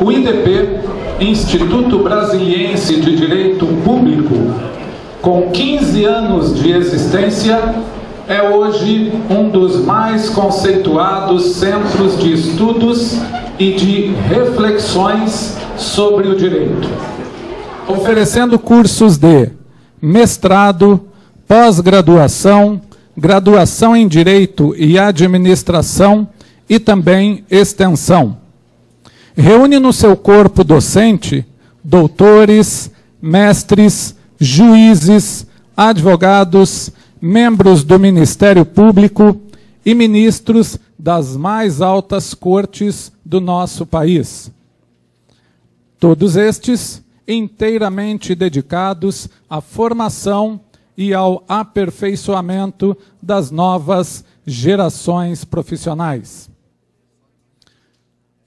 o IDP, Instituto Brasiliense de Direito Público, com 15 anos de existência, é hoje um dos mais conceituados centros de estudos e de reflexões sobre o direito, oferecendo cursos de mestrado, pós-graduação, graduação em direito e administração e também extensão reúne no seu corpo docente doutores, mestres, juízes, advogados, membros do Ministério Público e ministros das mais altas cortes do nosso país. Todos estes inteiramente dedicados à formação e ao aperfeiçoamento das novas gerações profissionais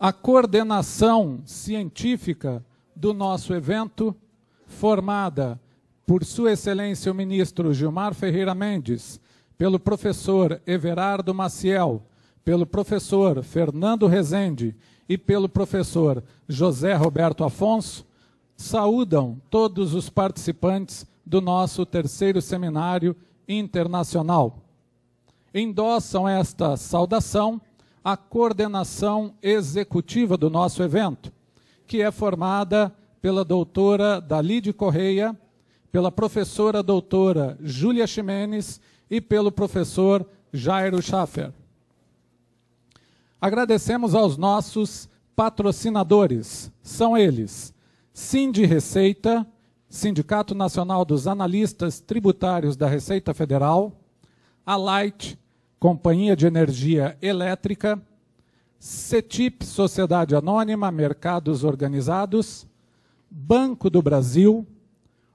a coordenação científica do nosso evento, formada por Sua Excelência o Ministro Gilmar Ferreira Mendes, pelo professor Everardo Maciel, pelo professor Fernando Rezende e pelo professor José Roberto Afonso, saúdam todos os participantes do nosso terceiro seminário internacional. Endossam esta saudação a coordenação executiva do nosso evento, que é formada pela doutora Dalide Correia, pela professora doutora Júlia Ximenes e pelo professor Jairo Schaffer. Agradecemos aos nossos patrocinadores. São eles: Sindi Receita, Sindicato Nacional dos Analistas Tributários da Receita Federal, a Light, Companhia de Energia Elétrica, CETIP, Sociedade Anônima, Mercados Organizados, Banco do Brasil,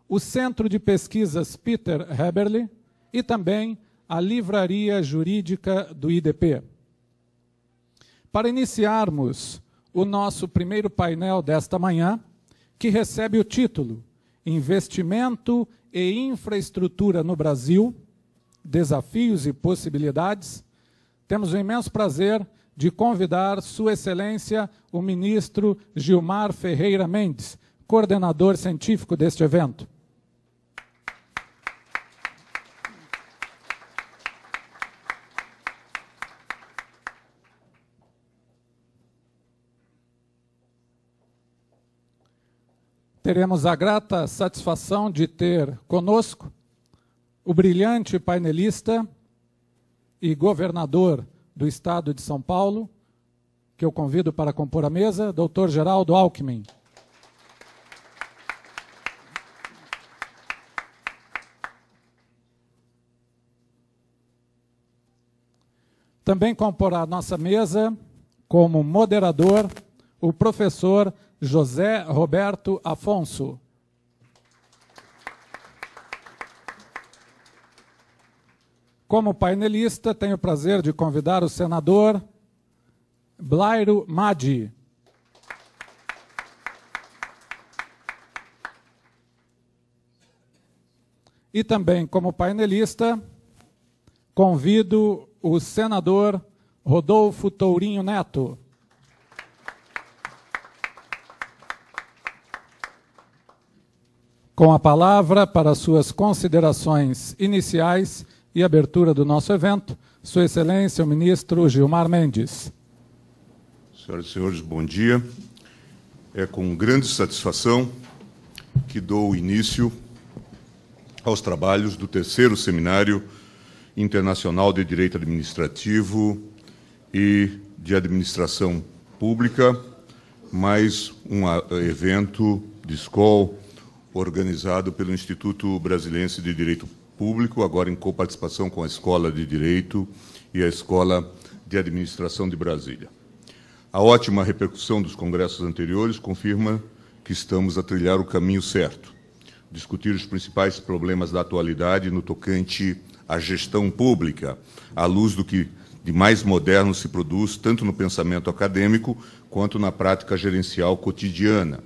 o Centro de Pesquisas Peter Heberle e também a Livraria Jurídica do IDP. Para iniciarmos o nosso primeiro painel desta manhã, que recebe o título Investimento e Infraestrutura no Brasil desafios e possibilidades, temos o imenso prazer de convidar Sua Excelência o ministro Gilmar Ferreira Mendes, coordenador científico deste evento. Teremos a grata satisfação de ter conosco o brilhante painelista e governador do estado de São Paulo, que eu convido para compor a mesa, Dr. Geraldo Alckmin. Também comporá a nossa mesa, como moderador, o professor José Roberto Afonso. Como painelista, tenho o prazer de convidar o senador Blairo Madi. E também, como painelista, convido o senador Rodolfo Tourinho Neto. Com a palavra para suas considerações iniciais, e abertura do nosso evento, Sua Excelência, o ministro Gilmar Mendes. Senhoras e senhores, bom dia. É com grande satisfação que dou início aos trabalhos do terceiro Seminário Internacional de Direito Administrativo e de Administração Pública, mais um ah, evento de escola organizado pelo Instituto Brasilense de Direito Público público, agora em coparticipação com a Escola de Direito e a Escola de Administração de Brasília. A ótima repercussão dos congressos anteriores confirma que estamos a trilhar o caminho certo. Discutir os principais problemas da atualidade no tocante à gestão pública, à luz do que de mais moderno se produz tanto no pensamento acadêmico quanto na prática gerencial cotidiana.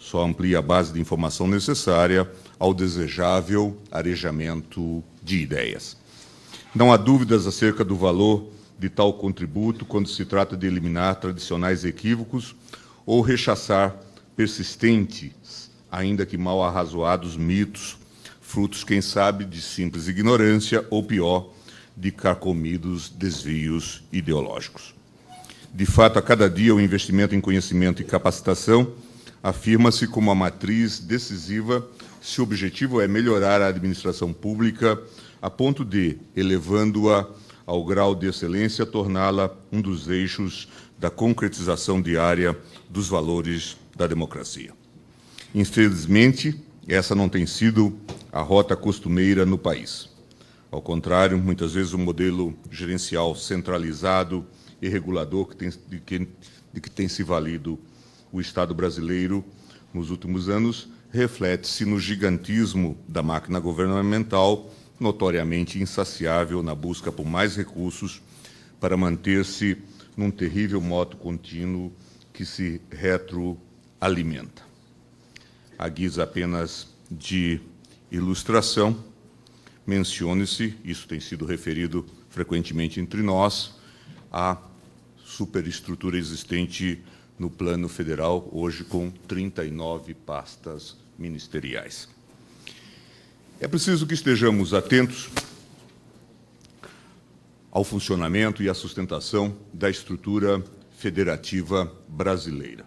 Só amplia a base de informação necessária ao desejável arejamento de ideias. Não há dúvidas acerca do valor de tal contributo quando se trata de eliminar tradicionais equívocos ou rechaçar persistentes, ainda que mal arrazoados, mitos, frutos, quem sabe, de simples ignorância ou pior, de carcomidos desvios ideológicos. De fato, a cada dia, o investimento em conhecimento e capacitação afirma-se como a matriz decisiva se o objetivo é melhorar a administração pública a ponto de, elevando-a ao grau de excelência, torná-la um dos eixos da concretização diária dos valores da democracia. Infelizmente, essa não tem sido a rota costumeira no país. Ao contrário, muitas vezes o um modelo gerencial centralizado e regulador que tem, de, que, de que tem se valido o Estado brasileiro nos últimos anos reflete-se no gigantismo da máquina governamental, notoriamente insaciável na busca por mais recursos para manter-se num terrível moto contínuo que se retroalimenta. A guisa apenas de ilustração, mencione-se, isso tem sido referido frequentemente entre nós, a superestrutura existente no plano federal, hoje com 39 pastas ministeriais. É preciso que estejamos atentos ao funcionamento e à sustentação da estrutura federativa brasileira.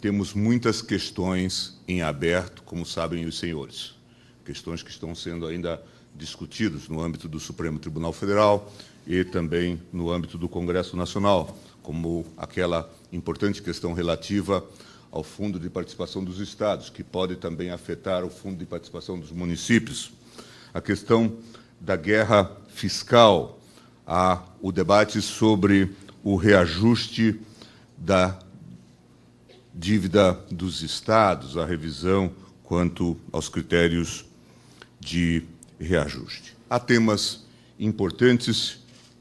Temos muitas questões em aberto, como sabem os senhores, questões que estão sendo ainda discutidas no âmbito do Supremo Tribunal Federal e também no âmbito do Congresso Nacional, como aquela importante questão relativa ao Fundo de Participação dos Estados, que pode também afetar o Fundo de Participação dos Municípios. A questão da guerra fiscal, o debate sobre o reajuste da dívida dos estados, a revisão quanto aos critérios de reajuste. Há temas importantes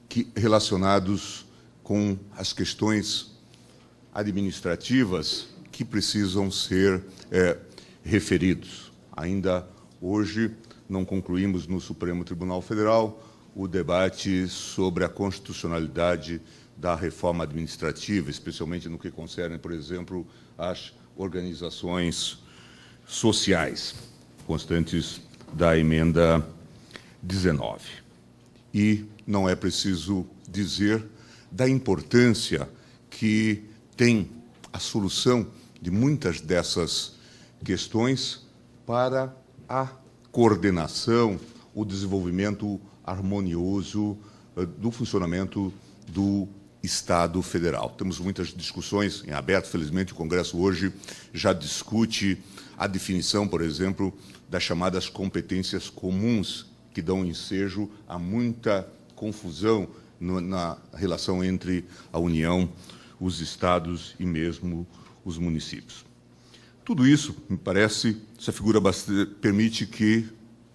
que, relacionados com as questões administrativas que precisam ser é, referidos. Ainda hoje não concluímos no Supremo Tribunal Federal o debate sobre a constitucionalidade da reforma administrativa, especialmente no que concerne, por exemplo, as organizações sociais, constantes da emenda 19. E não é preciso dizer da importância que tem a solução de muitas dessas questões para a coordenação, o desenvolvimento harmonioso eh, do funcionamento do Estado Federal. Temos muitas discussões em aberto, felizmente o Congresso hoje já discute a definição, por exemplo, das chamadas competências comuns, que dão ensejo a muita confusão no, na relação entre a União, os Estados e mesmo os municípios. Tudo isso, me parece, essa figura permite que,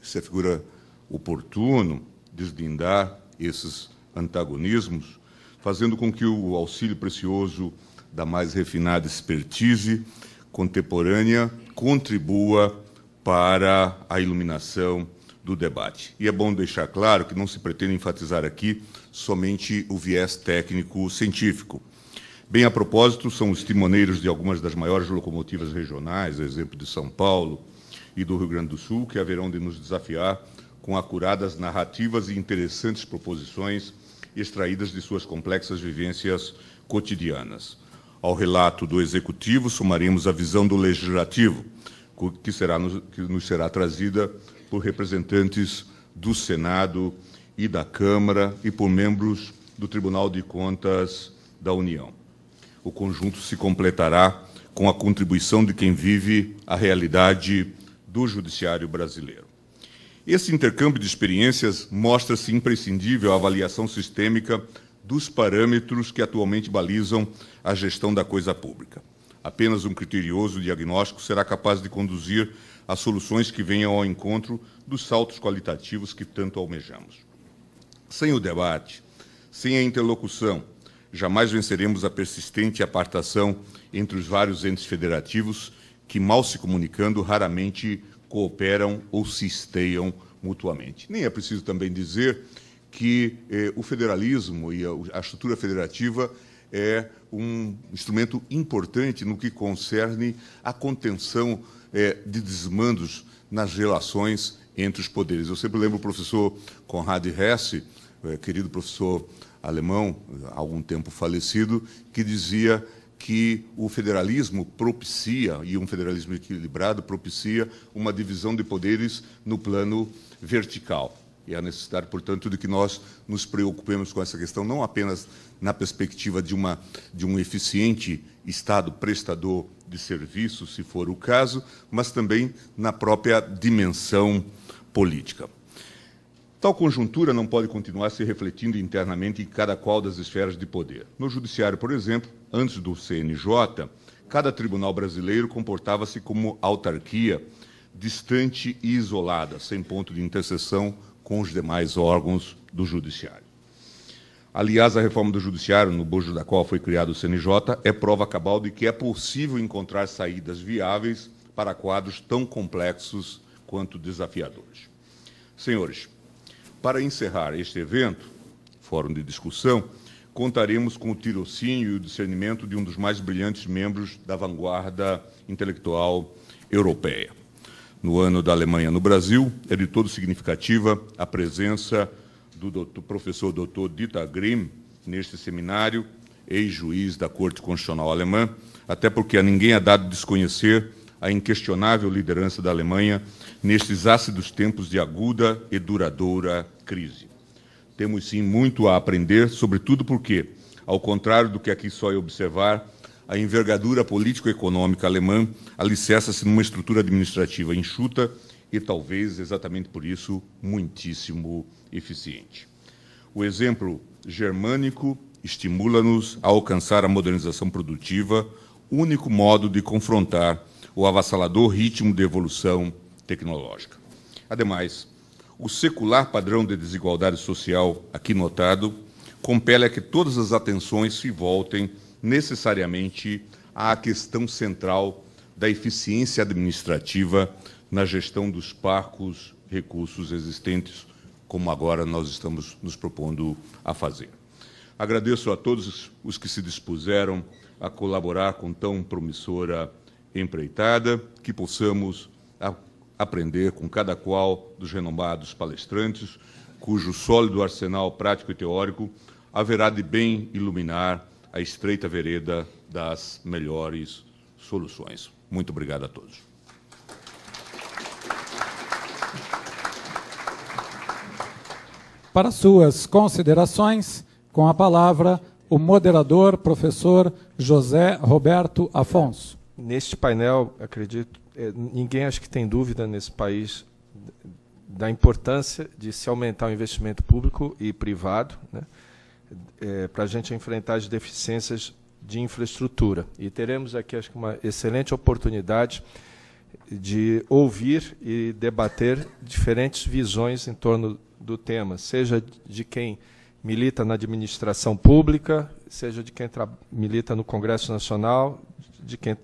essa figura oportuno, deslindar esses antagonismos, fazendo com que o auxílio precioso da mais refinada expertise contemporânea contribua para a iluminação do debate. E é bom deixar claro que não se pretende enfatizar aqui somente o viés técnico científico. Bem a propósito, são os timoneiros de algumas das maiores locomotivas regionais, exemplo de São Paulo e do Rio Grande do Sul, que haverão de nos desafiar com acuradas narrativas e interessantes proposições extraídas de suas complexas vivências cotidianas. Ao relato do executivo, somaremos a visão do legislativo, que, será, que nos será trazida por representantes do Senado e da Câmara e por membros do Tribunal de Contas da União o conjunto se completará com a contribuição de quem vive a realidade do judiciário brasileiro. Esse intercâmbio de experiências mostra-se imprescindível à avaliação sistêmica dos parâmetros que atualmente balizam a gestão da coisa pública. Apenas um criterioso diagnóstico será capaz de conduzir a soluções que venham ao encontro dos saltos qualitativos que tanto almejamos. Sem o debate, sem a interlocução, jamais venceremos a persistente apartação entre os vários entes federativos que, mal se comunicando, raramente cooperam ou se esteiam mutuamente. Nem é preciso também dizer que eh, o federalismo e a, a estrutura federativa é um instrumento importante no que concerne à contenção eh, de desmandos nas relações entre os poderes. Eu sempre lembro o professor Conrad Hesse, eh, querido professor alemão, há algum tempo falecido, que dizia que o federalismo propicia, e um federalismo equilibrado propicia, uma divisão de poderes no plano vertical. E a necessidade, portanto, de que nós nos preocupemos com essa questão, não apenas na perspectiva de, uma, de um eficiente Estado prestador de serviços, se for o caso, mas também na própria dimensão política. Tal conjuntura não pode continuar se refletindo internamente em cada qual das esferas de poder. No Judiciário, por exemplo, antes do CNJ, cada tribunal brasileiro comportava-se como autarquia, distante e isolada, sem ponto de interseção com os demais órgãos do Judiciário. Aliás, a reforma do Judiciário, no bojo da qual foi criado o CNJ, é prova cabal de que é possível encontrar saídas viáveis para quadros tão complexos quanto desafiadores. Senhores, para encerrar este evento, fórum de discussão, contaremos com o tirocínio e o discernimento de um dos mais brilhantes membros da vanguarda intelectual europeia. No ano da Alemanha no Brasil, é de todo significativa a presença do doutor, professor Dr. Dieter Grimm neste seminário, ex-juiz da Corte Constitucional Alemã, até porque a ninguém é dado desconhecer a inquestionável liderança da Alemanha nestes ácidos tempos de aguda e duradoura crise. Temos sim muito a aprender, sobretudo porque, ao contrário do que aqui só é observar, a envergadura político-econômica alemã alicerça-se numa estrutura administrativa enxuta e talvez exatamente por isso muitíssimo eficiente. O exemplo germânico estimula-nos a alcançar a modernização produtiva, único modo de confrontar o avassalador ritmo de evolução tecnológica. Ademais, o secular padrão de desigualdade social aqui notado compele a que todas as atenções se voltem necessariamente à questão central da eficiência administrativa na gestão dos parcos recursos existentes, como agora nós estamos nos propondo a fazer. Agradeço a todos os que se dispuseram a colaborar com tão promissora empreitada, que possamos aprender com cada qual dos renombados palestrantes, cujo sólido arsenal prático e teórico haverá de bem iluminar a estreita vereda das melhores soluções. Muito obrigado a todos. Para suas considerações, com a palavra o moderador, professor José Roberto Afonso neste painel, acredito, é, ninguém acho que tem dúvida nesse país da importância de se aumentar o investimento público e privado né, é, para a gente enfrentar as deficiências de infraestrutura. E teremos aqui, acho que, uma excelente oportunidade de ouvir e debater diferentes visões em torno do tema, seja de quem milita na administração pública, seja de quem milita no Congresso Nacional, de quem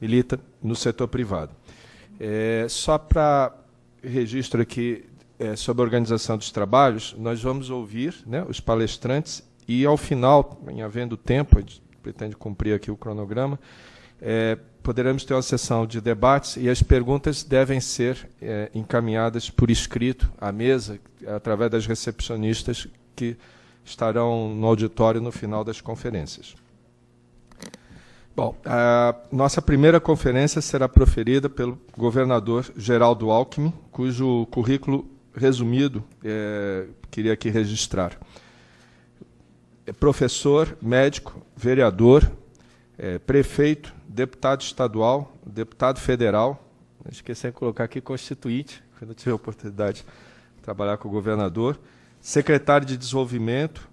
milita no setor privado. É, só para registro aqui é, sobre a organização dos trabalhos, nós vamos ouvir né, os palestrantes e, ao final, em havendo tempo, a gente pretende cumprir aqui o cronograma, é, poderemos ter uma sessão de debates e as perguntas devem ser é, encaminhadas por escrito à mesa, através das recepcionistas que estarão no auditório no final das conferências. Bom, a nossa primeira conferência será proferida pelo governador Geraldo Alckmin, cujo currículo resumido é, queria aqui registrar. É professor, médico, vereador, é, prefeito, deputado estadual, deputado federal, esqueci de colocar aqui constituinte, quando eu tive a oportunidade de trabalhar com o governador, secretário de desenvolvimento,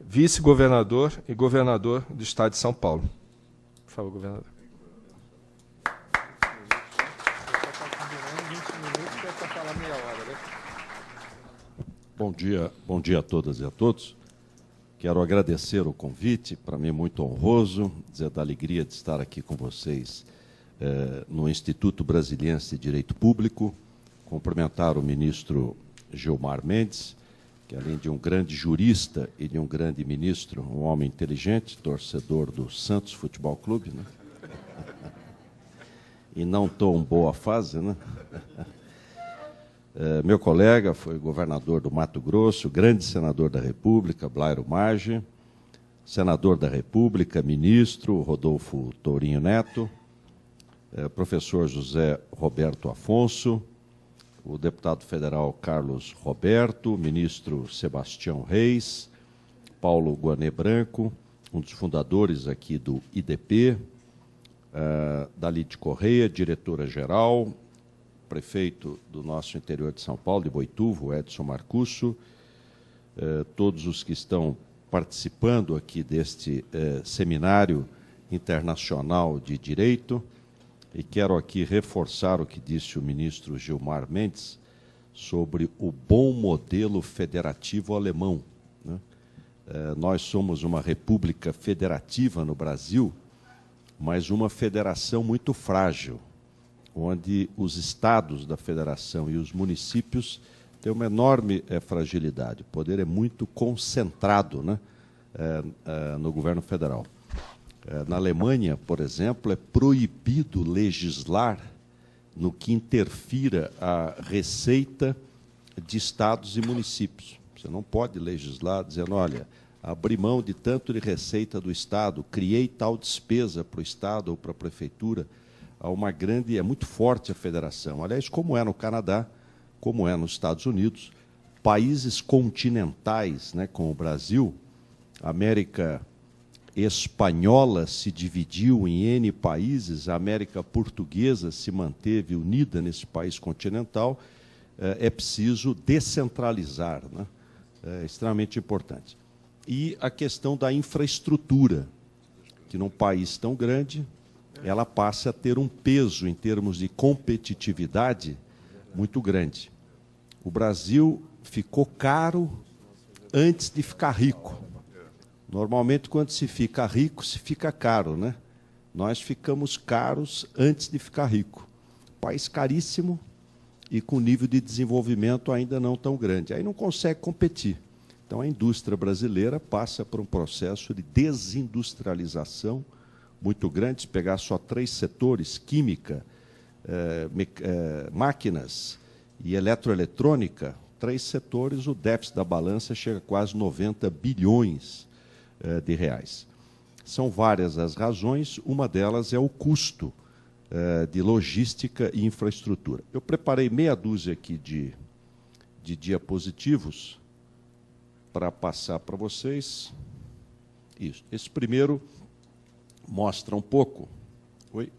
vice-governador e governador do estado de São Paulo. Por favor, governador. Bom dia, bom dia a todas e a todos. Quero agradecer o convite, para mim é muito honroso, dizer da alegria de estar aqui com vocês eh, no Instituto Brasiliense de Direito Público, cumprimentar o ministro Gilmar Mendes, que além de um grande jurista e de um grande ministro, um homem inteligente, torcedor do Santos Futebol Clube, né? e não tão boa fase, né? É, meu colega foi governador do Mato Grosso, grande senador da República, Blairo Maggi, senador da República, ministro Rodolfo Tourinho Neto, é, professor José Roberto Afonso, o deputado federal Carlos Roberto, ministro Sebastião Reis, Paulo guané Branco, um dos fundadores aqui do IDP, uh, eh, Dalite Correia, diretora-geral, prefeito do nosso interior de São Paulo, de Boituvo, Edson Marcusso, uh, todos os que estão participando aqui deste uh, seminário internacional de direito, e quero aqui reforçar o que disse o ministro Gilmar Mendes sobre o bom modelo federativo alemão. Né? É, nós somos uma república federativa no Brasil, mas uma federação muito frágil, onde os estados da federação e os municípios têm uma enorme é, fragilidade. O poder é muito concentrado né, é, é no governo federal. É, na Alemanha, por exemplo, é proibido legislar no que interfira a receita de estados e municípios. Você não pode legislar dizendo, olha, abri mão de tanto de receita do Estado, criei tal despesa para o Estado ou para a Prefeitura. Há uma grande, é muito forte a federação. Aliás, como é no Canadá, como é nos Estados Unidos, países continentais, né, como o Brasil, América espanhola se dividiu em N países, a América portuguesa se manteve unida nesse país continental, eh, é preciso descentralizar, né? é extremamente importante. E a questão da infraestrutura, que num país tão grande, ela passa a ter um peso em termos de competitividade muito grande. O Brasil ficou caro antes de ficar rico. Normalmente, quando se fica rico, se fica caro, né? Nós ficamos caros antes de ficar rico. País caríssimo e com nível de desenvolvimento ainda não tão grande. Aí não consegue competir. Então, a indústria brasileira passa por um processo de desindustrialização muito grande. Se pegar só três setores, química, eh, eh, máquinas e eletroeletrônica, três setores, o déficit da balança chega a quase 90 bilhões eh, de reais. São várias as razões, uma delas é o custo eh, de logística e infraestrutura. Eu preparei meia dúzia aqui de, de diapositivos para passar para vocês. Isso. Esse primeiro mostra um pouco. Oi?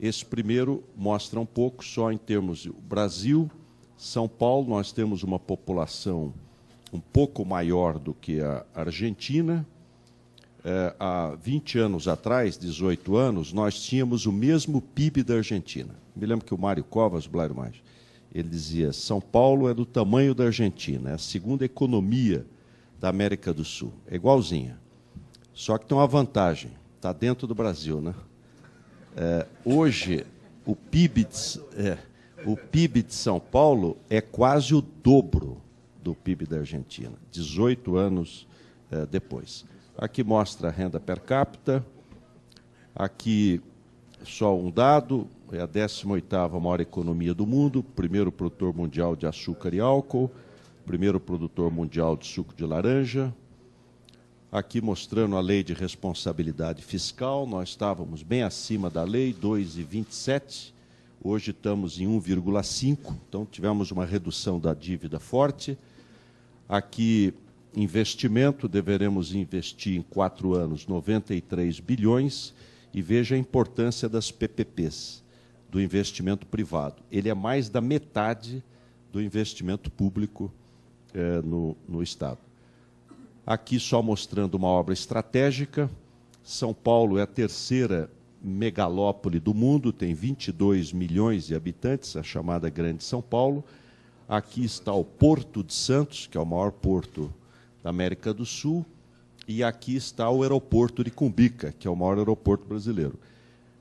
Esse primeiro mostra um pouco só em termos do Brasil, São Paulo, nós temos uma população um pouco maior do que a Argentina. É, há 20 anos atrás, 18 anos, nós tínhamos o mesmo PIB da Argentina. Me lembro que o Mário Covas, Blairo Mais, ele dizia: São Paulo é do tamanho da Argentina, é a segunda economia da América do Sul. É igualzinha. Só que tem uma vantagem: está dentro do Brasil, né? É, hoje, o PIB, de, é, o PIB de São Paulo é quase o dobro do PIB da Argentina, 18 anos eh, depois. Aqui mostra a renda per capita, aqui só um dado, é a 18ª maior economia do mundo, primeiro produtor mundial de açúcar e álcool, primeiro produtor mundial de suco de laranja. Aqui mostrando a lei de responsabilidade fiscal, nós estávamos bem acima da lei, 2,27, hoje estamos em 1,5, então tivemos uma redução da dívida forte. Aqui, investimento, deveremos investir em quatro anos 93 bilhões e veja a importância das PPPs, do investimento privado. Ele é mais da metade do investimento público eh, no, no Estado. Aqui só mostrando uma obra estratégica, São Paulo é a terceira megalópole do mundo, tem 22 milhões de habitantes, a chamada Grande São Paulo, Aqui está o Porto de Santos, que é o maior porto da América do Sul, e aqui está o aeroporto de Cumbica, que é o maior aeroporto brasileiro.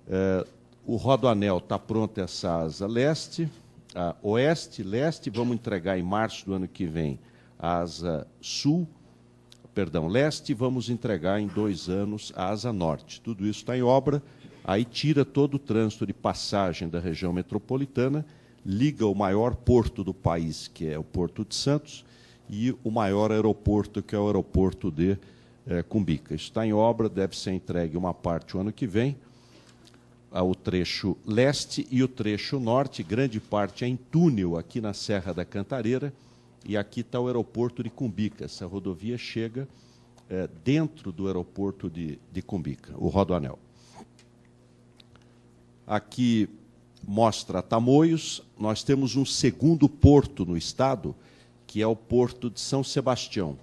É, o Rodoanel está pronto essa asa leste, a oeste, leste, vamos entregar em março do ano que vem a asa sul, perdão, leste, vamos entregar em dois anos a asa norte. Tudo isso está em obra, aí tira todo o trânsito de passagem da região metropolitana liga o maior porto do país, que é o Porto de Santos, e o maior aeroporto, que é o aeroporto de é, Cumbica. Está em obra, deve ser entregue uma parte o ano que vem, o trecho leste e o trecho norte, grande parte é em túnel aqui na Serra da Cantareira, e aqui está o aeroporto de Cumbica. Essa rodovia chega é, dentro do aeroporto de, de Cumbica, o Rodoanel. Aqui mostra Tamoios, nós temos um segundo porto no estado, que é o Porto de São Sebastião,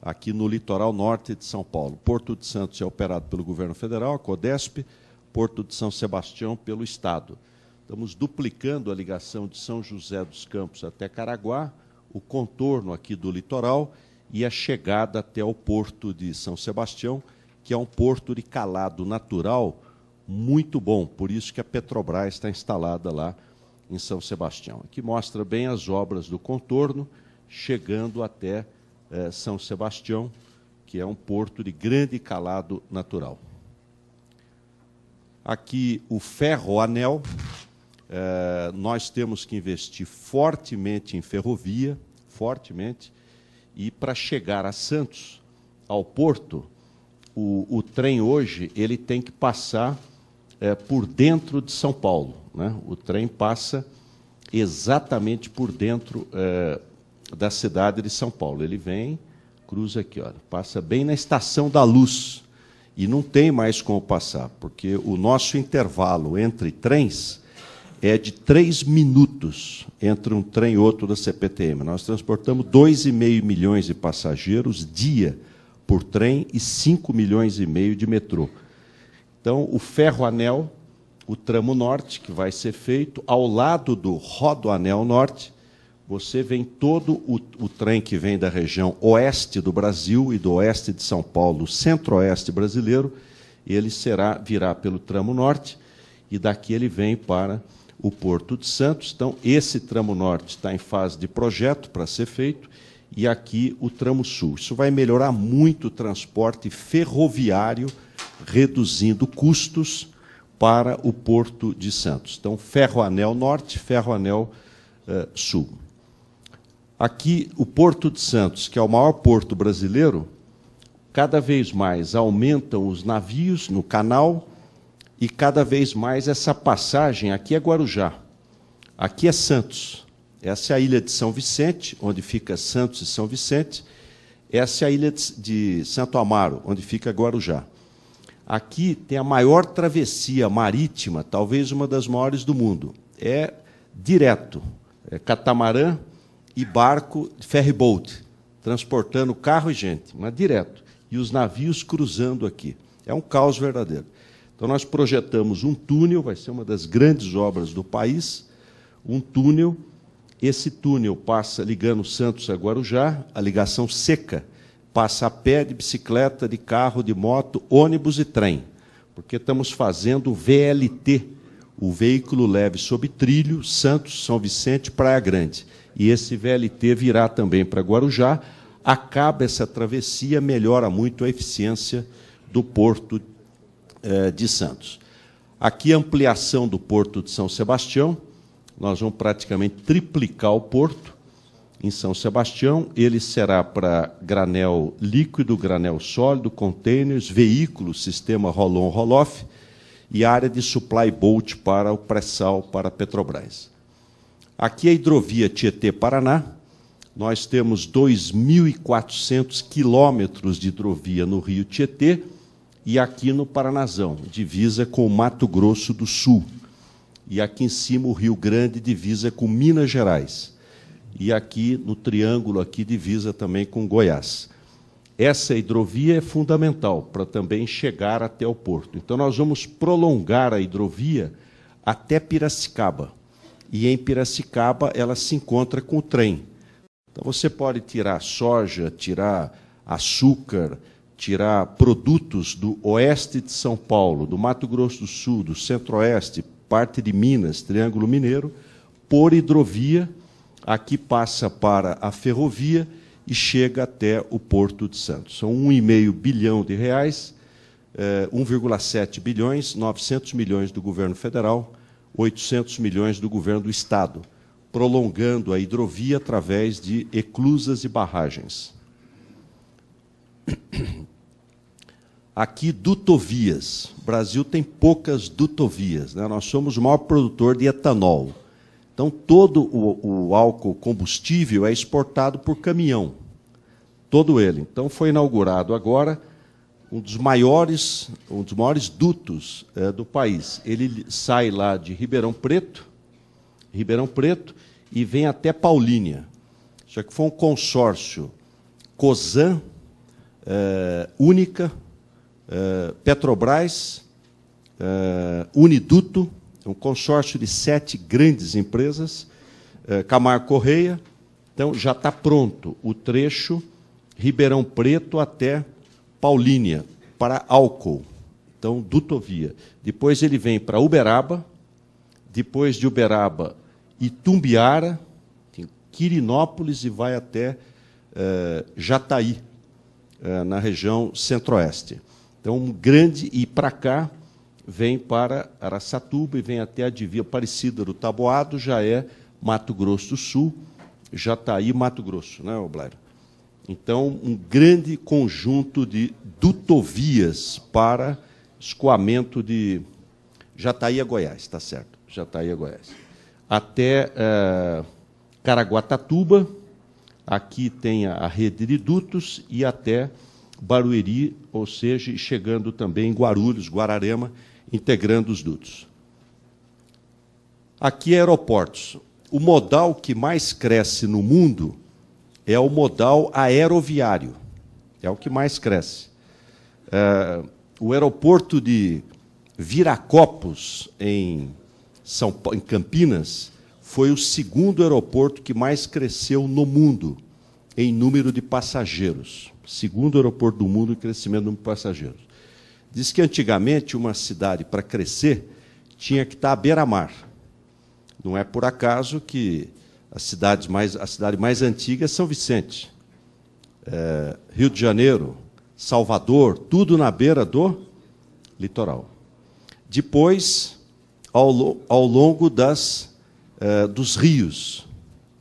aqui no litoral norte de São Paulo. Porto de Santos é operado pelo governo federal, a CODESP, Porto de São Sebastião pelo estado. Estamos duplicando a ligação de São José dos Campos até Caraguá, o contorno aqui do litoral e a chegada até o porto de São Sebastião, que é um porto de calado natural muito bom. Por isso que a Petrobras está instalada lá em São Sebastião, que mostra bem as obras do contorno chegando até eh, São Sebastião, que é um porto de grande calado natural. Aqui o ferro Eh, nós temos que investir fortemente em ferrovia, fortemente, e para chegar a Santos, ao porto, o, o trem hoje ele tem que passar é, por dentro de São Paulo. Né? O trem passa exatamente por dentro é, da cidade de São Paulo. Ele vem, cruza aqui, olha, passa bem na Estação da Luz. E não tem mais como passar, porque o nosso intervalo entre trens é de três minutos entre um trem e outro da CPTM. Nós transportamos 2,5 milhões de passageiros dia por trem e 5 milhões e meio de metrô. Então, o ferro-anel, o tramo norte, que vai ser feito, ao lado do rodo anel norte, você vem todo o, o trem que vem da região oeste do Brasil e do oeste de São Paulo, centro-oeste brasileiro, ele será virá pelo tramo norte e daqui ele vem para o Porto de Santos. Então, esse tramo norte está em fase de projeto para ser feito e aqui o tramo sul. Isso vai melhorar muito o transporte ferroviário reduzindo custos para o Porto de Santos. Então, Ferro Anel norte, Ferro eh, sul. Aqui, o Porto de Santos, que é o maior porto brasileiro, cada vez mais aumentam os navios no canal e cada vez mais essa passagem. Aqui é Guarujá, aqui é Santos. Essa é a ilha de São Vicente, onde fica Santos e São Vicente. Essa é a ilha de Santo Amaro, onde fica Guarujá. Aqui tem a maior travessia marítima, talvez uma das maiores do mundo. É direto, é catamarã e barco ferry boat, transportando carro e gente, mas direto. E os navios cruzando aqui. É um caos verdadeiro. Então nós projetamos um túnel, vai ser uma das grandes obras do país, um túnel. Esse túnel passa ligando Santos a Guarujá, a ligação seca passa a pé, de bicicleta, de carro, de moto, ônibus e trem, porque estamos fazendo o VLT, o veículo leve sob trilho, Santos, São Vicente, Praia Grande. E esse VLT virá também para Guarujá, acaba essa travessia, melhora muito a eficiência do porto eh, de Santos. Aqui ampliação do porto de São Sebastião, nós vamos praticamente triplicar o porto, em São Sebastião. Ele será para granel líquido, granel sólido, containers, veículos, sistema roll-on, roll-off e área de supply boat para o pré-sal para a Petrobras. Aqui é a hidrovia Tietê-Paraná. Nós temos 2.400 quilômetros de hidrovia no rio Tietê e aqui no Paranazão, divisa com o Mato Grosso do Sul. E aqui em cima o Rio Grande divisa com Minas Gerais e aqui no triângulo aqui divisa também com Goiás. Essa hidrovia é fundamental para também chegar até o porto. Então nós vamos prolongar a hidrovia até Piracicaba. E em Piracicaba ela se encontra com o trem. Então você pode tirar soja, tirar açúcar, tirar produtos do oeste de São Paulo, do Mato Grosso do Sul, do Centro-Oeste, parte de Minas, Triângulo Mineiro, por hidrovia Aqui passa para a ferrovia e chega até o Porto de Santos. São 1,5 bilhão de reais, 1,7 eh, bilhões, 900 milhões do governo federal, 800 milhões do governo do estado, prolongando a hidrovia através de eclusas e barragens. Aqui, dutovias. O Brasil tem poucas dutovias. Né? Nós somos o maior produtor de etanol então, todo o, o álcool combustível é exportado por caminhão, todo ele. Então, foi inaugurado agora um dos maiores, um dos maiores dutos é, do país. Ele sai lá de Ribeirão Preto, Ribeirão Preto, e vem até Paulínia. Só que foi um consórcio COSAN, é, Única, é, Petrobras, Uniduto é um consórcio de sete grandes empresas, eh, Camargo Correia. Então, já está pronto o trecho Ribeirão Preto até Paulínia, para álcool. Então, Dutovia. Depois ele vem para Uberaba, depois de Uberaba, Itumbiara, Quirinópolis e vai até eh, Jataí, eh, na região centro-oeste. Então, um grande e para cá vem para Araçatuba e vem até a divia parecida do Taboado, já é Mato Grosso do Sul, Jataí, tá Mato Grosso, né, blair Então, um grande conjunto de dutovias para escoamento de Jataí a Goiás, está certo, Jataí a Goiás. Até eh, Caraguatatuba, aqui tem a, a rede de dutos e até Barueri, ou seja, chegando também em Guarulhos, Guararema, integrando os dutos. Aqui, é aeroportos. O modal que mais cresce no mundo é o modal aeroviário. É o que mais cresce. É, o aeroporto de Viracopos, em, São, em Campinas, foi o segundo aeroporto que mais cresceu no mundo em número de passageiros. Segundo aeroporto do mundo em crescimento de passageiros. Diz que antigamente uma cidade, para crescer, tinha que estar à beira-mar. Não é por acaso que as cidades mais, a cidade mais antiga é São Vicente. É, Rio de Janeiro, Salvador, tudo na beira do litoral. Depois, ao, ao longo das, é, dos rios,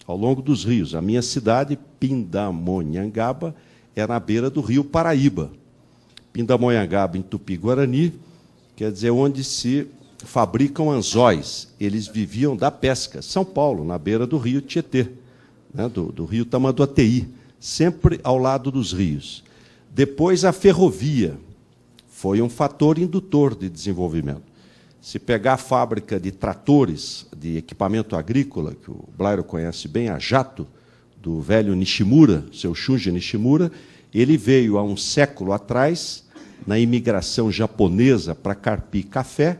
ao longo dos rios. A minha cidade, Pindamonhangaba, é na beira do rio Paraíba. Pindamonhangaba, em tupi-guarani, quer dizer, onde se fabricam anzóis. Eles viviam da pesca. São Paulo, na beira do rio Tietê, né, do, do rio Tamanduateí, sempre ao lado dos rios. Depois, a ferrovia foi um fator indutor de desenvolvimento. Se pegar a fábrica de tratores, de equipamento agrícola, que o Blairo conhece bem, a Jato, do velho Nishimura, seu Shunji Nishimura, ele veio há um século atrás na imigração japonesa para Carpi Café,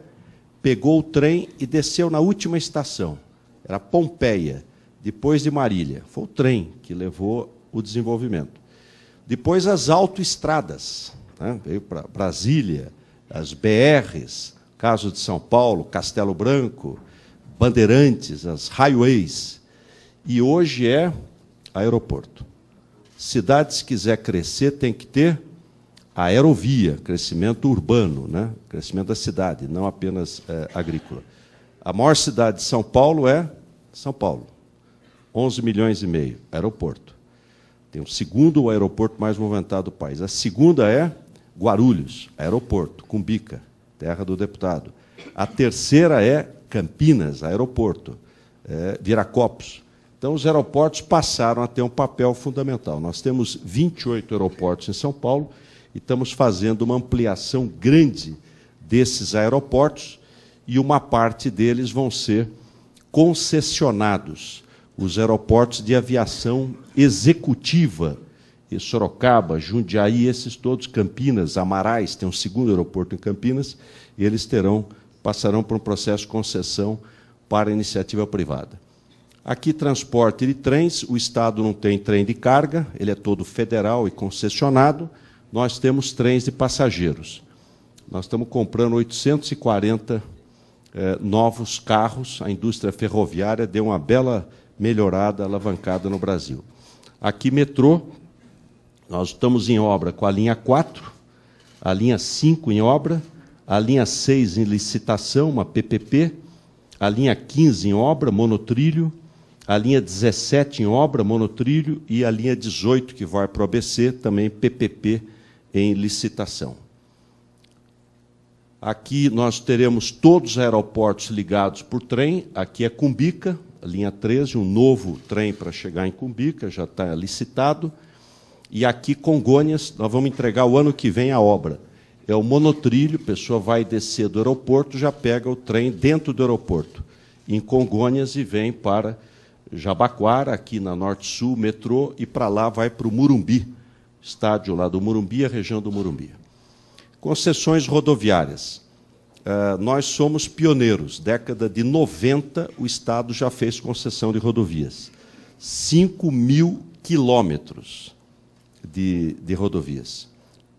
pegou o trem e desceu na última estação. Era Pompeia, depois de Marília. Foi o trem que levou o desenvolvimento. Depois as autoestradas, né? veio para Brasília, as BRs, caso de São Paulo, Castelo Branco, Bandeirantes, as highways. E hoje é aeroporto. Cidades que quiser crescer, tem que ter aerovia, crescimento urbano, né? crescimento da cidade, não apenas é, agrícola. A maior cidade de São Paulo é São Paulo, 11 milhões e meio, aeroporto. Tem o segundo aeroporto mais movimentado do país. A segunda é Guarulhos, aeroporto, Cumbica, terra do deputado. A terceira é Campinas, aeroporto, é, Viracopos. Então, os aeroportos passaram a ter um papel fundamental. Nós temos 28 aeroportos em São Paulo estamos fazendo uma ampliação grande desses aeroportos e uma parte deles vão ser concessionados os aeroportos de aviação executiva. E Sorocaba, Jundiaí, esses todos, Campinas, Amarais, tem um segundo aeroporto em Campinas, eles terão, passarão por um processo de concessão para iniciativa privada. Aqui, transporte de trens, o Estado não tem trem de carga, ele é todo federal e concessionado, nós temos trens de passageiros. Nós estamos comprando 840 eh, novos carros. A indústria ferroviária deu uma bela melhorada, alavancada no Brasil. Aqui, metrô, nós estamos em obra com a linha 4, a linha 5 em obra, a linha 6 em licitação, uma PPP, a linha 15 em obra, monotrilho, a linha 17 em obra, monotrilho, e a linha 18, que vai para o ABC, também PPP, em licitação. Aqui nós teremos todos os aeroportos ligados por trem. Aqui é Cumbica, linha 13, um novo trem para chegar em Cumbica, já está licitado. E aqui Congonhas, nós vamos entregar o ano que vem a obra. É o monotrilho, a pessoa vai descer do aeroporto, já pega o trem dentro do aeroporto, em Congonhas e vem para Jabaquara, aqui na Norte Sul, metrô, e para lá vai para o Murumbi, estádio lá do Murumbi, a região do Murumbi. Concessões rodoviárias. Uh, nós somos pioneiros. Década de 90, o Estado já fez concessão de rodovias. 5 mil quilômetros de, de rodovias.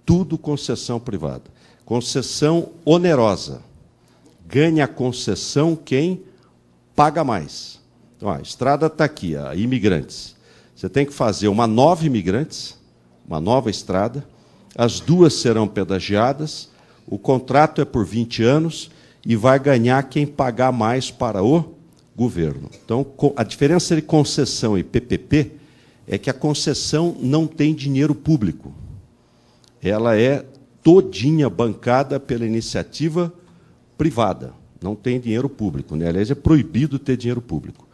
Tudo concessão privada. Concessão onerosa. Ganha concessão quem paga mais. Então, a estrada está aqui, a Imigrantes. Você tem que fazer uma nova Imigrantes, uma nova estrada. As duas serão pedagiadas. O contrato é por 20 anos e vai ganhar quem pagar mais para o governo. Então, a diferença entre concessão e PPP é que a concessão não tem dinheiro público. Ela é todinha bancada pela iniciativa privada. Não tem dinheiro público. Né? Aliás, é proibido ter dinheiro público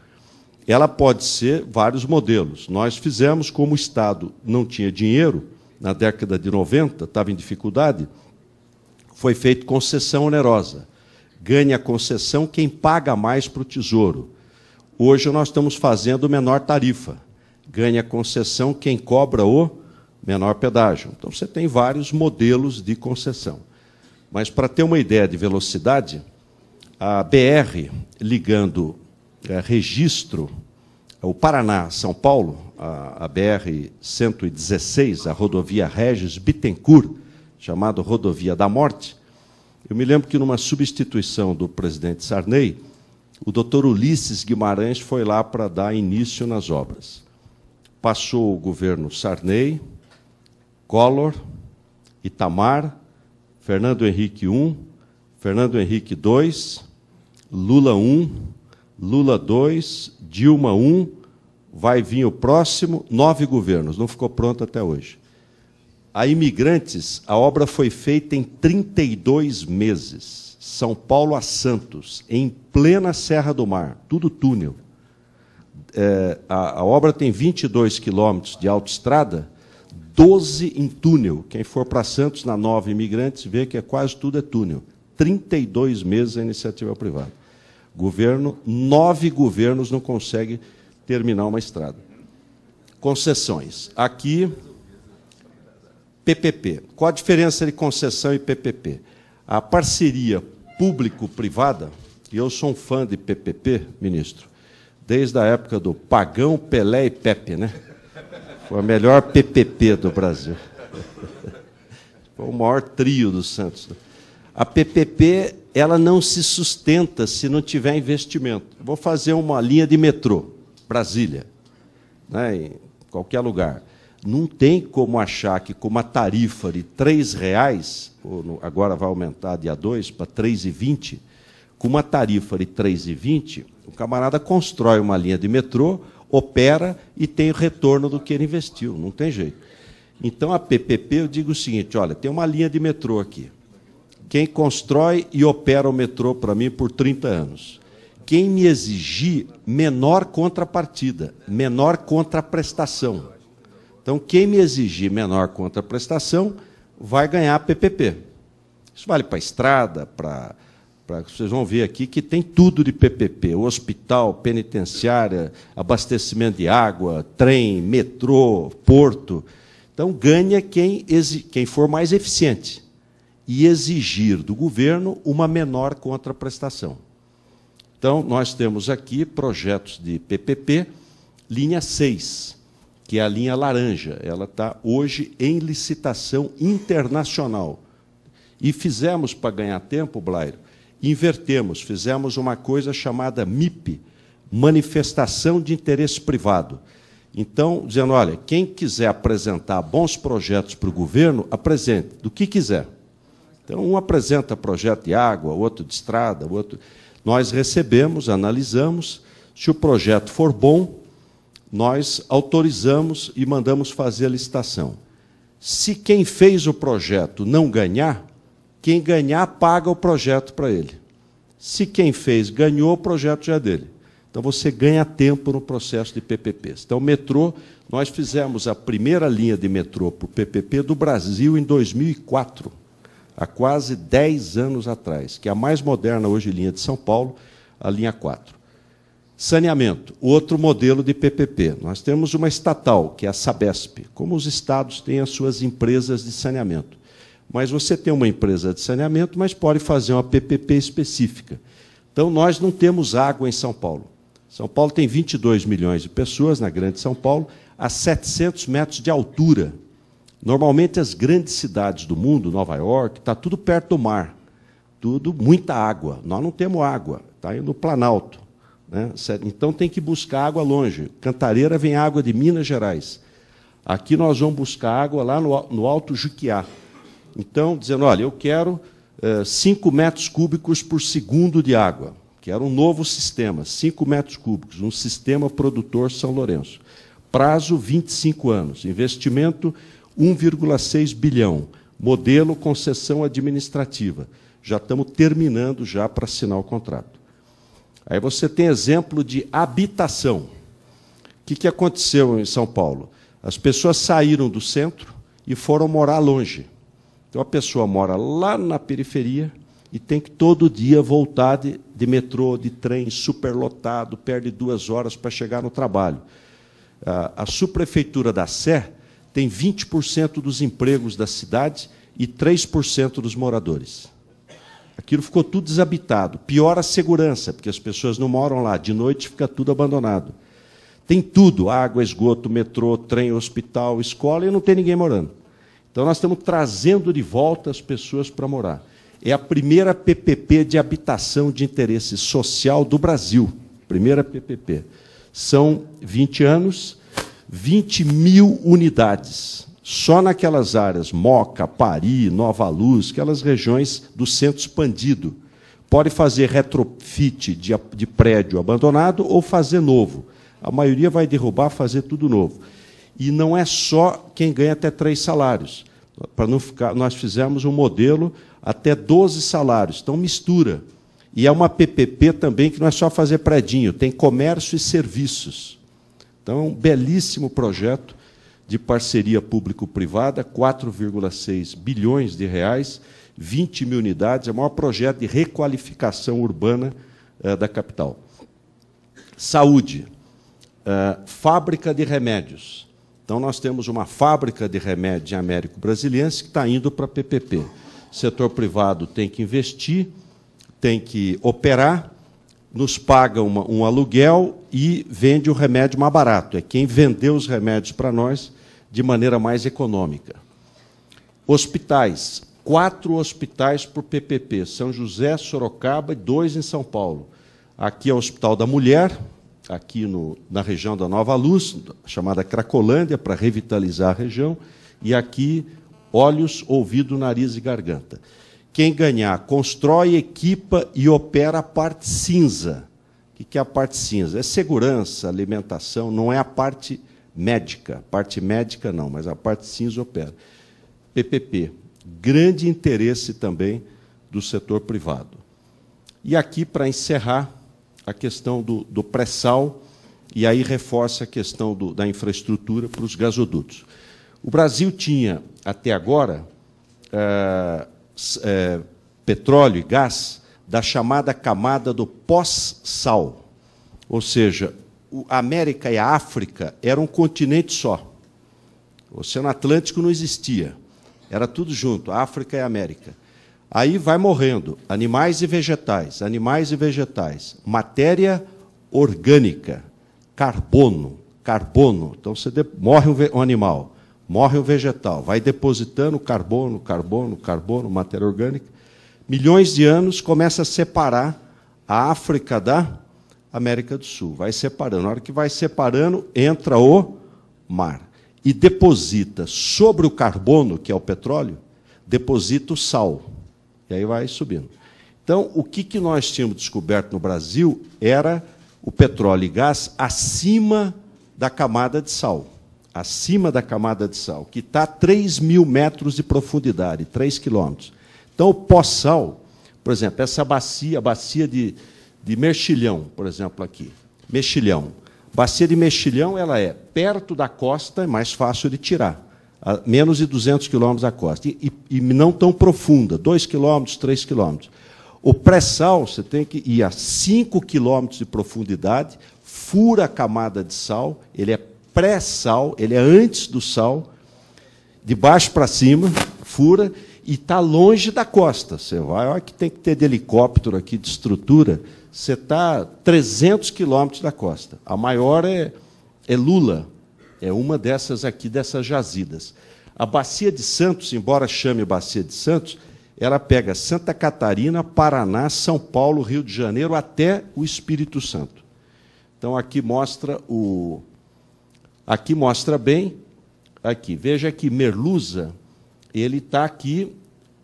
ela pode ser vários modelos. Nós fizemos, como o Estado não tinha dinheiro, na década de 90, estava em dificuldade, foi feito concessão onerosa. Ganha a concessão quem paga mais para o Tesouro. Hoje nós estamos fazendo menor tarifa. Ganha a concessão quem cobra o menor pedágio. Então você tem vários modelos de concessão. Mas para ter uma ideia de velocidade, a BR ligando é, registro, é o Paraná, São Paulo, a, a BR-116, a rodovia Regis Bittencourt, chamada Rodovia da Morte, eu me lembro que numa substituição do presidente Sarney, o doutor Ulisses Guimarães foi lá para dar início nas obras. Passou o governo Sarney, Collor, Itamar, Fernando Henrique I, Fernando Henrique II, Lula I, Lula 2, Dilma 1, um, vai vir o próximo, nove governos, não ficou pronto até hoje. A Imigrantes, a obra foi feita em 32 meses. São Paulo a Santos, em plena Serra do Mar, tudo túnel. É, a, a, obra tem 22 quilômetros de autoestrada, 12 em túnel. Quem for para Santos, na Nova Imigrantes, vê que é quase tudo é túnel. 32 meses a iniciativa privada. Governo, nove governos não conseguem terminar uma estrada. Concessões. Aqui, PPP. Qual a diferença entre concessão e PPP? A parceria público-privada, e eu sou um fã de PPP, ministro, desde a época do Pagão, Pelé e Pepe, né? Foi a melhor PPP do Brasil. Foi o maior trio do Santos. A PPP ela não se sustenta se não tiver investimento. Eu vou fazer uma linha de metrô, Brasília, né, em qualquer lugar. Não tem como achar que com uma tarifa de R$ reais, agora vai aumentar dia 2 para R$ 3,20, com uma tarifa de R$ 3,20, o camarada constrói uma linha de metrô, opera e tem o retorno do que ele investiu. Não tem jeito. Então, a PPP, eu digo o seguinte, olha, tem uma linha de metrô aqui quem constrói e opera o metrô para mim por 30 anos. Quem me exigir menor contrapartida, menor contraprestação. Então, quem me exigir menor contraprestação vai ganhar PPP. Isso vale para estrada, para vocês vão ver aqui que tem tudo de PPP: hospital, penitenciária, abastecimento de água, trem, metrô, porto. Então, ganha quem, quem for mais eficiente e exigir do governo uma menor contraprestação. Então, nós temos aqui projetos de PPP, linha 6, que é a linha laranja. Ela está hoje em licitação internacional. E fizemos, para ganhar tempo, Blairo, invertemos, fizemos uma coisa chamada MIP, Manifestação de Interesse Privado. Então, dizendo, olha, quem quiser apresentar bons projetos para o governo, apresente, do que quiser. Então, um apresenta projeto de água, outro de estrada, outro. Nós recebemos, analisamos. Se o projeto for bom, nós autorizamos e mandamos fazer a licitação. Se quem fez o projeto não ganhar, quem ganhar paga o projeto para ele. Se quem fez ganhou, o projeto já é dele. Então você ganha tempo no processo de PPPs. Então, o metrô, nós fizemos a primeira linha de metrô para o PPP do Brasil em 2004 há quase 10 anos atrás, que é a mais moderna hoje linha de São Paulo, a linha 4. Saneamento, outro modelo de PPP. Nós temos uma estatal, que é a Sabesp, como os estados têm as suas empresas de saneamento. Mas você tem uma empresa de saneamento, mas pode fazer uma PPP específica. Então, nós não temos água em São Paulo. São Paulo tem 22 milhões de pessoas na Grande São Paulo, a 700 metros de altura Normalmente as grandes cidades do mundo, Nova York, está tudo perto do mar, tudo muita água. Nós não temos água, está no Planalto. Né? Então tem que buscar água longe. Cantareira vem água de Minas Gerais. Aqui nós vamos buscar água lá no, no Alto Juquiá. Então, dizendo, olha, eu quero 5 eh, metros cúbicos por segundo de água, Quero um novo sistema, 5 metros cúbicos, um sistema produtor São Lourenço. Prazo 25 anos, investimento 1,6 bilhão, modelo concessão administrativa. Já estamos terminando já para assinar o contrato. Aí você tem exemplo de habitação. O que, que aconteceu em São Paulo? As pessoas saíram do centro e foram morar longe. Então a pessoa mora lá na periferia e tem que todo dia voltar de, de metrô, de trem, superlotado, perde duas horas para chegar no trabalho. A, a subprefeitura da Sé tem 20% dos empregos da cidade e 3% dos moradores. Aquilo ficou tudo desabitado. Pior a segurança, porque as pessoas não moram lá. De noite fica tudo abandonado. Tem tudo: água, esgoto, metrô, trem, hospital, escola, e não tem ninguém morando. Então nós estamos trazendo de volta as pessoas para morar. É a primeira PPP de habitação de interesse social do Brasil. Primeira PPP. São 20 anos, 20 mil unidades, só naquelas áreas, Moca, Pari, Nova Luz, aquelas regiões do centro expandido. Pode fazer retrofit de, de prédio abandonado ou fazer novo. A maioria vai derrubar, fazer tudo novo. E não é só quem ganha até três salários. Para não ficar, nós fizemos um modelo até 12 salários, então mistura. E é uma PPP também que não é só fazer predinho, tem comércio e serviços. Então, é um belíssimo projeto de parceria público-privada, 4,6 bilhões de reais, 20 mil unidades, é o maior projeto de requalificação urbana eh, da capital. Saúde, eh, fábrica de remédios. Então, nós temos uma fábrica de remédios em Américo Brasiliense que está indo para a PPP. O setor privado tem que investir, tem que operar, nos paga uma, um aluguel, e vende o remédio mais barato. É quem vendeu os remédios para nós de maneira mais econômica. Hospitais. Quatro hospitais por PPP. São José, Sorocaba e dois em São Paulo. Aqui é o Hospital da Mulher, aqui no, na região da Nova Luz, chamada Cracolândia, para revitalizar a região. E aqui, olhos, ouvido, nariz e garganta. Quem ganhar, constrói, equipa e opera a parte cinza que, que é a parte cinza? É segurança, alimentação, não é a parte médica. Parte médica não, mas a parte cinza opera. PPP, grande interesse também do setor privado. E aqui, para encerrar, a questão do, do pré-sal, e aí reforça a questão do, da infraestrutura para os gasodutos. O Brasil tinha, até agora, é, é, petróleo e gás da chamada camada do pós-sal. Ou seja, a América e a África eram um continente só. O Oceano Atlântico não existia. Era tudo junto, África e América. Aí vai morrendo animais e vegetais, animais e vegetais, matéria orgânica, carbono, carbono. Então você morre um, um animal, morre um vegetal, vai depositando carbono, carbono, carbono, matéria orgânica milhões de anos, começa a separar a África da América do Sul. Vai separando. Na hora que vai separando, entra o mar. E deposita sobre o carbono, que é o petróleo, deposita o sal. E aí vai subindo. Então, o que, que nós tínhamos descoberto no Brasil era o petróleo e gás acima da camada de sal. Acima da camada de sal, que está a 3 mil metros de profundidade, 3 quilômetros. Então, o pó sal por exemplo, essa bacia, a bacia de, de mexilhão, por exemplo, aqui. Mexilhão. Bacia de mexilhão, ela é perto da costa, é mais fácil de tirar. A menos de 200 quilômetros da costa. E, e, e não tão profunda, 2 quilômetros, 3 quilômetros. O pré-sal, você tem que ir a 5 quilômetros de profundidade, fura a camada de sal, ele é pré-sal, ele é antes do sal, de baixo para cima, fura, e está longe da costa. Você vai, olha que tem que ter de helicóptero aqui, de estrutura. Você está 300 quilômetros da costa. A maior é, é Lula, é uma dessas aqui, dessas jazidas. A Bacia de Santos, embora chame Bacia de Santos, ela pega Santa Catarina, Paraná, São Paulo, Rio de Janeiro, até o Espírito Santo. Então aqui mostra o. Aqui mostra bem. Aqui, veja que Merluza, ele está aqui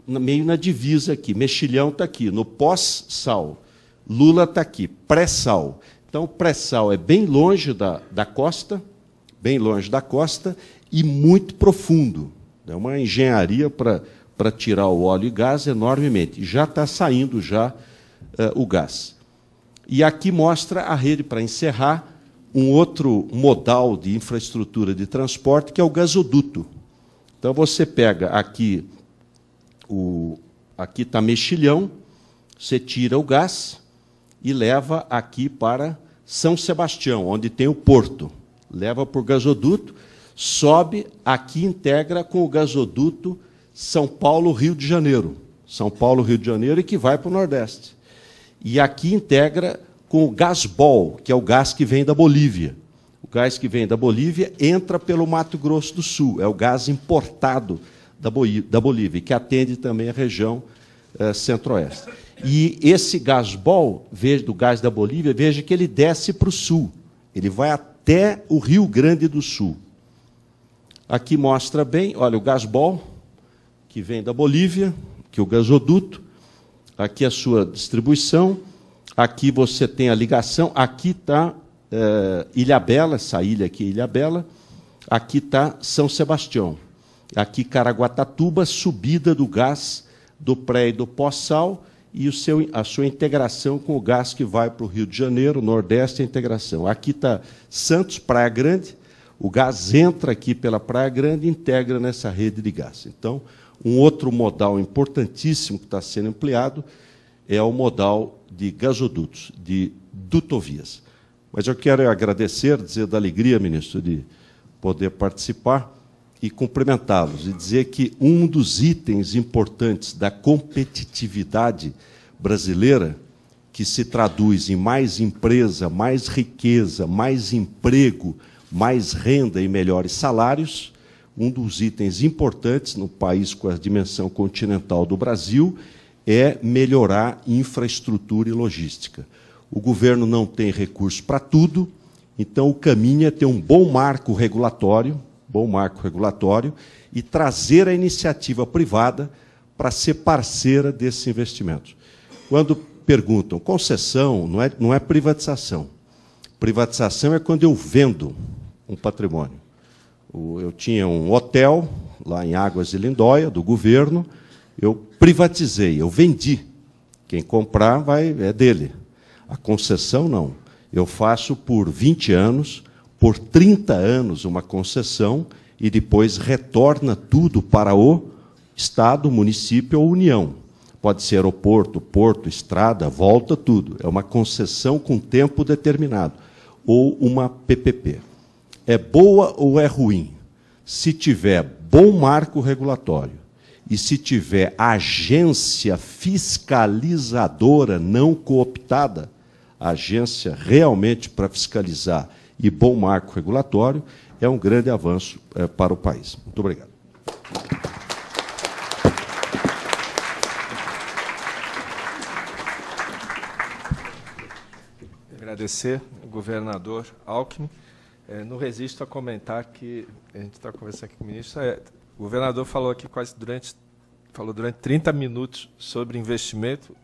meio na divisa aqui. Mexilhão está aqui, no pós-sal. Lula está aqui, pré-sal. Então, pré-sal é bem longe da, da costa, bem longe da costa e muito profundo. É uma engenharia para tirar o óleo e gás enormemente. Já está saindo já uh, o gás. E aqui mostra a rede, para encerrar, um outro modal de infraestrutura de transporte, que é o gasoduto. Então, você pega aqui o, aqui está mexilhão, você tira o gás e leva aqui para São Sebastião, onde tem o porto. Leva por gasoduto, sobe, aqui integra com o gasoduto São Paulo-Rio de Janeiro. São Paulo-Rio de Janeiro e que vai para o Nordeste. E aqui integra com o gasbol, que é o gás que vem da Bolívia. O gás que vem da Bolívia entra pelo Mato Grosso do Sul, é o gás importado da, Bolívia, que atende também a região eh, centro-oeste. E esse gasbol, veja, do gás da Bolívia, veja que ele desce para o sul. Ele vai até o Rio Grande do Sul. Aqui mostra bem, olha, o gasbol, que vem da Bolívia, que é o gasoduto, aqui a sua distribuição, aqui você tem a ligação, aqui está é, eh, Ilhabela, essa ilha aqui é Ilhabela, aqui está São Sebastião aqui Caraguatatuba, subida do gás do pré e do pós-sal e o seu, a sua integração com o gás que vai para o Rio de Janeiro, Nordeste, a integração. Aqui está Santos, Praia Grande, o gás entra aqui pela Praia Grande e integra nessa rede de gás. Então, um outro modal importantíssimo que está sendo ampliado é o modal de gasodutos, de dutovias. Mas eu quero agradecer, dizer da alegria, ministro, de poder participar e cumprimentá-los e dizer que um dos itens importantes da competitividade brasileira, que se traduz em mais empresa, mais riqueza, mais emprego, mais renda e melhores salários, um dos itens importantes no país com a dimensão continental do Brasil é melhorar infraestrutura e logística. O governo não tem recurso para tudo, então o caminho é ter um bom marco regulatório, bom marco regulatório, e trazer a iniciativa privada para ser parceira desses investimentos. Quando perguntam, concessão não é, não é privatização. Privatização é quando eu vendo um patrimônio. Eu tinha um hotel lá em Águas de Lindóia, do governo, eu privatizei, eu vendi. Quem comprar vai é dele. A concessão não. Eu faço por 20 anos por 30 anos uma concessão e depois retorna tudo para o Estado, município ou União. Pode ser aeroporto, porto, estrada, volta, tudo. É uma concessão com tempo determinado. Ou uma PPP. É boa ou é ruim? Se tiver bom marco regulatório e se tiver agência fiscalizadora não cooptada, agência realmente para fiscalizar e bom marco regulatório, é um grande avanço é, para o país. Muito obrigado. Agradecer ao governador Alckmin. É, não resisto a comentar que a gente está conversando aqui com o ministro. É, o governador falou aqui quase durante falou durante 30 minutos sobre investimento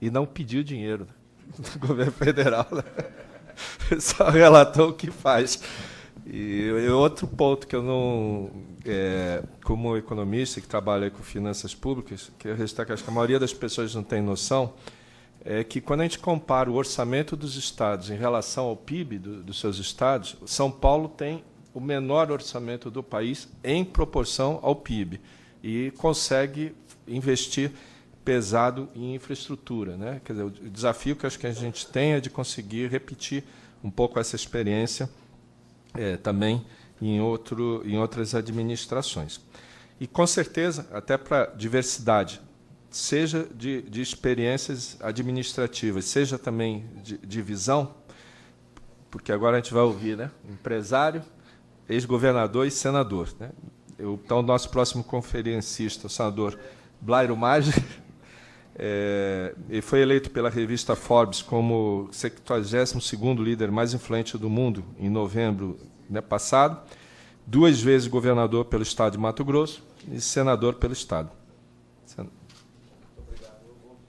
e não pediu dinheiro né, do governo federal. Né? só relatou o que faz. E outro ponto que eu não, é, como economista que trabalha com finanças públicas, que eu destaco, acho que a maioria das pessoas não tem noção, é que quando a gente compara o orçamento dos estados em relação ao PIB do, dos seus estados, São Paulo tem o menor orçamento do país em proporção ao PIB e consegue investir pesado em infraestrutura. Né? Quer dizer, o desafio que acho que a gente tem é de conseguir repetir um pouco essa experiência é, também em, outro, em outras administrações. E, com certeza, até para diversidade, seja de, de, experiências administrativas, seja também de, de visão, porque agora a gente vai ouvir né? empresário, ex-governador e senador. Né? Eu, então, nosso próximo conferencista, o senador Blairo Maggi, é, ele foi eleito pela revista Forbes como 72º líder mais influente do mundo em novembro né, passado, duas vezes governador pelo estado de Mato Grosso e senador pelo estado.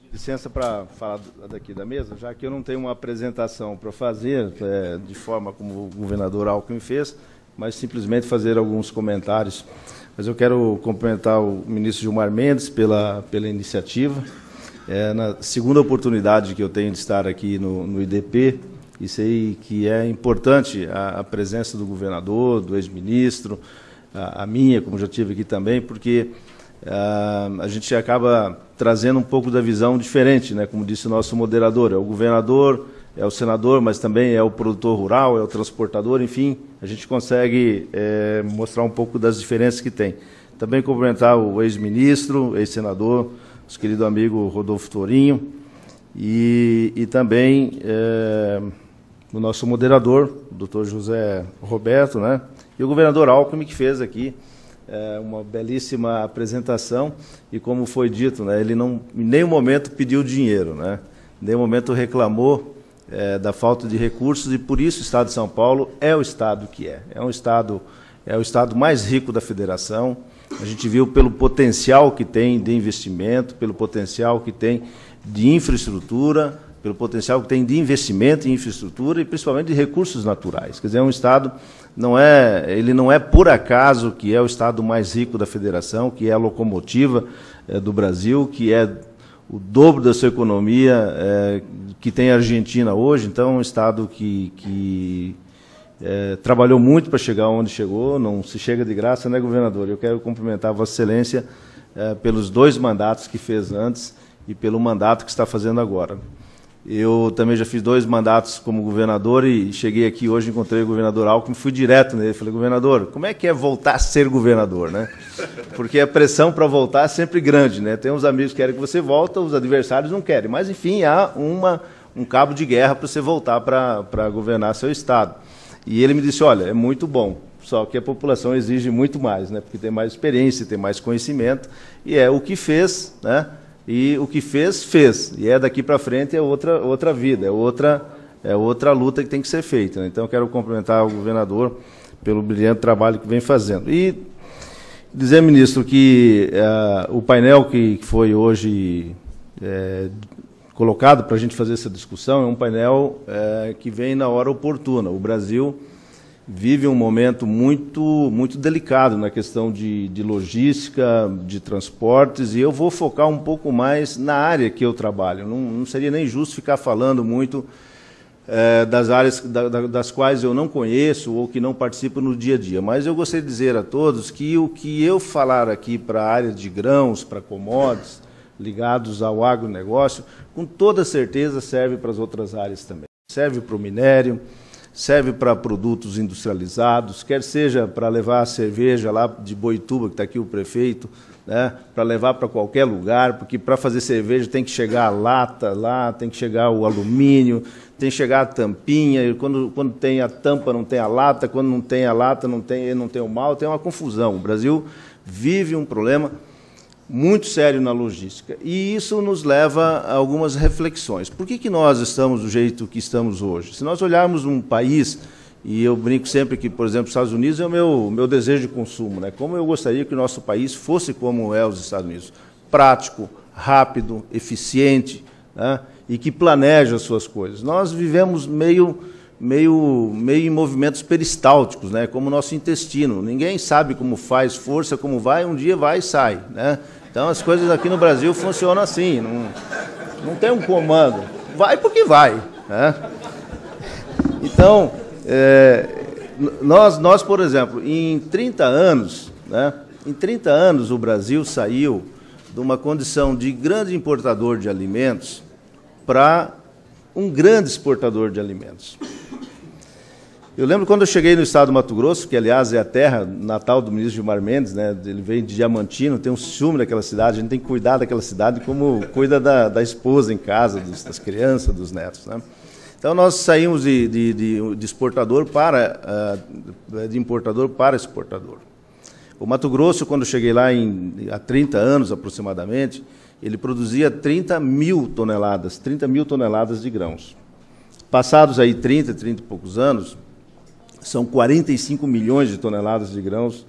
licença para falar daqui da mesa, já que eu não tenho uma apresentação para fazer, é, de forma como o governador Alckmin fez, mas simplesmente fazer alguns comentários. Mas eu quero cumprimentar o ministro Gilmar Mendes pela, pela iniciativa. É, na segunda oportunidade que eu tenho de estar aqui no, no IDP, e sei que é importante a, a presença do governador, do ex-ministro, a, a, minha, como já tive aqui também, porque ah, a, gente acaba trazendo um pouco da visão diferente, né? como disse o nosso moderador, é o governador, é o senador, mas também é o produtor rural, é o transportador, enfim, a gente consegue é, mostrar um pouco das diferenças que tem. Também cumprimentar o ex-ministro, ex-senador, nosso querido amigo Rodolfo Torinho, e, e também é, o nosso moderador, o doutor José Roberto, né? e o governador Alckmin, que fez aqui é, uma belíssima apresentação, e como foi dito, né, ele não, em nenhum momento pediu dinheiro, né? em nenhum momento reclamou é, da falta de recursos, e por isso o Estado de São Paulo é o Estado que é. É um Estado, é o Estado mais rico da Federação, a gente viu pelo potencial que tem de investimento, pelo potencial que tem de infraestrutura, pelo potencial que tem de investimento em infraestrutura e principalmente de recursos naturais. Quer dizer, é um estado não é, ele não é por acaso que é o estado mais rico da federação, que é a locomotiva é, do Brasil, que é o dobro da sua economia é, que tem a Argentina hoje, então é um estado que, que é, trabalhou muito para chegar onde chegou, não se chega de graça, né, governador? Eu quero cumprimentar Vossa Excelência é, pelos dois mandatos que fez antes e pelo mandato que está fazendo agora. Eu também já fiz dois mandatos como governador e cheguei aqui hoje, encontrei o governador Alckmin, fui direto nele, falei, governador, como é que é voltar a ser governador, né? Porque a pressão para voltar é sempre grande, né? Tem uns amigos que querem que você volte, os adversários não querem, mas enfim, há uma, um cabo de guerra para você voltar para governar seu estado. E ele me disse: olha, é muito bom, só que a população exige muito mais, né? Porque tem mais experiência, tem mais conhecimento, e é o que fez, né? E o que fez, fez. E é daqui para frente é outra, outra vida, é outra, é outra luta que tem que ser feita. Né? Então, eu quero cumprimentar o governador pelo brilhante trabalho que vem fazendo. E dizer, ministro, que uh, o painel que foi hoje é, colocado para a gente fazer essa discussão é um painel é, que vem na hora oportuna. O Brasil vive um momento muito, muito delicado na questão de, de logística, de transportes, e eu vou focar um pouco mais na área que eu trabalho. Não, não seria nem justo ficar falando muito é, das áreas da, da, das quais eu não conheço ou que não participo no dia a dia, mas eu gostaria de dizer a todos que o que eu falar aqui para a área de grãos, para commodities, ligados ao agronegócio, com toda certeza serve para as outras áreas também. Serve para o minério, serve para produtos industrializados, quer seja para levar a cerveja lá de Boituba, que está aqui o prefeito, né, para levar para qualquer lugar, porque para fazer cerveja tem que chegar a lata lá, tem que chegar o alumínio, tem que chegar a tampinha, e quando, quando tem a tampa não tem a lata, quando não tem a lata não tem, não tem o mal, tem uma confusão. O Brasil vive um problema muito sério na logística. E isso nos leva a algumas reflexões. Por que, que nós estamos do jeito que estamos hoje? Se nós olharmos um país, e eu brinco sempre que, por exemplo, os Estados Unidos é o meu, meu desejo de consumo, né? como eu gostaria que o nosso país fosse como é os Estados Unidos: prático, rápido, eficiente né? e que planeja as suas coisas. Nós vivemos meio. Meio, meio em movimentos peristálticos, né? como o nosso intestino. Ninguém sabe como faz força, como vai, um dia vai e sai. Né? Então as coisas aqui no Brasil funcionam assim, não, não tem um comando. Vai porque vai. Né? Então, é, nós, nós, por exemplo, em 30 anos, né, em 30 anos o Brasil saiu de uma condição de grande importador de alimentos para um grande exportador de alimentos. Eu lembro quando eu cheguei no estado do Mato Grosso, que aliás é a terra natal do ministro Gilmar Mendes, né? Ele vem de Diamantino, tem um ciúme daquela cidade, a gente tem que cuidar daquela cidade como cuida da, da esposa em casa, dos, das crianças, dos netos, né? Então nós saímos de, de, de, de exportador para ah, de importador para exportador. O Mato Grosso, quando eu cheguei lá em, há 30 anos aproximadamente, ele produzia 30 mil toneladas, 30 mil toneladas de grãos. Passados aí 30, 30 e poucos anos, são 45 milhões de toneladas de grãos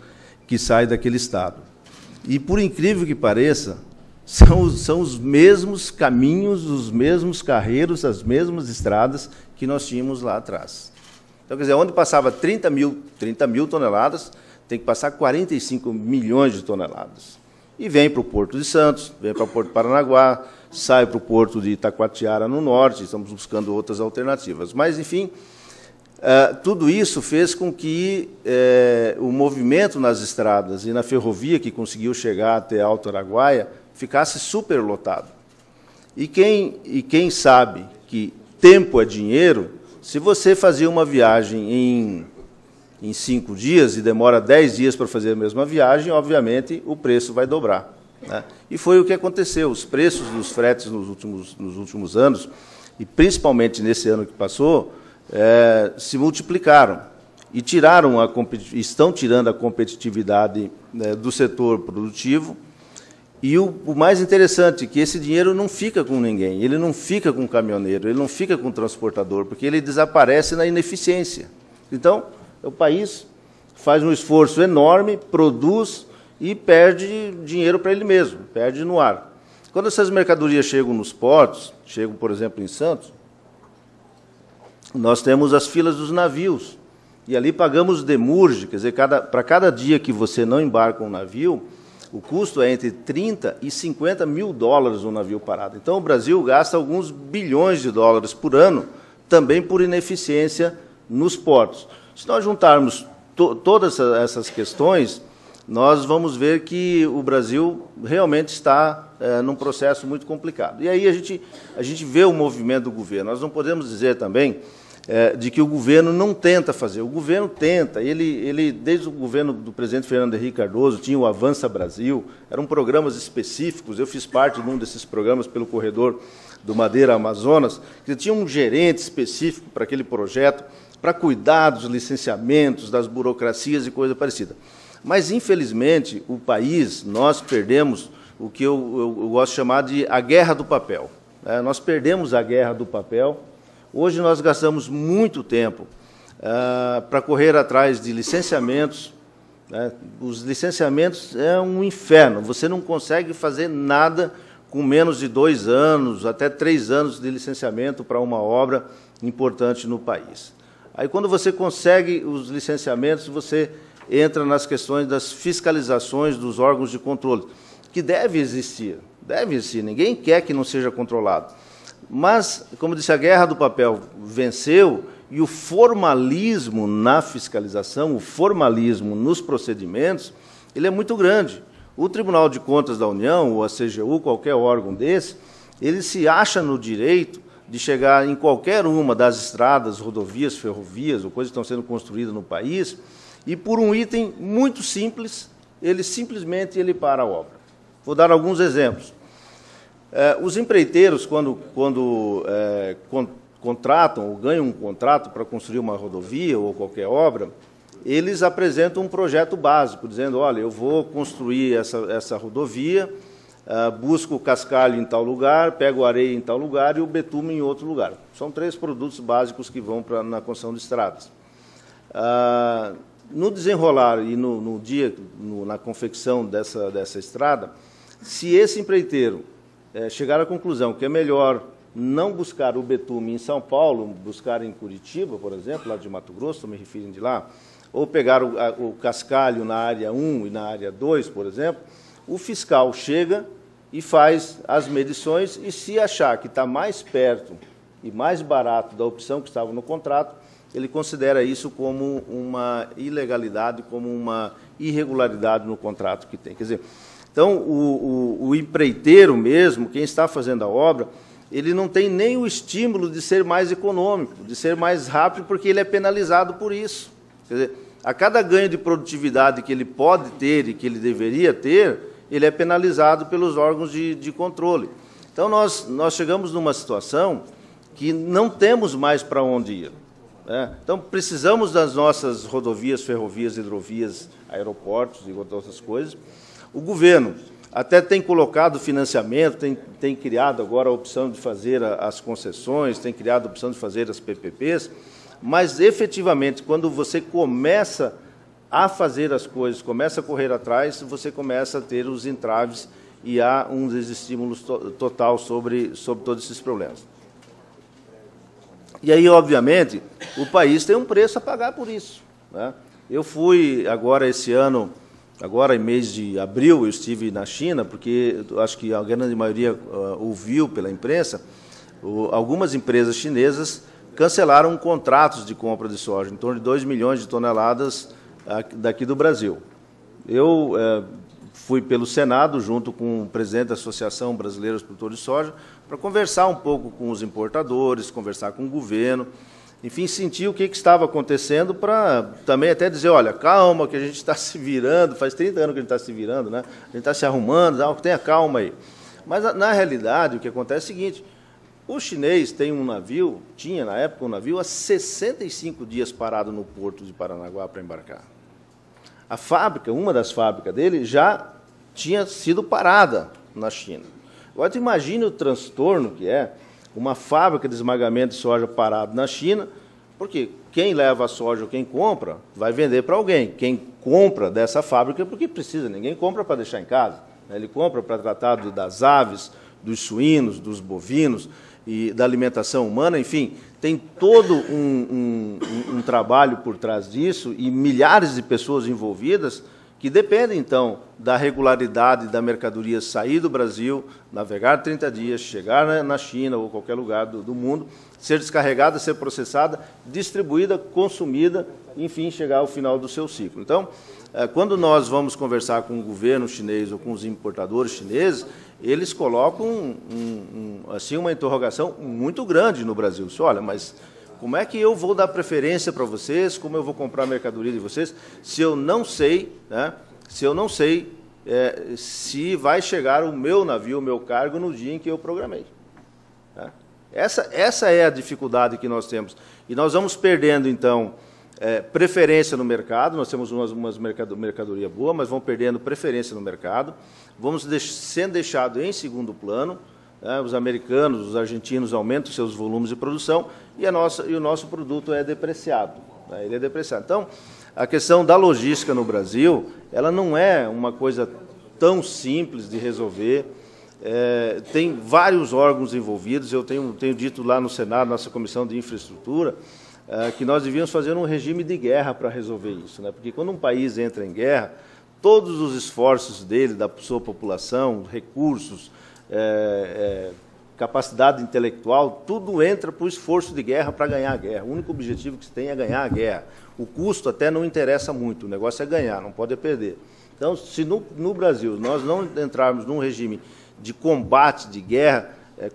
que saem daquele estado. E, por incrível que pareça, são, são os mesmos caminhos, os mesmos carreiros, as mesmas estradas que nós tínhamos lá atrás. Então, quer dizer, onde passava 30 mil, 30 mil toneladas, tem que passar 45 milhões de toneladas. E vem para o Porto de Santos, vem para o Porto de Paranaguá, sai para o Porto de Itacoatiara, no norte, estamos buscando outras alternativas. Mas, enfim, ah, tudo isso fez com que eh, o movimento nas estradas e na ferrovia que conseguiu chegar até Alto Araguaia ficasse superlotado. E quem, e quem sabe que tempo é dinheiro, se você fazia uma viagem em, em cinco dias e demora dez dias para fazer a mesma viagem, obviamente o preço vai dobrar. Né? E foi o que aconteceu. Os preços dos fretes nos últimos, nos últimos anos, e principalmente nesse ano que passou, é, se multiplicaram e tiraram a estão tirando a competitividade né, do setor produtivo. E o, o, mais interessante é que esse dinheiro não fica com ninguém, ele não fica com o caminhoneiro, ele não fica com o transportador, porque ele desaparece na ineficiência. Então, o país faz um esforço enorme, produz e perde dinheiro para ele mesmo, perde no ar. Quando essas mercadorias chegam nos portos, chegam, por exemplo, em Santos, nós temos as filas dos navios. E ali pagamos demurge, quer dizer, cada, para cada dia que você não embarca um navio, o custo é entre 30 e 50 mil dólares um navio parado. Então o Brasil gasta alguns bilhões de dólares por ano, também por ineficiência nos portos. Se nós juntarmos to todas essas questões, nós vamos ver que o Brasil realmente está é, num processo muito complicado. E aí a gente, a gente vê o movimento do governo. Nós não podemos dizer também é, de que o governo não tenta fazer. O governo tenta. Ele, ele, desde o governo do presidente Fernando Henrique Cardoso, tinha o Avança Brasil, eram programas específicos. Eu fiz parte de um desses programas pelo corredor do Madeira Amazonas, que tinha um gerente específico para aquele projeto, para cuidar dos licenciamentos, das burocracias e coisa parecida. Mas, infelizmente, o país, nós perdemos o que eu, eu, eu gosto de chamar de a guerra do papel. É, nós perdemos a guerra do papel Hoje nós gastamos muito tempo uh, ah, para correr atrás de licenciamentos. Né? Os licenciamentos é um inferno. Você não consegue fazer nada com menos de dois anos, até três anos de licenciamento para uma obra importante no país. Aí, quando você consegue os licenciamentos, você entra nas questões das fiscalizações dos órgãos de controle, que deve existir, deve existir. Ninguém quer que não seja controlado. Mas, como disse, a guerra do papel venceu e o formalismo na fiscalização, o formalismo nos procedimentos, ele é muito grande. O Tribunal de Contas da União, ou a CGU, qualquer órgão desse, ele se acha no direito de chegar em qualquer uma das estradas, rodovias, ferrovias, ou coisas que estão sendo construídas no país, e por um item muito simples, ele simplesmente ele para a obra. Vou dar alguns exemplos. É, os empreiteiros, quando, quando é, con contratam ou ganham um contrato para construir uma rodovia ou qualquer obra, eles apresentam um projeto básico, dizendo, olha, eu vou construir essa, essa rodovia, uh, busco o cascalho em tal lugar, pego areia em tal lugar e o betume em outro lugar. São três produtos básicos que vão pra, na construção de estradas. Uh, no desenrolar e no, no dia, no, na confecção dessa, dessa estrada, se esse empreiteiro é, chegaram à conclusão que é melhor não buscar o betume em São Paulo, buscar em Curitiba, por exemplo, lá de Mato Grosso, me referindo de lá, ou pegar o, a, o cascalho na área 1 e na área 2, por exemplo, o fiscal chega e faz as medições e se achar que está mais perto e mais barato da opção que estava no contrato, ele considera isso como uma ilegalidade, como uma irregularidade no contrato que tem. Quer dizer, então, o, o, o empreiteiro mesmo, quem está fazendo a obra, ele não tem nem o estímulo de ser mais econômico, de ser mais rápido, porque ele é penalizado por isso. Quer dizer, a cada ganho de produtividade que ele pode ter e que ele deveria ter, ele é penalizado pelos órgãos de, de controle. Então, nós, nós chegamos numa situação que não temos mais para onde ir. Né? Então, precisamos das nossas rodovias, ferrovias, hidrovias, aeroportos e outras coisas, o governo até tem colocado financiamento, tem, tem criado agora a opção de fazer as concessões, tem criado a opção de fazer as PPPs, mas efetivamente, quando você começa a fazer as coisas, começa a correr atrás, você começa a ter os entraves e há um desestímulo total sobre, sobre todos esses problemas. E aí, obviamente, o país tem um preço a pagar por isso. Né? Eu fui agora esse ano Agora, em mês de abril, eu estive na China, porque acho que a grande maioria uh, ouviu pela imprensa, algumas empresas chinesas cancelaram contratos de compra de soja, em torno de 2 milhões de toneladas ah, daqui do Brasil. Eu eh, fui pelo Senado, junto com o presidente da Associação Brasileira dos Produtores de Soja, para conversar um pouco com os importadores, conversar com o governo, enfim, sentir o que, que estava acontecendo para também até dizer, olha, calma, que a gente está se virando, faz 30 anos que a gente está se virando, né? a gente está se arrumando, tenha calma aí. Mas, na realidade, o que acontece é o seguinte, o chinês tem um navio, tinha na época um navio, há 65 dias parado no porto de Paranaguá para embarcar. A fábrica, uma das fábricas dele, já tinha sido parada na China. Agora, tu imagina o transtorno que é uma fábrica de esmagamento de soja parado na China, porque quem leva a soja ou quem compra vai vender para alguém. Quem compra dessa fábrica é porque precisa, ninguém compra para deixar em casa. Né? Ele compra para tratar das aves, dos suínos, dos bovinos e da alimentação humana, enfim, tem todo um, um, um, trabalho por trás disso e milhares de pessoas envolvidas que depende, então, da regularidade da mercadoria sair do Brasil, navegar 30 dias, chegar na China ou qualquer lugar do, do mundo, ser descarregada, ser processada, distribuída, consumida, enfim, chegar ao final do seu ciclo. Então, eh, quando nós vamos conversar com o governo chinês ou com os importadores chineses, eles colocam um, um, assim uma interrogação muito grande no Brasil. Olha, mas como é que eu vou dar preferência para vocês? Como eu vou comprar a mercadoria de vocês? Se eu não sei, né? Se eu não sei é, se vai chegar o meu navio, o meu cargo no dia em que eu programei. Né? Essa, essa é a dificuldade que nós temos. E nós vamos perdendo, então, é, preferência no mercado. Nós temos umas, umas mercado, mercadoria boa, mas vamos perdendo preferência no mercado. Vamos deix sendo deixado em segundo plano. Né? os americanos, os argentinos aumentam seus volumes de produção e, a nossa, e o nosso produto é depreciado. Né? Ele é depreciado. Então, a questão da logística no Brasil, ela não é uma coisa tão simples de resolver. É, tem vários órgãos envolvidos. Eu tenho, tenho dito lá no Senado, nossa comissão de infraestrutura, é, que nós devíamos fazer um regime de guerra para resolver isso, né? porque quando um país entra em guerra, todos os esforços dele, da sua população, recursos, é, é, capacidade intelectual, tudo entra para o esforço de guerra para ganhar a guerra. O único objetivo que se tem é ganhar a guerra. O custo até não interessa muito, o negócio é ganhar, não pode é perder. Então, se no, no Brasil nós não entrarmos num regime de combate, de guerra, é,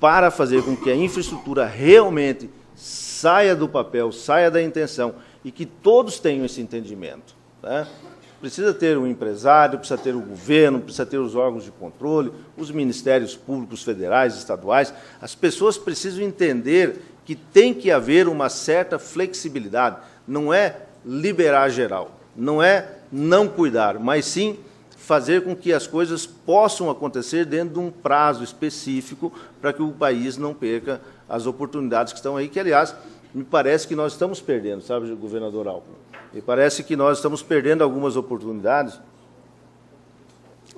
para fazer com que a infraestrutura realmente saia do papel, saia da intenção e que todos tenham esse entendimento. Né? Precisa ter o empresário, precisa ter o governo, precisa ter os órgãos de controle, os ministérios públicos federais, estaduais. As pessoas precisam entender que tem que haver uma certa flexibilidade. Não é liberar geral, não é não cuidar, mas sim fazer com que as coisas possam acontecer dentro de um prazo específico para que o país não perca as oportunidades que estão aí, que, aliás, me parece que nós estamos perdendo, sabe, governador Alckmin? E parece que nós estamos perdendo algumas oportunidades,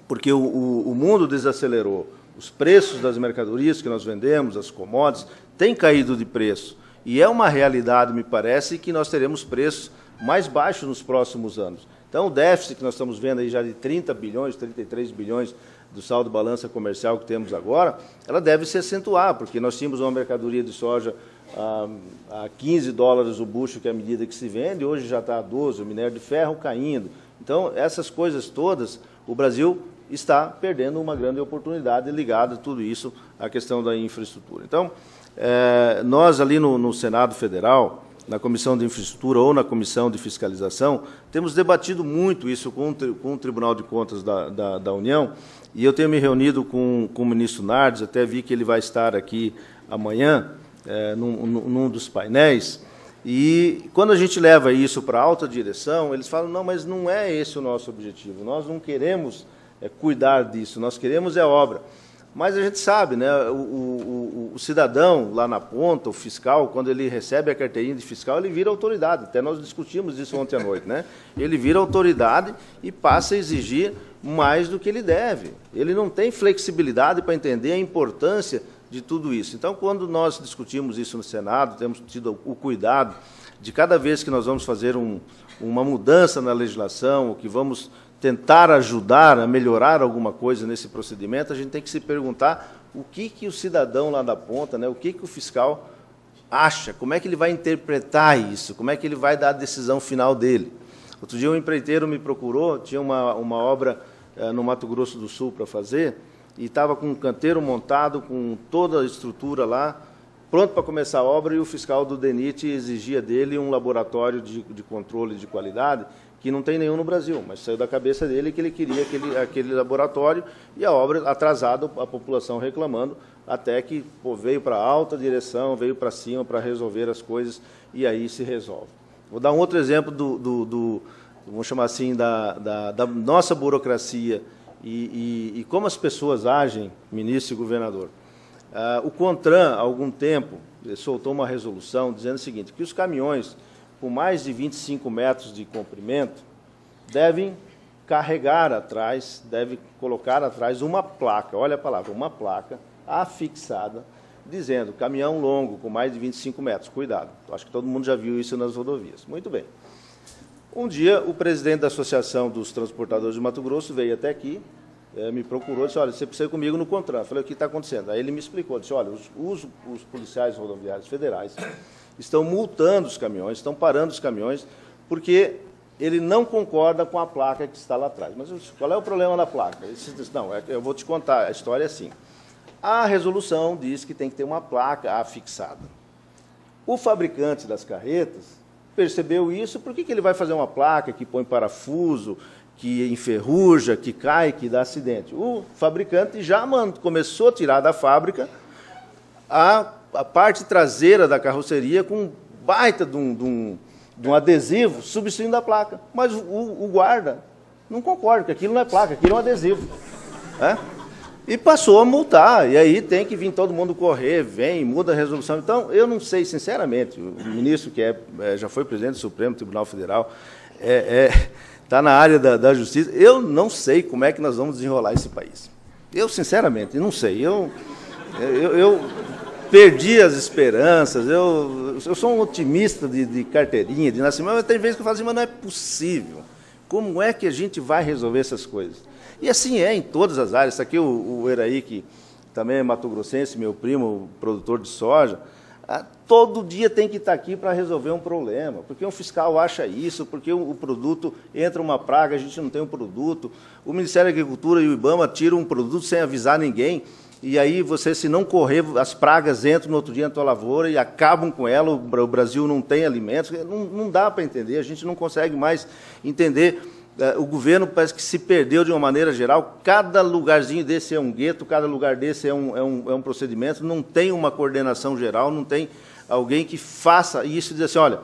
porque o, o, o mundo desacelerou. Os preços das mercadorias que nós vendemos, as commodities, têm caído de preço. E é uma realidade, me parece, que nós teremos preços mais baixos nos próximos anos. Então, o déficit que nós estamos vendo aí já de 30 bilhões, 33 bilhões do saldo balança comercial que temos agora, ela deve se acentuar, porque nós tínhamos uma mercadoria de soja a, a 15 dólares o bucho, que é a medida que se vende, hoje já está a 12, o minério de ferro caindo. Então, essas coisas todas, o Brasil está perdendo uma grande oportunidade ligada a tudo isso, à questão da infraestrutura. Então, é, nós ali no, no Senado Federal, na Comissão de Infraestrutura ou na Comissão de Fiscalização, temos debatido muito isso com, com o Tribunal de Contas da, da, da, União, e eu tenho me reunido com, com o ministro Nardes, até vi que ele vai estar aqui amanhã, é, num, num dos painéis. E quando a gente leva isso para alta direção, eles falam: não, mas não é esse o nosso objetivo. Nós não queremos é, cuidar disso, nós queremos é obra. Mas a gente sabe, né, o, o, o, cidadão lá na ponta, o fiscal, quando ele recebe a carteirinha de fiscal, ele vira autoridade. Até nós discutimos isso ontem à noite. Né? Ele vira autoridade e passa a exigir mais do que ele deve. Ele não tem flexibilidade para entender a importância de tudo isso. Então, quando nós discutimos isso no Senado, temos tido o cuidado de cada vez que nós vamos fazer um, uma mudança na legislação, ou que vamos tentar ajudar a melhorar alguma coisa nesse procedimento, a gente tem que se perguntar o que, que o cidadão lá da ponta, né, o que, que o fiscal acha, como é que ele vai interpretar isso, como é que ele vai dar a decisão final dele. Outro dia um empreiteiro me procurou, tinha uma, uma obra eh, no Mato Grosso do Sul para fazer, e estava com um canteiro montado, com toda a estrutura lá, pronto para começar a obra, e o fiscal do DENIT exigia dele um laboratório de, de controle de qualidade, que não tem nenhum no Brasil, mas saiu da cabeça dele que ele queria aquele, aquele laboratório, e a obra atrasada, a população reclamando, até que pô, veio para alta direção, veio para cima para resolver as coisas, e aí se resolve. Vou dar um outro exemplo do, do, do vamos chamar assim, da, da, da nossa burocracia, e, e, e como as pessoas agem, ministro e governador. Uh, o CONTRAN, há algum tempo, soltou uma resolução dizendo o seguinte, que os caminhões com mais de 25 metros de comprimento devem carregar atrás, devem colocar atrás uma placa, olha a palavra, uma placa afixada, dizendo caminhão longo com mais de 25 metros, cuidado. Acho que todo mundo já viu isso nas rodovias. Muito bem. Um dia, o presidente da Associação dos Transportadores de Mato Grosso veio até aqui, é, me procurou e disse, olha, você precisa ir comigo no contrato. Eu falei, o que está acontecendo? Aí ele me explicou, disse, olha, os, os, os policiais rodoviários federais estão multando os caminhões, estão parando os caminhões, porque ele não concorda com a placa que está lá atrás. Mas disse, qual é o problema da placa? Ele disse, não, é eu vou te contar, a história é assim. A resolução diz que tem que ter uma placa afixada. O fabricante das carretas percebeu isso, por que, que ele vai fazer uma placa que põe parafuso, que enferruja, que cai, que dá acidente? O fabricante já começou a tirar da fábrica a, a parte traseira da carroceria com um baita de um, de um, de um adesivo substituindo a placa. Mas o, o guarda não concorda, que aquilo não é placa, aquilo é um adesivo. É? E passou a multar, e aí tem que vir todo mundo correr, vem, muda a resolução. Então, eu não sei, sinceramente, o ministro que é, é já foi presidente do Supremo Tribunal Federal, está é, é, tá na área da, da justiça, eu não sei como é que nós vamos desenrolar esse país. Eu, sinceramente, não sei. Eu, eu, eu perdi as esperanças, eu, eu sou um otimista de, de carteirinha, de nascimento, mas tem vezes que eu falo assim, mas não é possível. Como é que a gente vai resolver essas coisas? E assim é em todas as áreas. Isso aqui, o, o Eraí, que também é Mato Grossense, meu primo, produtor de soja, ah, todo dia tem que estar tá aqui para resolver um problema, porque um fiscal acha isso, porque o produto entra uma praga, a gente não tem um produto, o Ministério da Agricultura e o IBAMA tiram um produto sem avisar ninguém, e aí você, se não correr, as pragas entram no outro dia na tua lavoura e acabam com ela, o Brasil não tem alimentos, não, não dá para entender, a gente não consegue mais entender é, o governo parece que se perdeu de uma maneira geral. Cada lugarzinho desse é um gueto, cada lugar desse é um, é um, é um procedimento. Não tem uma coordenação geral, não tem alguém que faça isso e dizer assim, olha,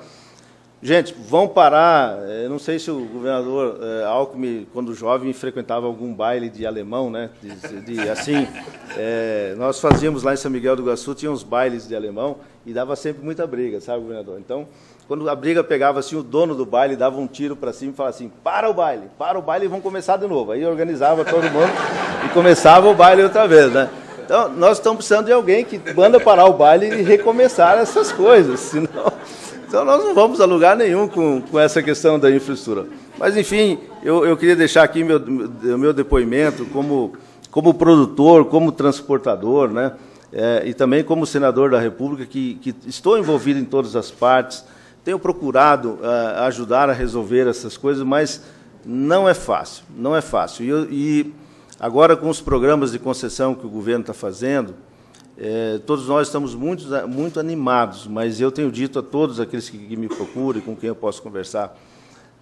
gente, vão parar. É, eu não sei se o governador é, Alckmin, quando jovem, frequentava algum baile de alemão, né? De, de assim, é, nós fazíamos lá em São Miguel do Iguaçu, tinha uns bailes de alemão e dava sempre muita briga, sabe, governador? Então quando a briga pegava assim, o dono do baile dava um tiro para cima e falava assim: para o baile, para o baile e vão começar de novo. Aí organizava todo mundo e começava o baile outra vez, né? Então, nós estamos precisando de alguém que manda parar o baile e recomeçar essas coisas, senão então nós não vamos a lugar nenhum com, com essa questão da infraestrutura. Mas, enfim, eu, eu queria deixar aqui meu, meu depoimento como, como produtor, como transportador, né? É, e também como senador da República, que, que estou envolvido em todas as partes, tenho procurado uh, ajudar a resolver essas coisas, mas não é fácil, não é fácil. E, eu, e agora, com os programas de concessão que o governo está fazendo, eh, todos nós estamos muito, eh, muito animados, mas eu tenho dito a todos aqueles que, que me procuram e com quem eu posso conversar,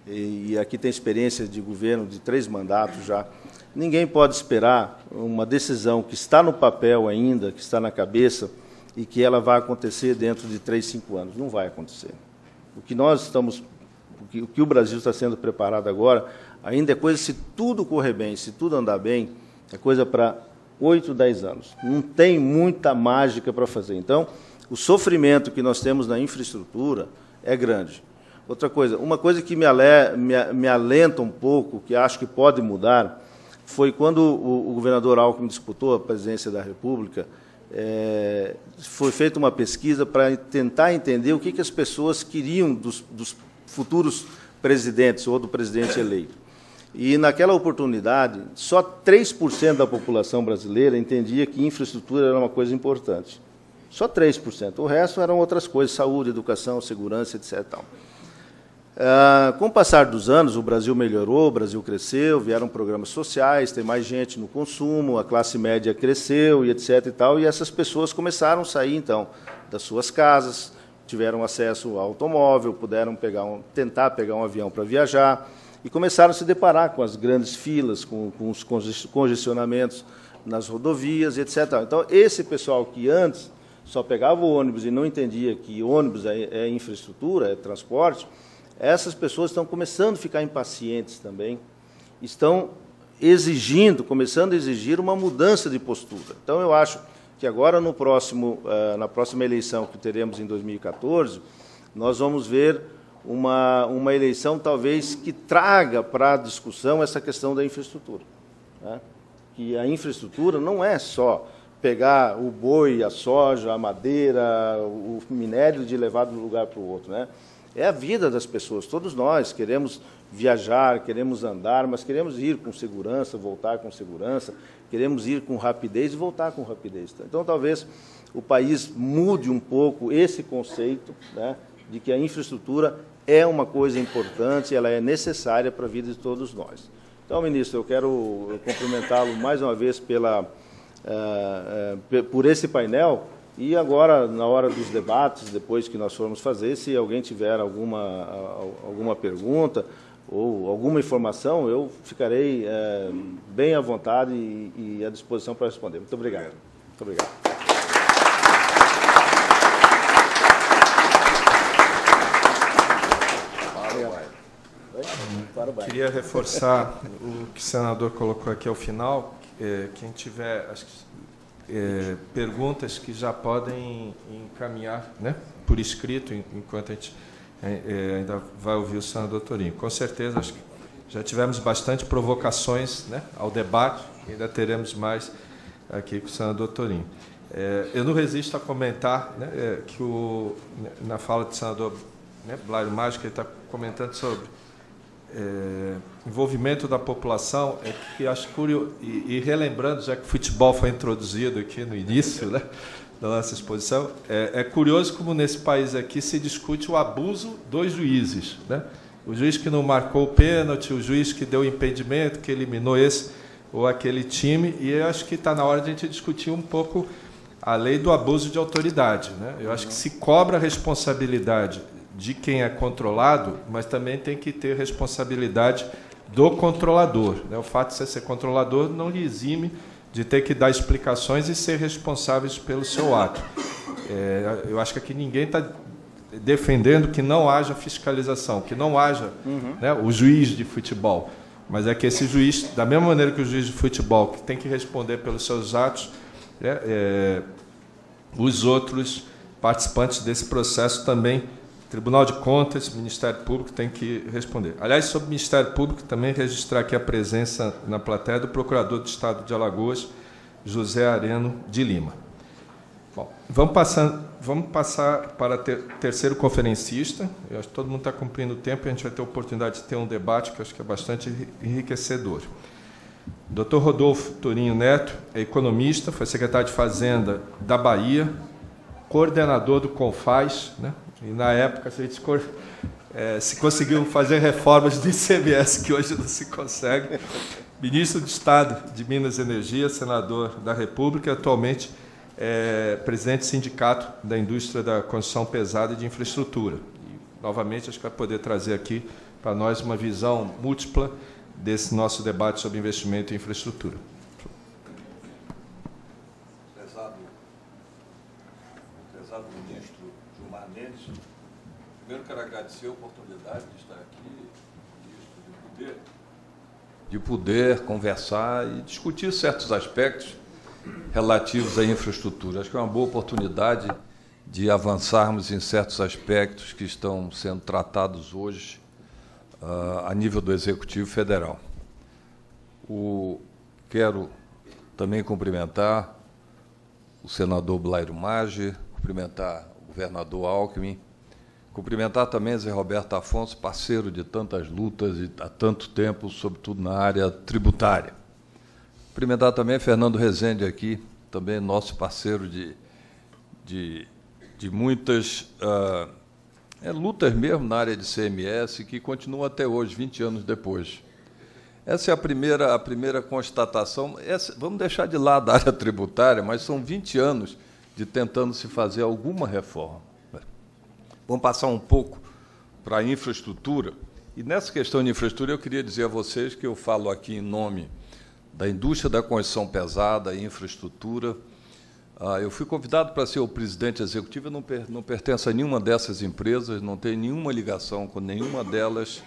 e, e aqui tem experiência de governo de três mandatos já, ninguém pode esperar uma decisão que está no papel ainda, que está na cabeça, e que ela vai acontecer dentro de três, cinco anos. Não vai acontecer o que nós estamos, o que, o que o Brasil está sendo preparado agora, ainda é coisa, se tudo correr bem, se tudo andar bem, é coisa para oito, dez anos. Não tem muita mágica para fazer. Então, o sofrimento que nós temos na infraestrutura é grande. Outra coisa, uma coisa que me, ale, me, me alenta um pouco, que acho que pode mudar, foi quando o, o governador Alckmin disputou a presidência da República, é, foi feita uma pesquisa para tentar entender o que, que as pessoas queriam dos, dos futuros presidentes ou do presidente eleito. E, naquela oportunidade, só 3% da população brasileira entendia que infraestrutura era uma coisa importante. Só 3%. O resto eram outras coisas, saúde, educação, segurança, etc. Ah, com o passar dos anos, o Brasil melhorou, o Brasil cresceu, vieram programas sociais, tem mais gente no consumo, a classe média cresceu e etc e tal, e essas pessoas começaram a sair então das suas casas, tiveram acesso ao automóvel, puderam pegar um, tentar pegar um avião para viajar e começaram a se deparar com as grandes filas, com, com os congestionamentos nas rodovias, etc. Então, esse pessoal que antes só pegava o ônibus e não entendia que ônibus é, é infraestrutura, é transporte, essas pessoas estão começando a ficar impacientes também, estão exigindo, começando a exigir uma mudança de postura. Então, eu acho que agora, no próximo, eh, na próxima eleição que teremos em 2014, nós vamos ver uma, uma eleição talvez que traga para a discussão essa questão da infraestrutura. Né? Que a infraestrutura não é só pegar o boi, a soja, a madeira, o minério de levar de um lugar para o outro. Né? é a vida das pessoas. Todos nós queremos viajar, queremos andar, mas queremos ir com segurança, voltar com segurança, queremos ir com rapidez e voltar com rapidez. Então, talvez o país mude um pouco esse conceito né, de que a infraestrutura é uma coisa importante, ela é necessária para a vida de todos nós. Então, ministro, eu quero cumprimentá-lo mais uma vez pela, uh, uh, por esse painel e agora, na hora dos debates, depois que nós formos fazer, se alguém tiver alguma, alguma pergunta ou alguma informação, eu ficarei é, bem à vontade e, e à disposição para responder. Muito obrigado. Muito obrigado. Queria reforçar o que o senador colocou aqui ao final. É, quem tiver, acho que é, perguntas que já podem encaminhar né, por escrito, enquanto a gente é, é, ainda vai ouvir o senador Torinho. Com certeza, acho que já tivemos bastante provocações né, ao debate, ainda teremos mais aqui com o senador Torinho. eu não resisto a comentar né, que o, na fala do senador né, Blairo Mágico, ele está comentando sobre é, envolvimento da população é que acho curioso, e, e, relembrando, já que o futebol foi introduzido aqui no início né, da nossa exposição, é, é, curioso como nesse país aqui se discute o abuso dos juízes. Né? O juiz que não marcou o pênalti, o juiz que deu o impedimento, que eliminou esse ou aquele time, e eu acho que está na hora de a gente discutir um pouco a lei do abuso de autoridade. Né? Eu acho que se cobra responsabilidade de quem é controlado, mas também tem que ter responsabilidade do controlador. Né? O fato de você ser controlador não lhe exime de ter que dar explicações e ser responsáveis pelo seu ato. É, eu acho que aqui ninguém está defendendo que não haja fiscalização, que não haja uhum. né, o juiz de futebol. Mas é que esse juiz, da mesma maneira que o juiz de futebol, que tem que responder pelos seus atos, né, é, os outros participantes desse processo também Tribunal de Contas, Ministério Público tem que responder. Aliás, sobre o Ministério Público, também registrar aqui a presença na plateia do Procurador do Estado de Alagoas, José Areno de Lima. Bom, vamos, passando, vamos passar para ter, terceiro conferencista. Eu acho que todo mundo está cumprindo o tempo e a gente vai ter a oportunidade de ter um debate que acho que é bastante enriquecedor. Dr. Rodolfo Turinho Neto é economista, foi secretário de Fazenda da Bahia, coordenador do CONFAS, né? E na época a gente é, se conseguiu fazer reformas do ICMS que hoje não se consegue. Ministro de Estado de Minas e Energia, senador da República, atualmente é, presidente do sindicato da indústria da construção pesada e de infraestrutura. E, novamente, acho que vai poder trazer aqui para nós uma visão múltipla desse nosso debate sobre investimento em infraestrutura. agradecer a oportunidade de estar aqui, de poder, de poder conversar e discutir certos aspectos relativos à infraestrutura. Acho que é uma boa oportunidade de avançarmos em certos aspectos que estão sendo tratados hoje uh, a nível do Executivo Federal. O, quero também cumprimentar o senador Blairo Maggi, cumprimentar o governador Alckmin, Cumprimentar também Zé Roberto Afonso, parceiro de tantas lutas e há tanto tempo, sobretudo na área tributária. Cumprimentar também Fernando Rezende aqui, também nosso parceiro de, de, de muitas uh, é, lutas mesmo na área de CMS, que continuam até hoje, 20 anos depois. Essa é a primeira, a primeira constatação. Essa, vamos deixar de lado a área tributária, mas são 20 anos de tentando se fazer alguma reforma. Vamos passar um pouco para a infraestrutura. E nessa questão de infraestrutura, eu queria dizer a vocês que eu falo aqui em nome da indústria da construção pesada e infraestrutura. Ah, eu fui convidado para ser o presidente executivo, eu não pertenço a nenhuma dessas empresas, não tenho nenhuma ligação com nenhuma delas,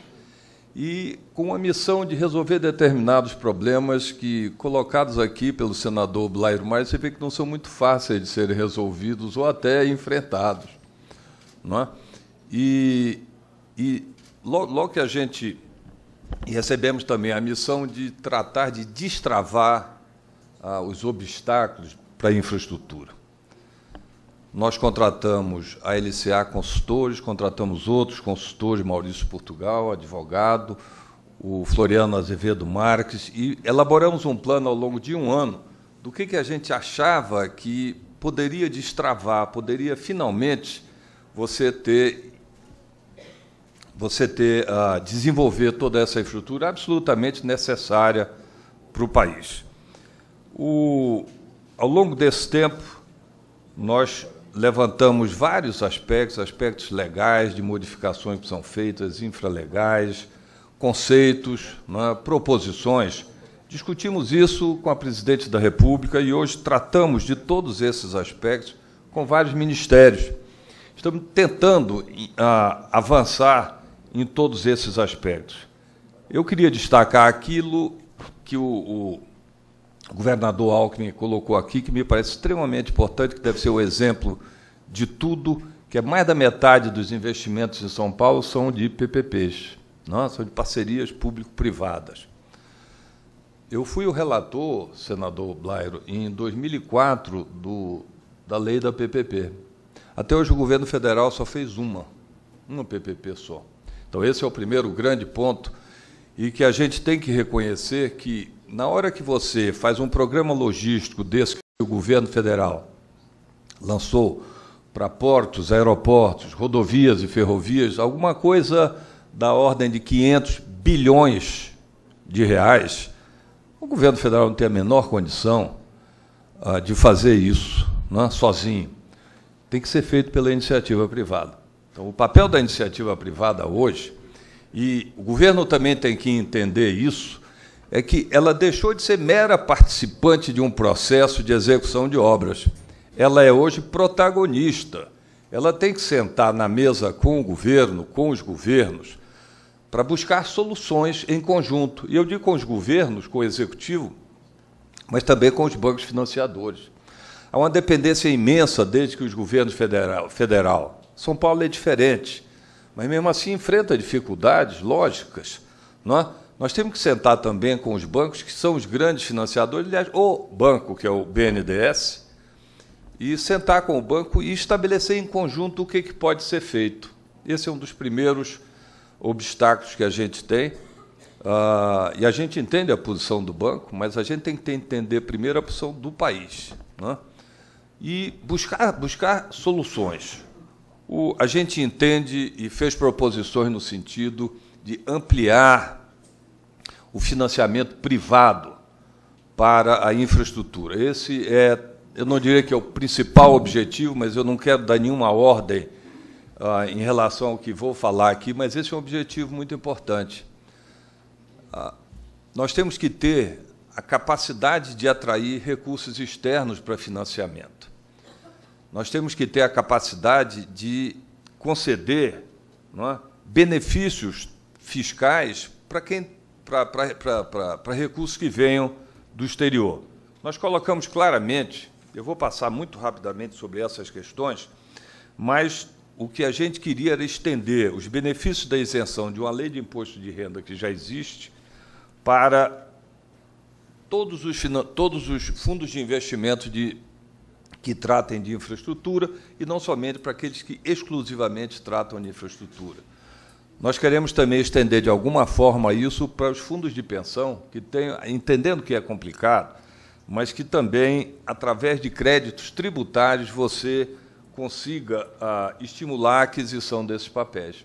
e com a missão de resolver determinados problemas que, colocados aqui pelo senador Blair Maia, você vê que não são muito fáceis de serem resolvidos ou até enfrentados. Não é? E, e logo, logo que a gente recebemos também a missão de tratar de destravar ah, os obstáculos para a infraestrutura. Nós contratamos a LCA consultores, contratamos outros consultores, Maurício Portugal, advogado, o Floriano Azevedo Marques, e elaboramos um plano ao longo de um ano do que, que a gente achava que poderia destravar, poderia finalmente você ter você ter a uh, desenvolver toda essa infraestrutura absolutamente necessária para o país. O, ao longo desse tempo, nós levantamos vários aspectos, aspectos legais de modificações que são feitas, infralegais, conceitos, né, proposições. Discutimos isso com a presidente da República e hoje tratamos de todos esses aspectos com vários ministérios. Estamos tentando avançar em todos esses aspectos. Eu queria destacar aquilo que o, o, governador Alckmin colocou aqui, que me parece extremamente importante, que deve ser o exemplo de tudo, que é mais da metade dos investimentos em São Paulo são de PPPs, não? É? são de parcerias público-privadas. Eu fui o relator, senador Blairo, em 2004, do, da lei da PPP. Até hoje o governo federal só fez uma, uma PPP só. Então esse é o primeiro grande ponto e que a gente tem que reconhecer que na hora que você faz um programa logístico desse que o governo federal lançou para portos, aeroportos, rodovias e ferrovias, alguma coisa da ordem de 500 bilhões de reais, o governo federal não tem a menor condição ah, de fazer isso né, sozinho tem que ser feito pela iniciativa privada. Então, o papel da iniciativa privada hoje, e o governo também tem que entender isso, é que ela deixou de ser mera participante de um processo de execução de obras. Ela é hoje protagonista. Ela tem que sentar na mesa com o governo, com os governos, para buscar soluções em conjunto. E eu digo com os governos, com o executivo, mas também com os bancos financiadores. Há uma dependência imensa desde que os governos federal, federal. São Paulo é diferente, mas mesmo assim enfrenta dificuldades lógicas. Não é? Nós temos que sentar também com os bancos, que são os grandes financiadores, aliás, o banco, que é o BNDES, e sentar com o banco e estabelecer em conjunto o que, que pode ser feito. Esse é um dos primeiros obstáculos que a gente tem. Uh, e a gente entende a posição do banco, mas a gente tem que entender primeiro a posição do país. É? e buscar, buscar soluções. O, a gente entende e fez proposições no sentido de ampliar o financiamento privado para a infraestrutura. Esse é, eu não diria que é o principal objetivo, mas eu não quero dar nenhuma ordem ah, em relação ao que vou falar aqui, mas esse é um objetivo muito importante. Ah, nós temos que ter a capacidade de atrair recursos externos para financiamento. Nós temos que ter a capacidade de conceder é, benefícios fiscais para quem para recursos que venham do exterior. Nós colocamos claramente, eu vou passar muito rapidamente sobre essas questões, mas o que a gente queria era estender os benefícios da isenção de uma lei de imposto de renda que já existe para todos os, todos os fundos de investimento de, que tratem de infraestrutura e não somente para aqueles que exclusivamente tratam de infraestrutura. Nós queremos também estender de alguma forma isso para os fundos de pensão, que tem, entendendo que é complicado, mas que também, através de créditos tributários, você consiga ah, estimular a aquisição desses papéis.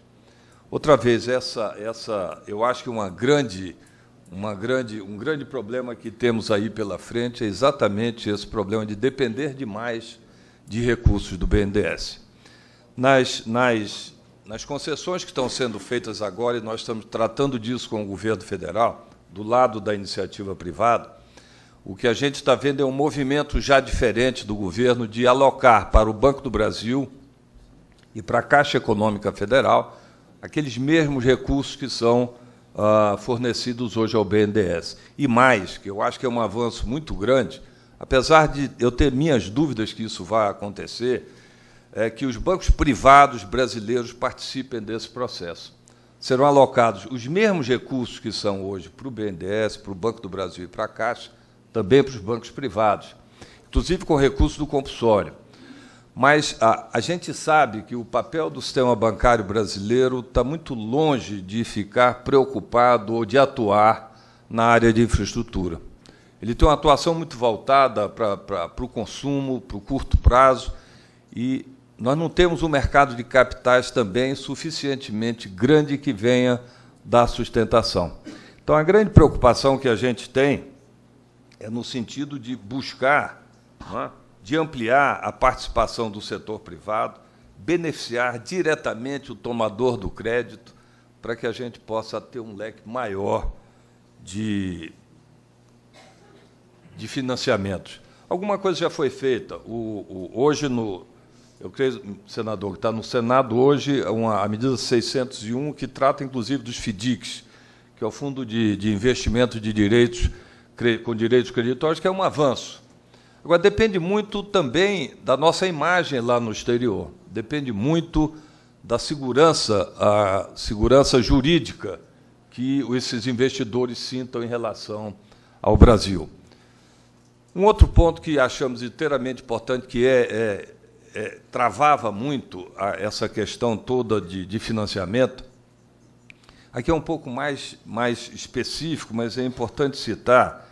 Outra vez, essa, essa, eu acho que uma grande uma grande, um grande problema que temos aí pela frente é exatamente esse problema de depender demais de recursos do BNDES. Nas, nas, nas concessões que estão sendo feitas agora, e nós estamos tratando disso com o governo federal, do lado da iniciativa privada, o que a gente está vendo é um movimento já diferente do governo de alocar para o Banco do Brasil e para a Caixa Econômica Federal aqueles mesmos recursos que são ah, fornecidos hoje ao BNDES. E mais, que eu acho que é um avanço muito grande, apesar de eu ter minhas dúvidas que isso vai acontecer, é que os bancos privados brasileiros participem desse processo. Serão alocados os mesmos recursos que são hoje para o BNDES, para o Banco do Brasil e para a Caixa, também para os bancos privados, inclusive com recursos do compulsório. Mas a, ah, a gente sabe que o papel do sistema bancário brasileiro está muito longe de ficar preocupado ou de atuar na área de infraestrutura. Ele tem uma atuação muito voltada para, para, o consumo, para o curto prazo, e nós não temos um mercado de capitais também suficientemente grande que venha da sustentação. Então, a grande preocupação que a gente tem é no sentido de buscar é? de ampliar a participação do setor privado, beneficiar diretamente o tomador do crédito, para que a gente possa ter um leque maior de, de financiamentos. Alguma coisa já foi feita. O, o hoje, no, eu creio, senador, que está no Senado hoje é uma, a medida 601, que trata inclusive dos FDICs, que é o Fundo de, de Investimento de Direitos com Direitos Creditórios, que é um avanço Agora, depende muito também da nossa imagem lá no exterior, depende muito da segurança, a segurança jurídica que esses investidores sintam em relação ao Brasil. Um outro ponto que achamos inteiramente importante, que é, é, é travava muito a, essa questão toda de, de, financiamento, aqui é um pouco mais, mais específico, mas é importante citar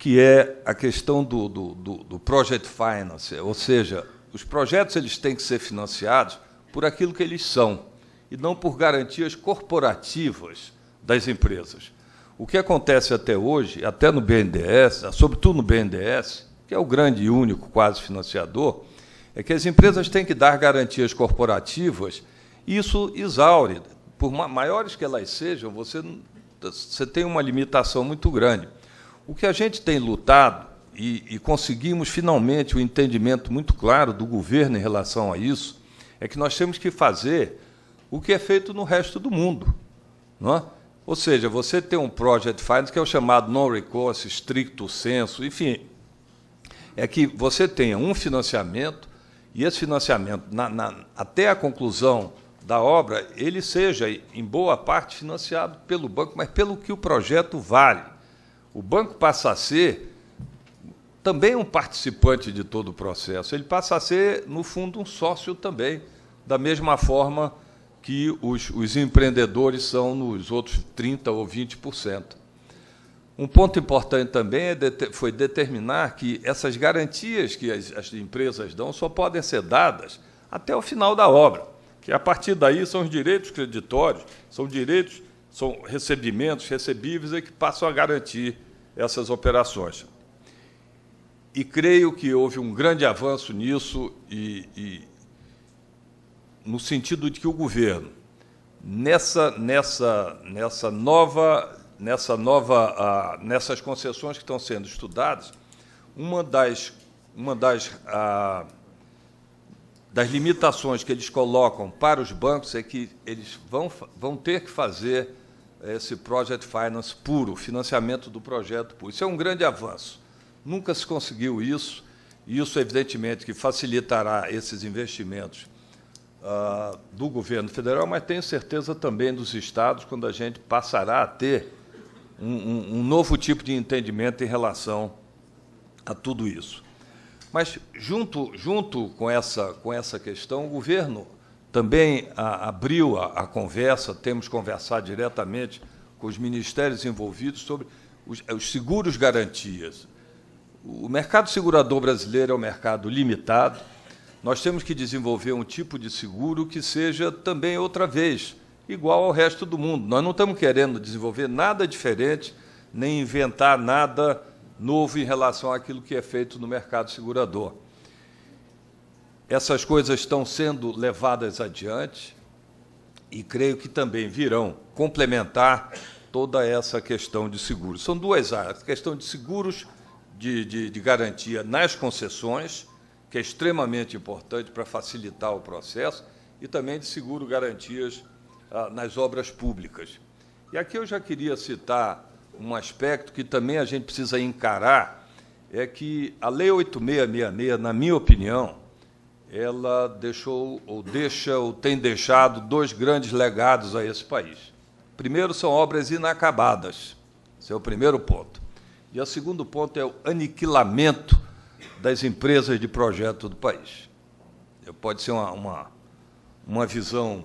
que é a questão do, do, do, do project finance, é, ou seja, os projetos eles têm que ser financiados por aquilo que eles são e não por garantias corporativas das empresas. O que acontece até hoje, até no BNDES, sobretudo no BNDES, que é o grande e único quase financiador, é que as empresas têm que dar garantias corporativas e isso exaure. Por maiores que elas sejam, você, você tem uma limitação muito grande. O que a gente tem lutado, e, e conseguimos finalmente o um entendimento muito claro do governo em relação a isso, é que nós temos que fazer o que é feito no resto do mundo. Não é? Ou seja, você tem um project finance, que é o chamado non-recourse, stricto senso, enfim, é que você tenha um financiamento e esse financiamento, na, na, até a conclusão da obra, ele seja, em boa parte, financiado pelo banco, mas pelo que o projeto vale. O banco passa a ser também um participante de todo o processo. Ele passa a ser, no fundo, um sócio também, da mesma forma que os, os empreendedores são nos outros 30% ou 20%. Um ponto importante também é de, foi determinar que essas garantias que as, as empresas dão só podem ser dadas até o final da obra, que a partir daí são os direitos creditórios, são direitos são recebimentos recebíveis é que passam a garantir essas operações. E creio que houve um grande avanço nisso e, e no sentido de que o governo, nessa, nessa, nessa nova, nessa nova, nessas concessões que estão sendo estudadas, uma das, uma das, das limitações que eles colocam para os bancos é que eles vão, vão ter que fazer é esse project finance puro, financiamento do projeto puro. Isso é um grande avanço. Nunca se conseguiu isso. e Isso, evidentemente, que facilitará esses investimentos ah, do governo federal, mas tenho certeza também dos estados, quando a gente passará a ter um, um, um novo tipo de entendimento em relação a tudo isso. Mas, junto, junto com, essa, com essa questão, o governo também a, abriu a, a, conversa, temos conversado diretamente com os ministérios envolvidos sobre os, eh, os seguros garantias. O mercado segurador brasileiro é um mercado limitado. Nós temos que desenvolver um tipo de seguro que seja também outra vez igual ao resto do mundo. Nós não estamos querendo desenvolver nada diferente, nem inventar nada novo em relação àquilo que é feito no mercado segurador. Essas coisas estão sendo levadas adiante e creio que também virão complementar toda essa questão de seguros. São duas áreas: a questão de seguros de, de, de garantia nas concessões, que é extremamente importante para facilitar o processo, e também de seguro garantias ah, nas obras públicas. E aqui eu já queria citar um aspecto que também a gente precisa encarar, é que a Lei 8666, na minha opinião, ela deixou, ou deixa, ou tem deixado dois grandes legados a esse país. Primeiro são obras inacabadas, esse é o primeiro ponto. E o segundo ponto é o aniquilamento das empresas de projeto do país. Pode ser uma, uma, uma visão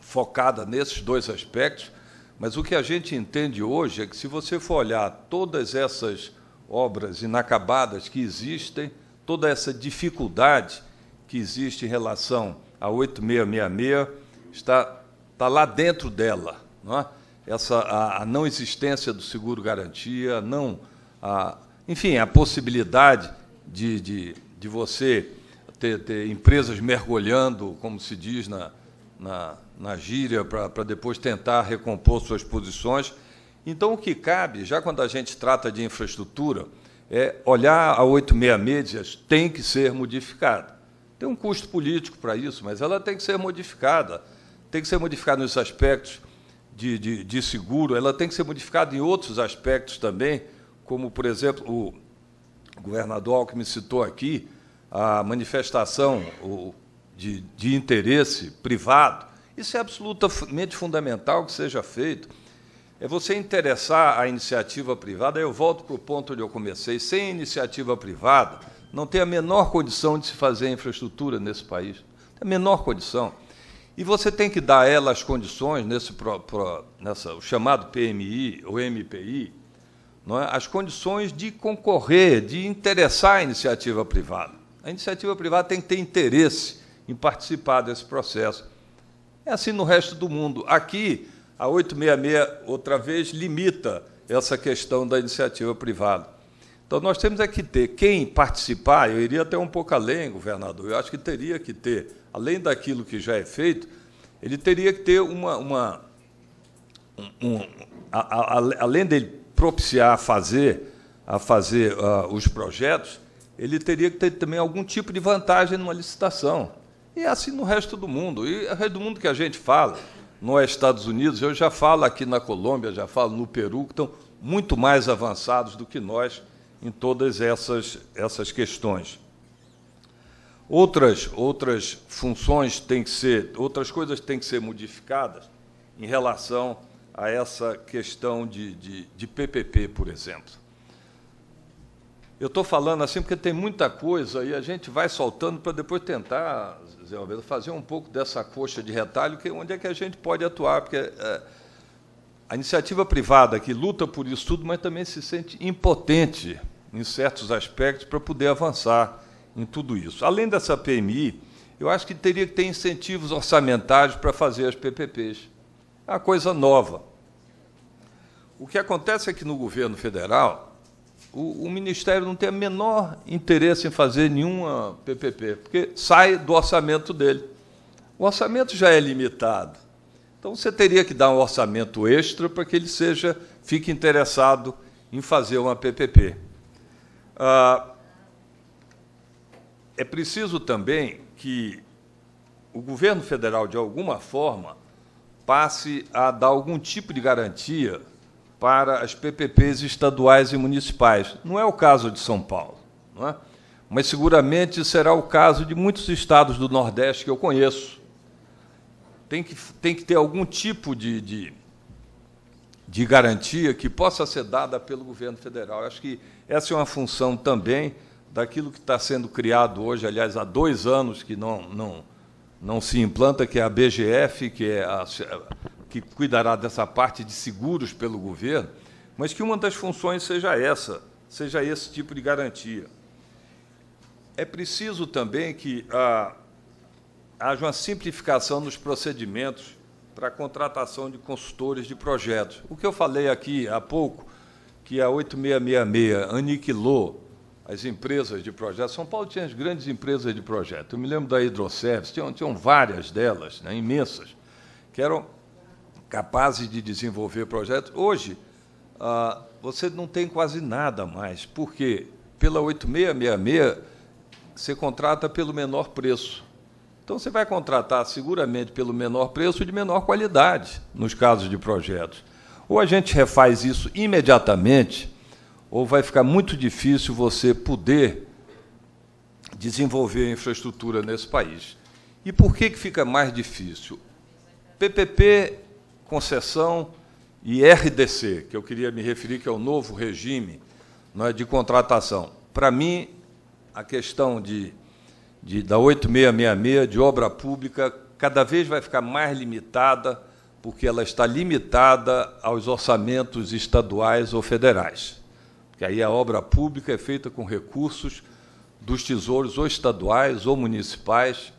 focada nesses dois aspectos, mas o que a gente entende hoje é que, se você for olhar todas essas obras inacabadas que existem, toda essa dificuldade que existe em relação a 8666 está, está lá dentro dela. Não é? Essa, a, a, não existência do seguro-garantia, não, a, enfim, a possibilidade de, de, de você ter, ter empresas mergulhando, como se diz na, na, na gíria, para depois tentar recompor suas posições. Então, o que cabe, já quando a gente trata de infraestrutura, é olhar a 866 tem que ser modificada. Tem um custo político para isso, mas ela tem que ser modificada. Tem que ser modificada nos aspectos de, de, de seguro, ela tem que ser modificada em outros aspectos também, como, por exemplo, o governador que me citou aqui, a manifestação de, de interesse privado. Isso é absolutamente fundamental que seja feito. É você interessar a iniciativa privada, eu volto para o ponto onde eu comecei, sem iniciativa privada, não tem a menor condição de se fazer infraestrutura nesse país. tem a menor condição. E você tem que dar a ela as condições, nesse pro, pro, nessa, o chamado PMI ou MPI, não é? as condições de concorrer, de interessar a iniciativa privada. A iniciativa privada tem que ter interesse em participar desse processo. É assim no resto do mundo. Aqui, a 866, outra vez, limita essa questão da iniciativa privada. Então, nós temos é que ter quem participar, eu iria até um pouco além, governador, eu acho que teria que ter, além daquilo que já é feito, ele teria que ter uma. uma um, um, a, a, além dele propiciar a fazer, a fazer uh, os projetos, ele teria que ter também algum tipo de vantagem numa licitação. E é assim no resto do mundo. E o é resto do mundo que a gente fala, não é Estados Unidos, eu já falo aqui na Colômbia, já falo no Peru, que estão muito mais avançados do que nós em todas essas, essas questões. Outras, outras funções têm que ser, outras coisas têm que ser modificadas em relação a essa questão de, de, de PPP, por exemplo. Eu estou falando assim porque tem muita coisa e a gente vai soltando para depois tentar, Zé Almeida, fazer um pouco dessa coxa de retalho, que, onde é que a gente pode atuar, porque é, a iniciativa privada que luta por isso tudo, mas também se sente impotente em certos aspectos para poder avançar em tudo isso. Além dessa PMI, eu acho que teria que ter incentivos orçamentários para fazer as PPPs. É uma coisa nova. O que acontece é que no governo federal, o, o Ministério não tem o menor interesse em fazer nenhuma PPP, porque sai do orçamento dele. O orçamento já é limitado. Então você teria que dar um orçamento extra para que ele seja fique interessado em fazer uma PPP. Ah, é preciso também que o governo federal, de alguma forma, passe a dar algum tipo de garantia para as PPPs estaduais e municipais. Não é o caso de São Paulo, é? mas seguramente será o caso de muitos estados do Nordeste que eu conheço, tem que, tem que ter algum tipo de, de, de garantia que possa ser dada pelo governo federal. Eu acho que essa é uma função também daquilo que está sendo criado hoje, aliás, há dois anos que não, não, não se implanta, que é a BGF, que, é a, que cuidará dessa parte de seguros pelo governo, mas que uma das funções seja essa, seja esse tipo de garantia. É preciso também que a haja uma simplificação nos procedimentos para a contratação de consultores de projetos. O que eu falei aqui há pouco, que a 8666 aniquilou as empresas de projetos. São Paulo tinha as grandes empresas de projetos. Eu me lembro da Hidroservice, tinham, tinham várias delas, né, imensas, que eram capazes de desenvolver projetos. Hoje, ah, você não tem quase nada mais, porque pela 8666 você contrata pelo menor preço. Então você vai contratar seguramente pelo menor preço de menor qualidade nos casos de projetos. Ou a gente refaz isso imediatamente, ou vai ficar muito difícil você poder desenvolver a infraestrutura nesse país. E por que, que fica mais difícil? PPP, concessão e RDC, que eu queria me referir, que é o novo regime não é, de contratação. Para mim, a questão de de, da 8666, de obra pública, cada vez vai ficar mais limitada, porque ela está limitada aos orçamentos estaduais ou federais. Porque aí a obra pública é feita com recursos dos tesouros ou estaduais, ou municipais,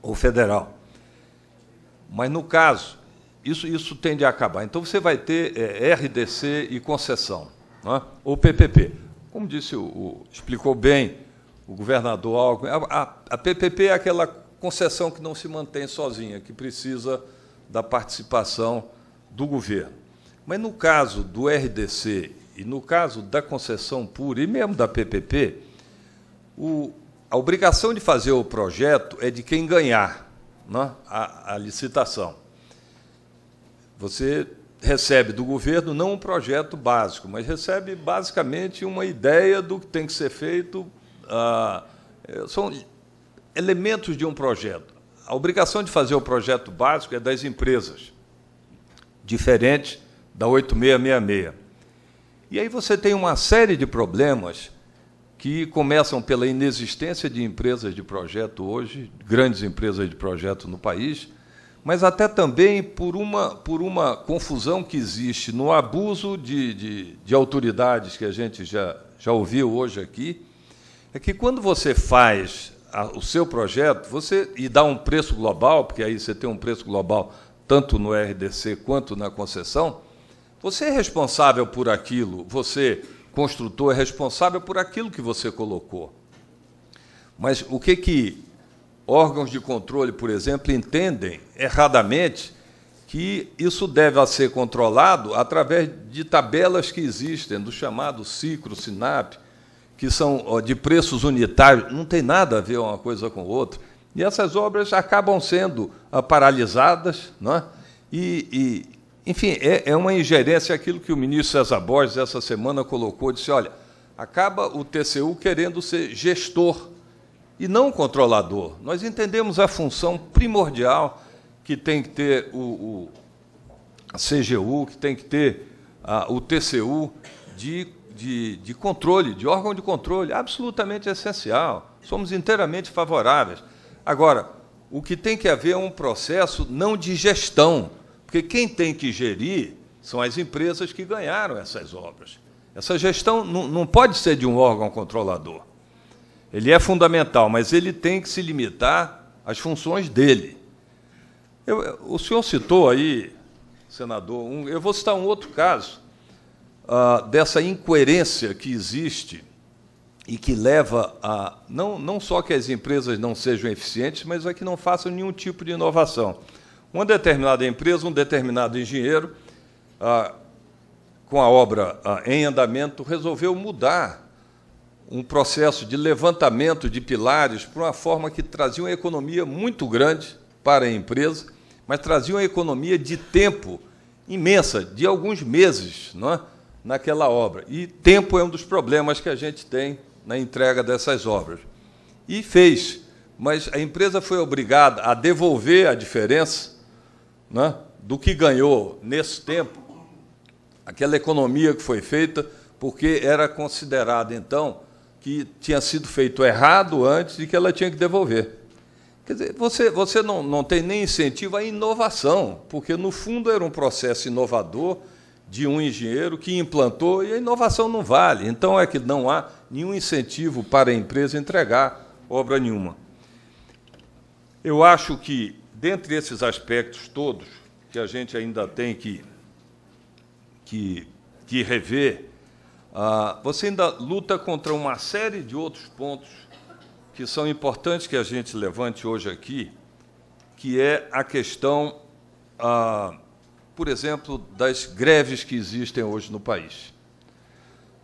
ou federal. Mas, no caso, isso, isso tende a acabar. Então, você vai ter é, RDC e concessão, é? ou PPP. Como disse, o, o explicou bem o governador. A, a, a PPP é aquela concessão que não se mantém sozinha, que precisa da participação do governo. Mas no caso do RDC e no caso da concessão pura e mesmo da PPP, o, a obrigação de fazer o projeto é de quem ganhar né, a, a licitação. Você recebe do governo não um projeto básico, mas recebe basicamente uma ideia do que tem que ser feito ah, são elementos de um projeto. A obrigação de fazer o projeto básico é das empresas, diferente da 8666. E aí você tem uma série de problemas que começam pela inexistência de empresas de projeto hoje, grandes empresas de projeto no país, mas até também por uma, por uma confusão que existe no abuso de, de, de autoridades que a gente já, já ouviu hoje aqui, é que quando você faz a, o seu projeto, você e dá um preço global, porque aí você tem um preço global tanto no RDC quanto na concessão, você é responsável por aquilo, você, construtor, é responsável por aquilo que você colocou. Mas o que que órgãos de controle, por exemplo, entendem erradamente que isso deve ser controlado através de tabelas que existem, do chamado ciclo, SINAP, que são de preços unitários, não tem nada a ver uma coisa com outra. E essas obras acabam sendo ah, paralisadas, não é? e, e, enfim, é, é uma ingerência aquilo que o ministro César Borges essa semana colocou, disse, olha, acaba o TCU querendo ser gestor e não controlador. Nós entendemos a função primordial que tem que ter o, o CGU, que tem que ter a, ah, o TCU de de, de controle, de órgão de controle, absolutamente essencial. Somos inteiramente favoráveis. Agora, o que tem que haver é um processo não de gestão, porque quem tem que gerir são as empresas que ganharam essas obras. Essa gestão não, não pode ser de um órgão controlador. Ele é fundamental, mas ele tem que se limitar às funções dele. Eu, o senhor citou aí, senador, um, eu vou citar um outro caso ah, dessa incoerência que existe e que leva a não, não só que as empresas não sejam eficientes, mas a que não façam nenhum tipo de inovação. Uma determinada empresa, um determinado engenheiro, ah, com a obra ah, em andamento, resolveu mudar um processo de levantamento de pilares para uma forma que trazia uma economia muito grande para a empresa, mas trazia uma economia de tempo imensa, de alguns meses, não é? naquela obra. E tempo é um dos problemas que a gente tem na entrega dessas obras. E fez, mas a empresa foi obrigada a devolver a diferença né, do que ganhou nesse tempo, aquela economia que foi feita, porque era considerado então que tinha sido feito errado antes e que ela tinha que devolver. Quer dizer, você, você não, não tem nem incentivo à inovação, porque no fundo era um processo inovador de um engenheiro que implantou e a inovação não vale. Então é que não há nenhum incentivo para a empresa entregar obra nenhuma. Eu acho que, dentre esses aspectos todos, que a gente ainda tem que, que, que rever, ah, você ainda luta contra uma série de outros pontos que são importantes que a gente levante hoje aqui, que é a questão. Ah, por exemplo, das greves que existem hoje no país.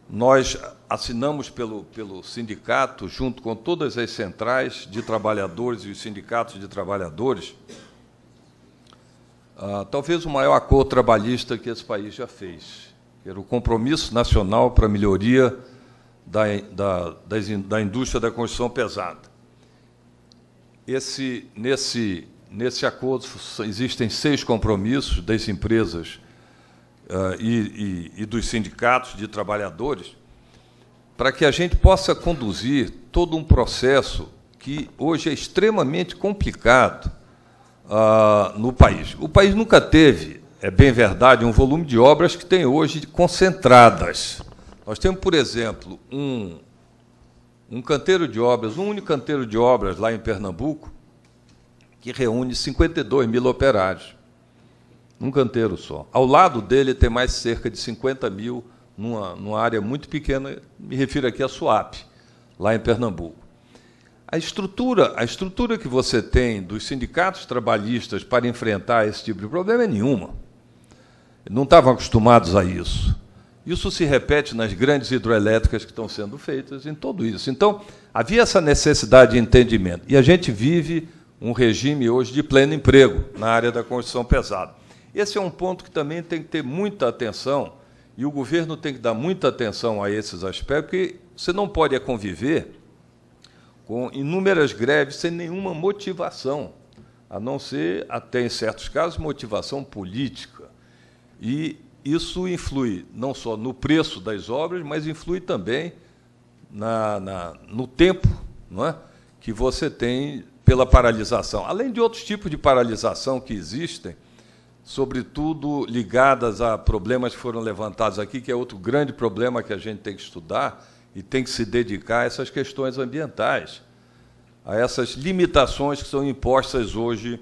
Nós assinamos pelo, pelo sindicato, junto com todas as centrais de trabalhadores e os sindicatos de trabalhadores, ah, talvez o maior acordo trabalhista que esse país já fez, que era o Compromisso Nacional para a Melhoria da, da, das, da Indústria da Construção Pesada. Esse, nesse Nesse acordo existem seis compromissos das empresas uh, e, e, e dos sindicatos de trabalhadores para que a gente possa conduzir todo um processo que hoje é extremamente complicado uh, no país. O país nunca teve, é bem verdade, um volume de obras que tem hoje concentradas. Nós temos, por exemplo, um, um canteiro de obras, um único canteiro de obras lá em Pernambuco, que reúne 52 mil operários, num canteiro só. Ao lado dele tem mais cerca de 50 mil numa, numa área muito pequena, me refiro aqui à SUAP, lá em Pernambuco. A estrutura, a estrutura que você tem dos sindicatos trabalhistas para enfrentar esse tipo de problema é nenhuma. Não estavam acostumados a isso. Isso se repete nas grandes hidroelétricas que estão sendo feitas, em tudo isso. Então, havia essa necessidade de entendimento. E a gente vive um regime hoje de pleno emprego na área da construção pesada. Esse é um ponto que também tem que ter muita atenção e o governo tem que dar muita atenção a esses aspectos, porque você não pode é conviver com inúmeras greves sem nenhuma motivação, a não ser, até em certos casos, motivação política. E isso influi não só no preço das obras, mas influi também na, na, no tempo não é? que você tem pela paralisação, além de outros tipos de paralisação que existem, sobretudo ligadas a problemas que foram levantados aqui, que é outro grande problema que a gente tem que estudar e tem que se dedicar a essas questões ambientais, a essas limitações que são impostas hoje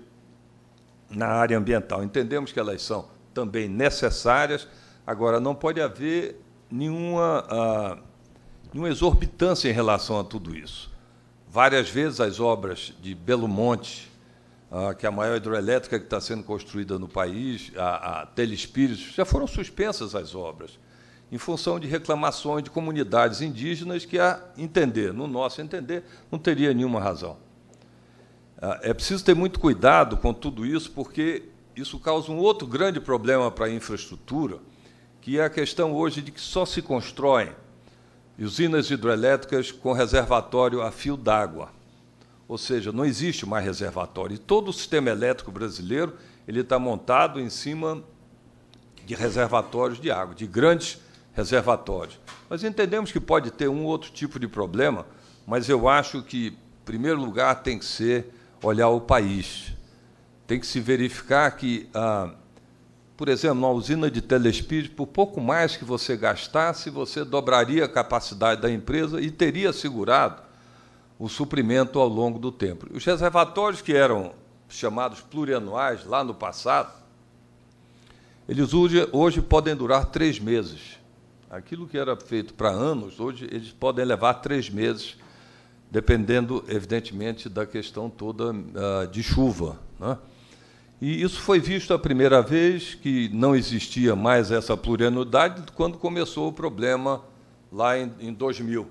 na área ambiental. Entendemos que elas são também necessárias, agora não pode haver nenhuma, ah, nenhuma exorbitância em relação a tudo isso várias vezes as obras de Belo Monte, ah, que é a maior hidroelétrica que está sendo construída no país, a, a Telespíritos, já foram suspensas as obras, em função de reclamações de comunidades indígenas que, a entender, no nosso entender, não teria nenhuma razão. Ah, é preciso ter muito cuidado com tudo isso, porque isso causa um outro grande problema para a infraestrutura, que é a questão hoje de que só se constroem e usinas hidrelétricas com reservatório a fio d'água. Ou seja, não existe mais reservatório. E todo o sistema elétrico brasileiro ele está montado em cima de reservatórios de água, de grandes reservatórios. Mas entendemos que pode ter um ou outro tipo de problema, mas eu acho que, em primeiro lugar, tem que ser olhar o país. Tem que se verificar que ah, por exemplo, na usina de telespírito, por pouco mais que você gastasse, você dobraria a capacidade da empresa e teria assegurado o suprimento ao longo do tempo. Os reservatórios que eram chamados plurianuais lá no passado, eles hoje, hoje podem durar três meses. Aquilo que era feito para anos, hoje eles podem levar três meses, dependendo, evidentemente, da questão toda uh, de chuva. Né? E isso foi visto a primeira vez que não existia mais essa plurianuidade quando começou o problema lá em, em 2000.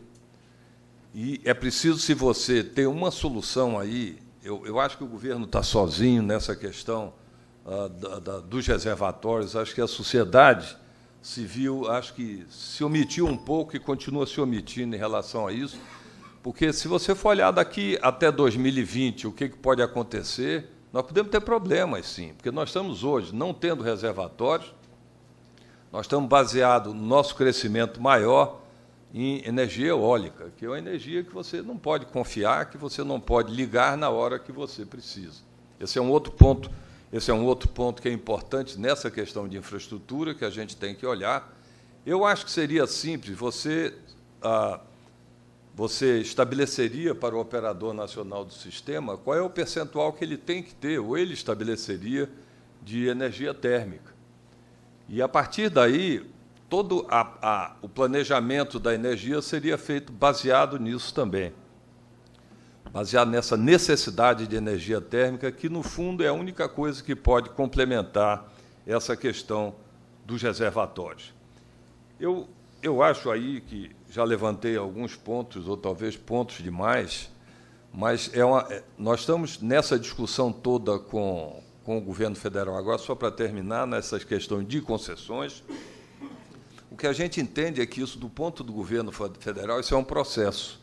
E é preciso, se você tem uma solução aí, eu, eu acho que o governo está sozinho nessa questão ah, da, da, dos reservatórios, acho que a sociedade civil acho que se omitiu um pouco e continua se omitindo em relação a isso, porque se você for olhar daqui até 2020, o que, que pode acontecer nós podemos ter problemas, sim, porque nós estamos hoje não tendo reservatórios, nós estamos baseados no nosso crescimento maior em energia eólica, que é uma energia que você não pode confiar, que você não pode ligar na hora que você precisa. Esse é um outro ponto, esse é um outro ponto que é importante nessa questão de infraestrutura que a gente tem que olhar. Eu acho que seria simples você ah, você estabeleceria para o operador nacional do sistema qual é o percentual que ele tem que ter, ou ele estabeleceria, de energia térmica. E a partir daí, todo a, a, o planejamento da energia seria feito baseado nisso também. Baseado nessa necessidade de energia térmica, que no fundo é a única coisa que pode complementar essa questão dos reservatórios. Eu, eu acho aí que já levantei alguns pontos, ou talvez pontos demais, mas é uma, é, nós estamos nessa discussão toda com, com o governo federal. Agora, só para terminar, nessas questões de concessões, o que a gente entende é que isso, do ponto do governo federal, isso é um processo.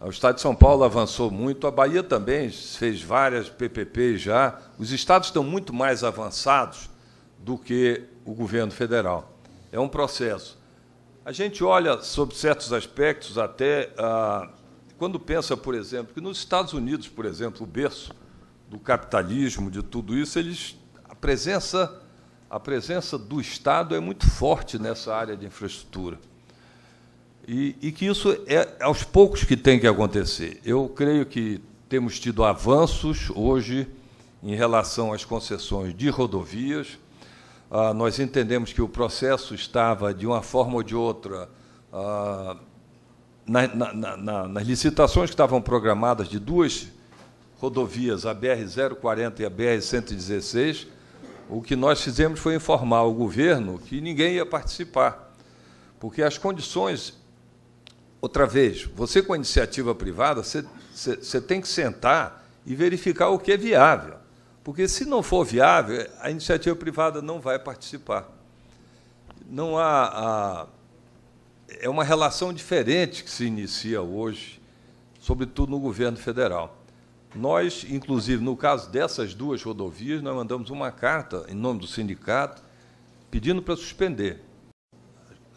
O Estado de São Paulo avançou muito, a Bahia também fez várias PPP já. Os estados estão muito mais avançados do que o governo federal. É um processo. A gente olha, sob certos aspectos, até ah, quando pensa, por exemplo, que nos Estados Unidos, por exemplo, o berço do capitalismo, de tudo isso, eles, a, presença, a presença do Estado é muito forte nessa área de infraestrutura. E, e, que isso é aos poucos que tem que acontecer. Eu creio que temos tido avanços hoje em relação às concessões de rodovias, ah, nós entendemos que o processo estava, de uma forma ou de outra, ah, na, na, na, nas licitações que estavam programadas de duas rodovias, a BR-040 e a BR-116, o que nós fizemos foi informar o governo que ninguém ia participar, porque as condições. Outra vez, você com a iniciativa privada, você, você, você tem que sentar e verificar o que é viável. Porque se não for viável, a iniciativa privada não vai participar. Não há. A... É uma relação diferente que se inicia hoje, sobretudo no governo federal. Nós, inclusive, no caso dessas duas rodovias, nós mandamos uma carta em nome do sindicato pedindo para suspender.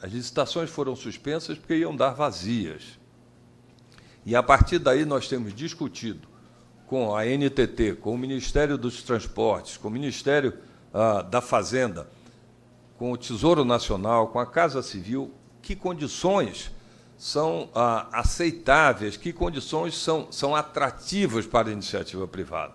As licitações foram suspensas porque iam dar vazias. E a partir daí nós temos discutido com a NTT, com o Ministério dos Transportes, com o Ministério ah, da Fazenda, com o Tesouro Nacional, com a Casa Civil, que condições são ah, aceitáveis, que condições são, são atrativas para a iniciativa privada.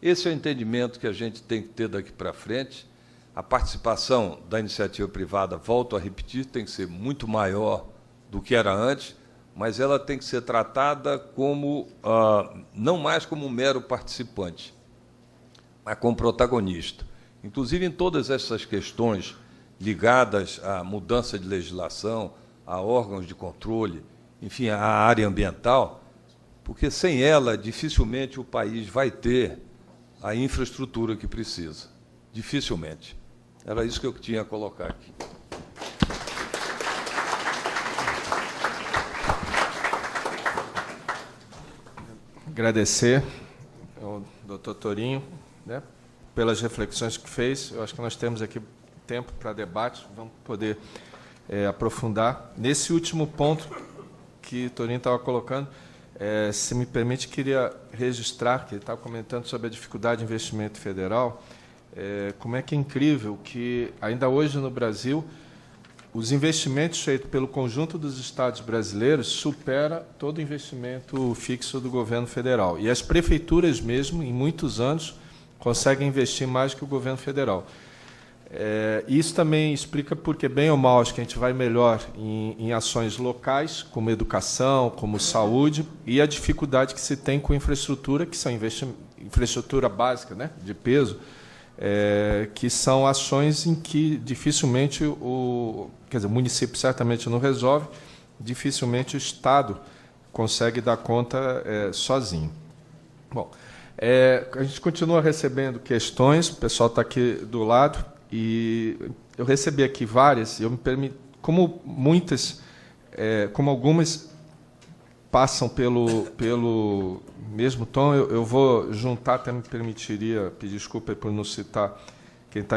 Esse é o entendimento que a gente tem que ter daqui para frente. A participação da iniciativa privada, volto a repetir, tem que ser muito maior do que era antes mas ela tem que ser tratada como ah, não mais como um mero participante, mas como protagonista. Inclusive em todas essas questões ligadas à mudança de legislação, a órgãos de controle, enfim, à área ambiental, porque sem ela dificilmente o país vai ter a infraestrutura que precisa. Dificilmente. Era isso que eu tinha a colocar aqui. agradecer ao doutor Torinho né, pelas reflexões que fez. Eu acho que nós temos aqui tempo para debate, vamos poder é, aprofundar. Nesse último ponto que Torinho estava colocando, é, se me permite, queria registrar que ele estava comentando sobre a dificuldade de investimento federal. É, como é que é incrível que ainda hoje no Brasil os investimentos feitos pelo conjunto dos estados brasileiros supera todo o investimento fixo do governo federal. E as prefeituras mesmo, em muitos anos, conseguem investir mais que o governo federal. É, isso também explica porque, bem ou mal, acho que a gente vai melhor em, em ações locais, como educação, como saúde, e a dificuldade que se tem com infraestrutura, que são infraestrutura básica, né, de peso, é, que são ações em que dificilmente o, quer dizer, o município certamente não resolve, dificilmente o Estado consegue dar conta é, sozinho. Bom, é, a gente continua recebendo questões, o pessoal está aqui do lado, e eu recebi aqui várias, eu me permito, como muitas, é, como algumas passam pelo, pelo mesmo tom. Eu, eu vou juntar, até me permitiria pedir desculpa por não citar quem está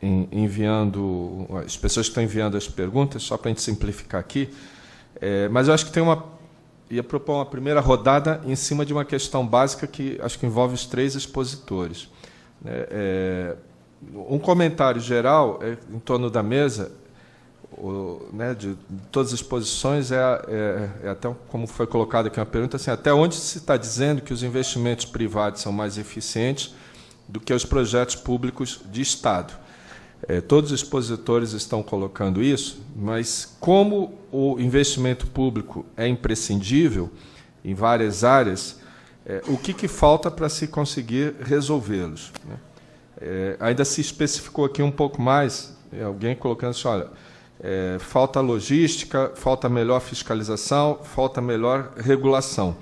enviando, as pessoas que estão enviando as perguntas, só para a gente simplificar aqui. É, mas eu acho que tem uma. ia propor uma primeira rodada em cima de uma questão básica que acho que envolve os três expositores. Né? É, um comentário geral é em torno da mesa o, né, de todas as posições, é, é, é, até como foi colocado aqui uma pergunta, assim, até onde se está dizendo que os investimentos privados são mais eficientes do que os projetos públicos de Estado? É, todos os expositores estão colocando isso, mas como o investimento público é imprescindível em várias áreas, é, o que, que falta para se conseguir resolvê-los? Né? É, ainda se especificou aqui um pouco mais, é, alguém colocando assim, olha, é, falta logística, falta melhor fiscalização, falta melhor regulação.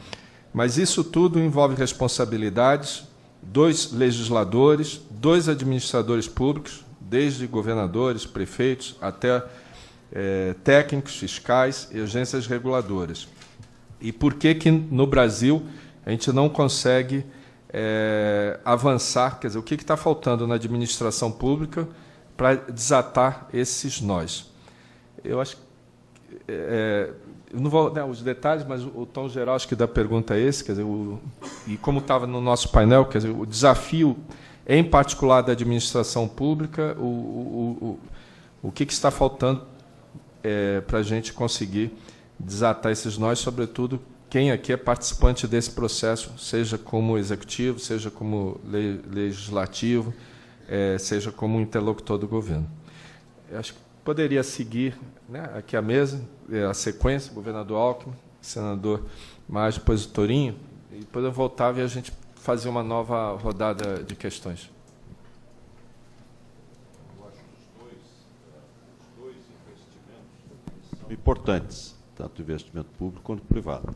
Mas isso tudo envolve responsabilidades dos legisladores, dos administradores públicos, desde governadores, prefeitos, até é, técnicos, fiscais e agências reguladoras. E por que, que no Brasil a gente não consegue é, avançar? Quer dizer, o que está faltando na administração pública para desatar esses nós? eu acho que. É, é eu não vou né, os detalhes, mas o, o, tom geral acho que da pergunta é esse, quer dizer, o, e como estava no nosso painel, quer dizer, o desafio, em particular da administração pública, o, o, o, o que, que está faltando é, para a gente conseguir desatar esses nós, sobretudo quem aqui é participante desse processo, seja como executivo, seja como le legislativo, é, seja como interlocutor do governo. Eu acho que poderia seguir né, aqui à mesa, é a sequência, governador Alckmin, senador mais depois o Torinho, e depois eu voltava e a gente fazia uma nova rodada de questões. importantes, tanto investimento público quanto privado.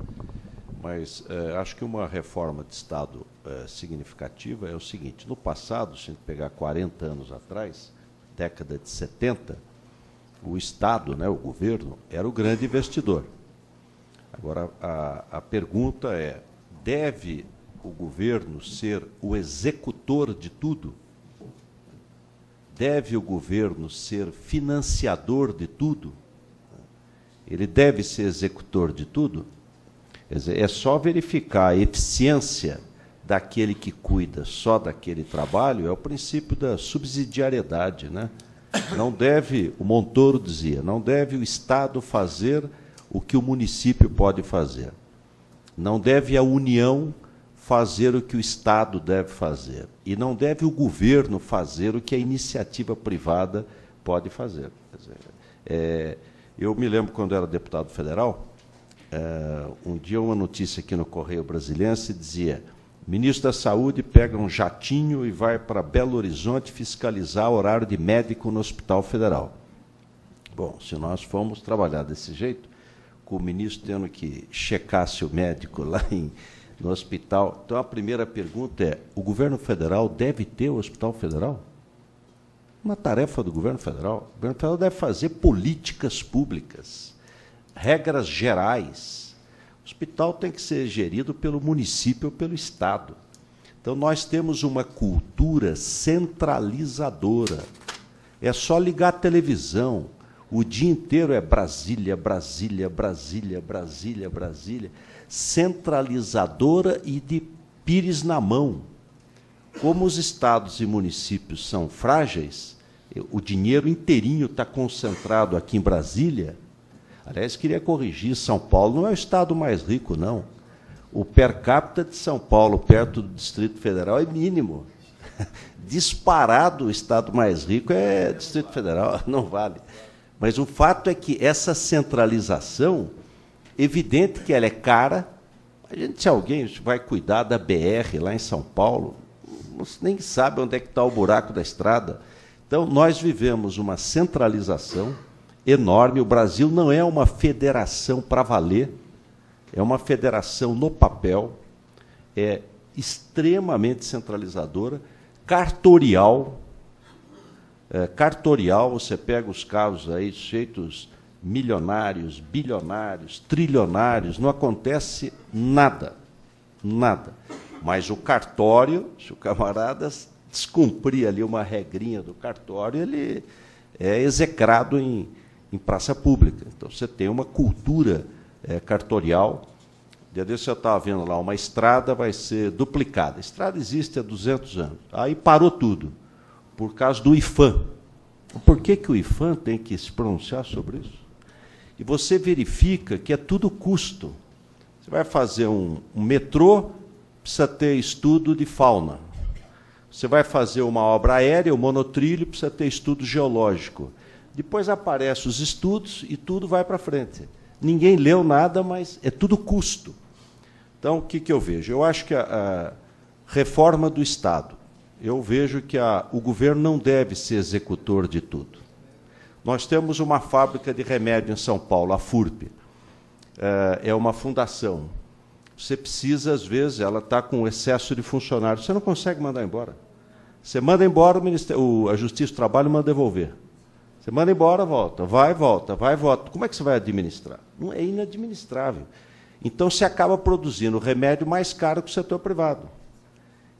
Mas eh, acho que uma reforma de Estado eh, significativa é o seguinte: no passado, se a gente pegar 40 anos atrás, década de 70, o Estado, né, o governo, era o grande investidor. Agora, a, a pergunta é: deve o governo ser o executor de tudo? Deve o governo ser financiador de tudo? Ele deve ser executor de tudo? Dizer, é só verificar a eficiência daquele que cuida só daquele trabalho, é o princípio da subsidiariedade, né? Não deve, o Montoro dizia, não deve o Estado fazer o que o município pode fazer. Não deve a União fazer o que o Estado deve fazer. E não deve o governo fazer o que a iniciativa privada pode fazer. Dizer, é, eu me lembro quando era deputado federal, é, um dia uma notícia aqui no Correio Brasilense dizia ministro da Saúde pega um jatinho e vai para Belo Horizonte fiscalizar horário de médico no Hospital Federal. Bom, se nós formos trabalhar desse jeito, com o ministro tendo que checar se o médico lá em, no hospital. Então, a primeira pergunta é: o governo federal deve ter o Hospital Federal? Uma tarefa do governo federal. O governo federal deve fazer políticas públicas, regras gerais hospital tem que ser gerido pelo município ou pelo Estado. Então, nós temos uma cultura centralizadora. É só ligar a televisão. O dia inteiro é Brasília, Brasília, Brasília, Brasília, Brasília. Centralizadora e de pires na mão. Como os estados e municípios são frágeis, o dinheiro inteirinho está concentrado aqui em Brasília Aliás, queria corrigir: São Paulo não é o estado mais rico, não. O per capita de São Paulo, perto do Distrito Federal, é mínimo. Disparado, o estado mais rico é Distrito Federal, não vale. Mas o fato é que essa centralização, evidente que ela é cara. A gente, se alguém vai cuidar da BR lá em São Paulo, nem sabe onde é que está o buraco da estrada. Então, nós vivemos uma centralização enorme. O Brasil não é uma federação para valer, é uma federação no papel, é extremamente centralizadora, cartorial. É, cartorial, você pega os casos aí, feitos milionários, bilionários, trilionários, não acontece nada, nada. Mas o cartório, se o camarada descumprir ali uma regrinha do cartório, ele é execrado em, em praça pública. Então você tem uma cultura é, cartorial. De onde você estava vendo lá, uma estrada vai ser duplicada. A estrada existe há 200 anos. Aí parou tudo, por causa do IFAM. Por que, que o IFAM tem que se pronunciar sobre isso? E você verifica que é tudo custo. Você vai fazer um, um metrô, precisa ter estudo de fauna. Você vai fazer uma obra aérea, um monotrilho, precisa ter estudo geológico. Depois aparecem os estudos e tudo vai para frente. Ninguém leu nada, mas é tudo custo. Então, o que, que eu vejo? Eu acho que a, a reforma do Estado, eu vejo que a, o governo não deve ser executor de tudo. Nós temos uma fábrica de remédio em São Paulo, a FURP. É, é uma fundação. Você precisa, às vezes, ela está com excesso de funcionários. Você não consegue mandar embora. Você manda embora, o, o a Justiça do Trabalho manda devolver. Você manda embora, volta, vai, volta, vai, volta. Como é que você vai administrar? Não é inadministrável. Então, você acaba produzindo remédio mais caro que o setor privado.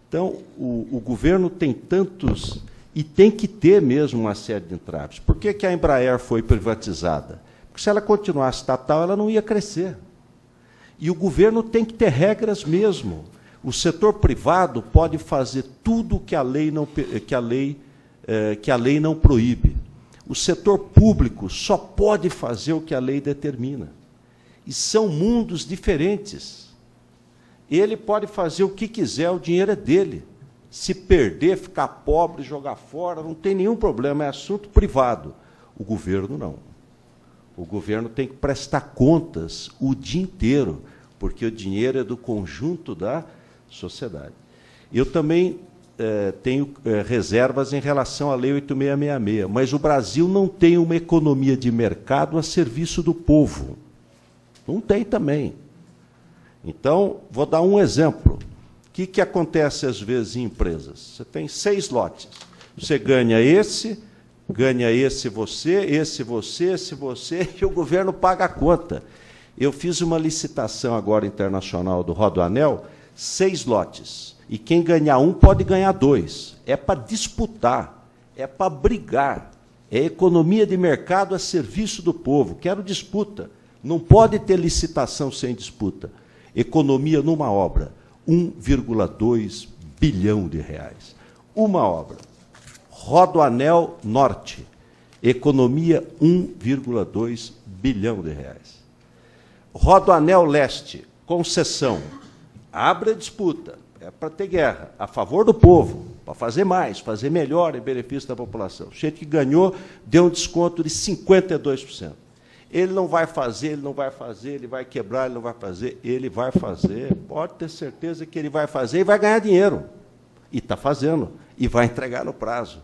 Então, o, o, governo tem tantos e tem que ter mesmo uma série de entraves. Por que, que a Embraer foi privatizada? Porque se ela continuasse estatal, ela não ia crescer. E o governo tem que ter regras mesmo. O setor privado pode fazer tudo que a lei não, que a lei, eh, que a lei não proíbe. O setor público só pode fazer o que a lei determina. E são mundos diferentes. Ele pode fazer o que quiser, o dinheiro é dele. Se perder, ficar pobre, jogar fora, não tem nenhum problema, é assunto privado. O governo não. O governo tem que prestar contas o dia inteiro, porque o dinheiro é do conjunto da sociedade. Eu também eh, tenho eh, reservas em relação à Lei 8666, mas o Brasil não tem uma economia de mercado a serviço do povo. Não tem também. Então, vou dar um exemplo. O que, que acontece às vezes em empresas? Você tem seis lotes. Você ganha esse, ganha esse você, esse você, esse você, e o governo paga a conta. Eu fiz uma licitação agora internacional do Rodoanel, seis lotes. E quem ganhar um pode ganhar dois. É para disputar, é para brigar. É economia de mercado a é serviço do povo. Quero disputa. Não pode ter licitação sem disputa. Economia numa obra: 1,2 bilhão de reais. Uma obra. Rodoanel Norte. Economia 1,2 bilhão de reais. Rodoanel Leste, concessão. Abre a disputa é para ter guerra, a favor do povo, para fazer mais, fazer melhor em benefício da população. O cheiro que ganhou deu um desconto de 52%. Ele não vai fazer, ele não vai fazer, ele vai quebrar, ele não vai fazer, ele vai fazer. Pode ter certeza que ele vai fazer e vai ganhar dinheiro. E está fazendo, e vai entregar no prazo.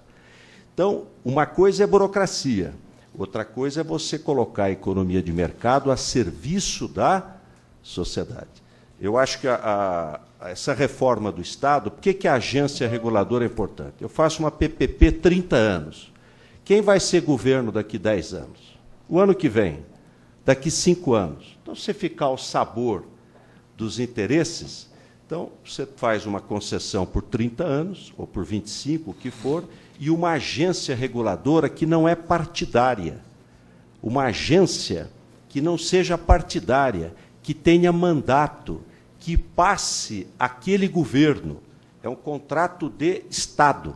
Então, uma coisa é burocracia, outra coisa é você colocar a economia de mercado a serviço da sociedade. Eu acho que a, a, essa reforma do Estado, por que, que a agência reguladora é importante? Eu faço uma PPP 30 anos. Quem vai ser governo daqui 10 anos? O ano que vem? Daqui 5 anos? Então, se ficar ao sabor dos interesses, então você faz uma concessão por 30 anos, ou por 25, o que for, e uma agência reguladora que não é partidária. Uma agência que não seja partidária que tenha mandato, que passe aquele governo. É um contrato de Estado.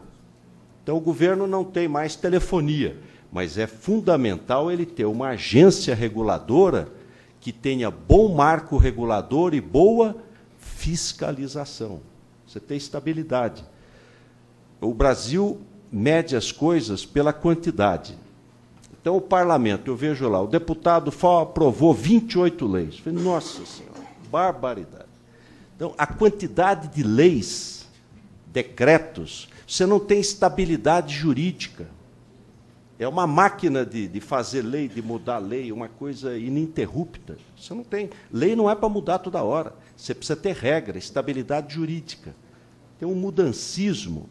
Então, o governo não tem mais telefonia, mas é fundamental ele ter uma agência reguladora que tenha bom marco regulador e boa fiscalização. Você tem estabilidade. O Brasil mede as coisas pela quantidade. Então, o parlamento, eu vejo lá, o deputado FAO aprovou 28 leis. Falei, nossa senhora, barbaridade. Então, a quantidade de leis, decretos, você não tem estabilidade jurídica. É uma máquina de, de fazer lei, de mudar lei, uma coisa ininterrupta. Você não tem. Lei não é para mudar toda hora. Você precisa ter regra, estabilidade jurídica. Tem um mudancismo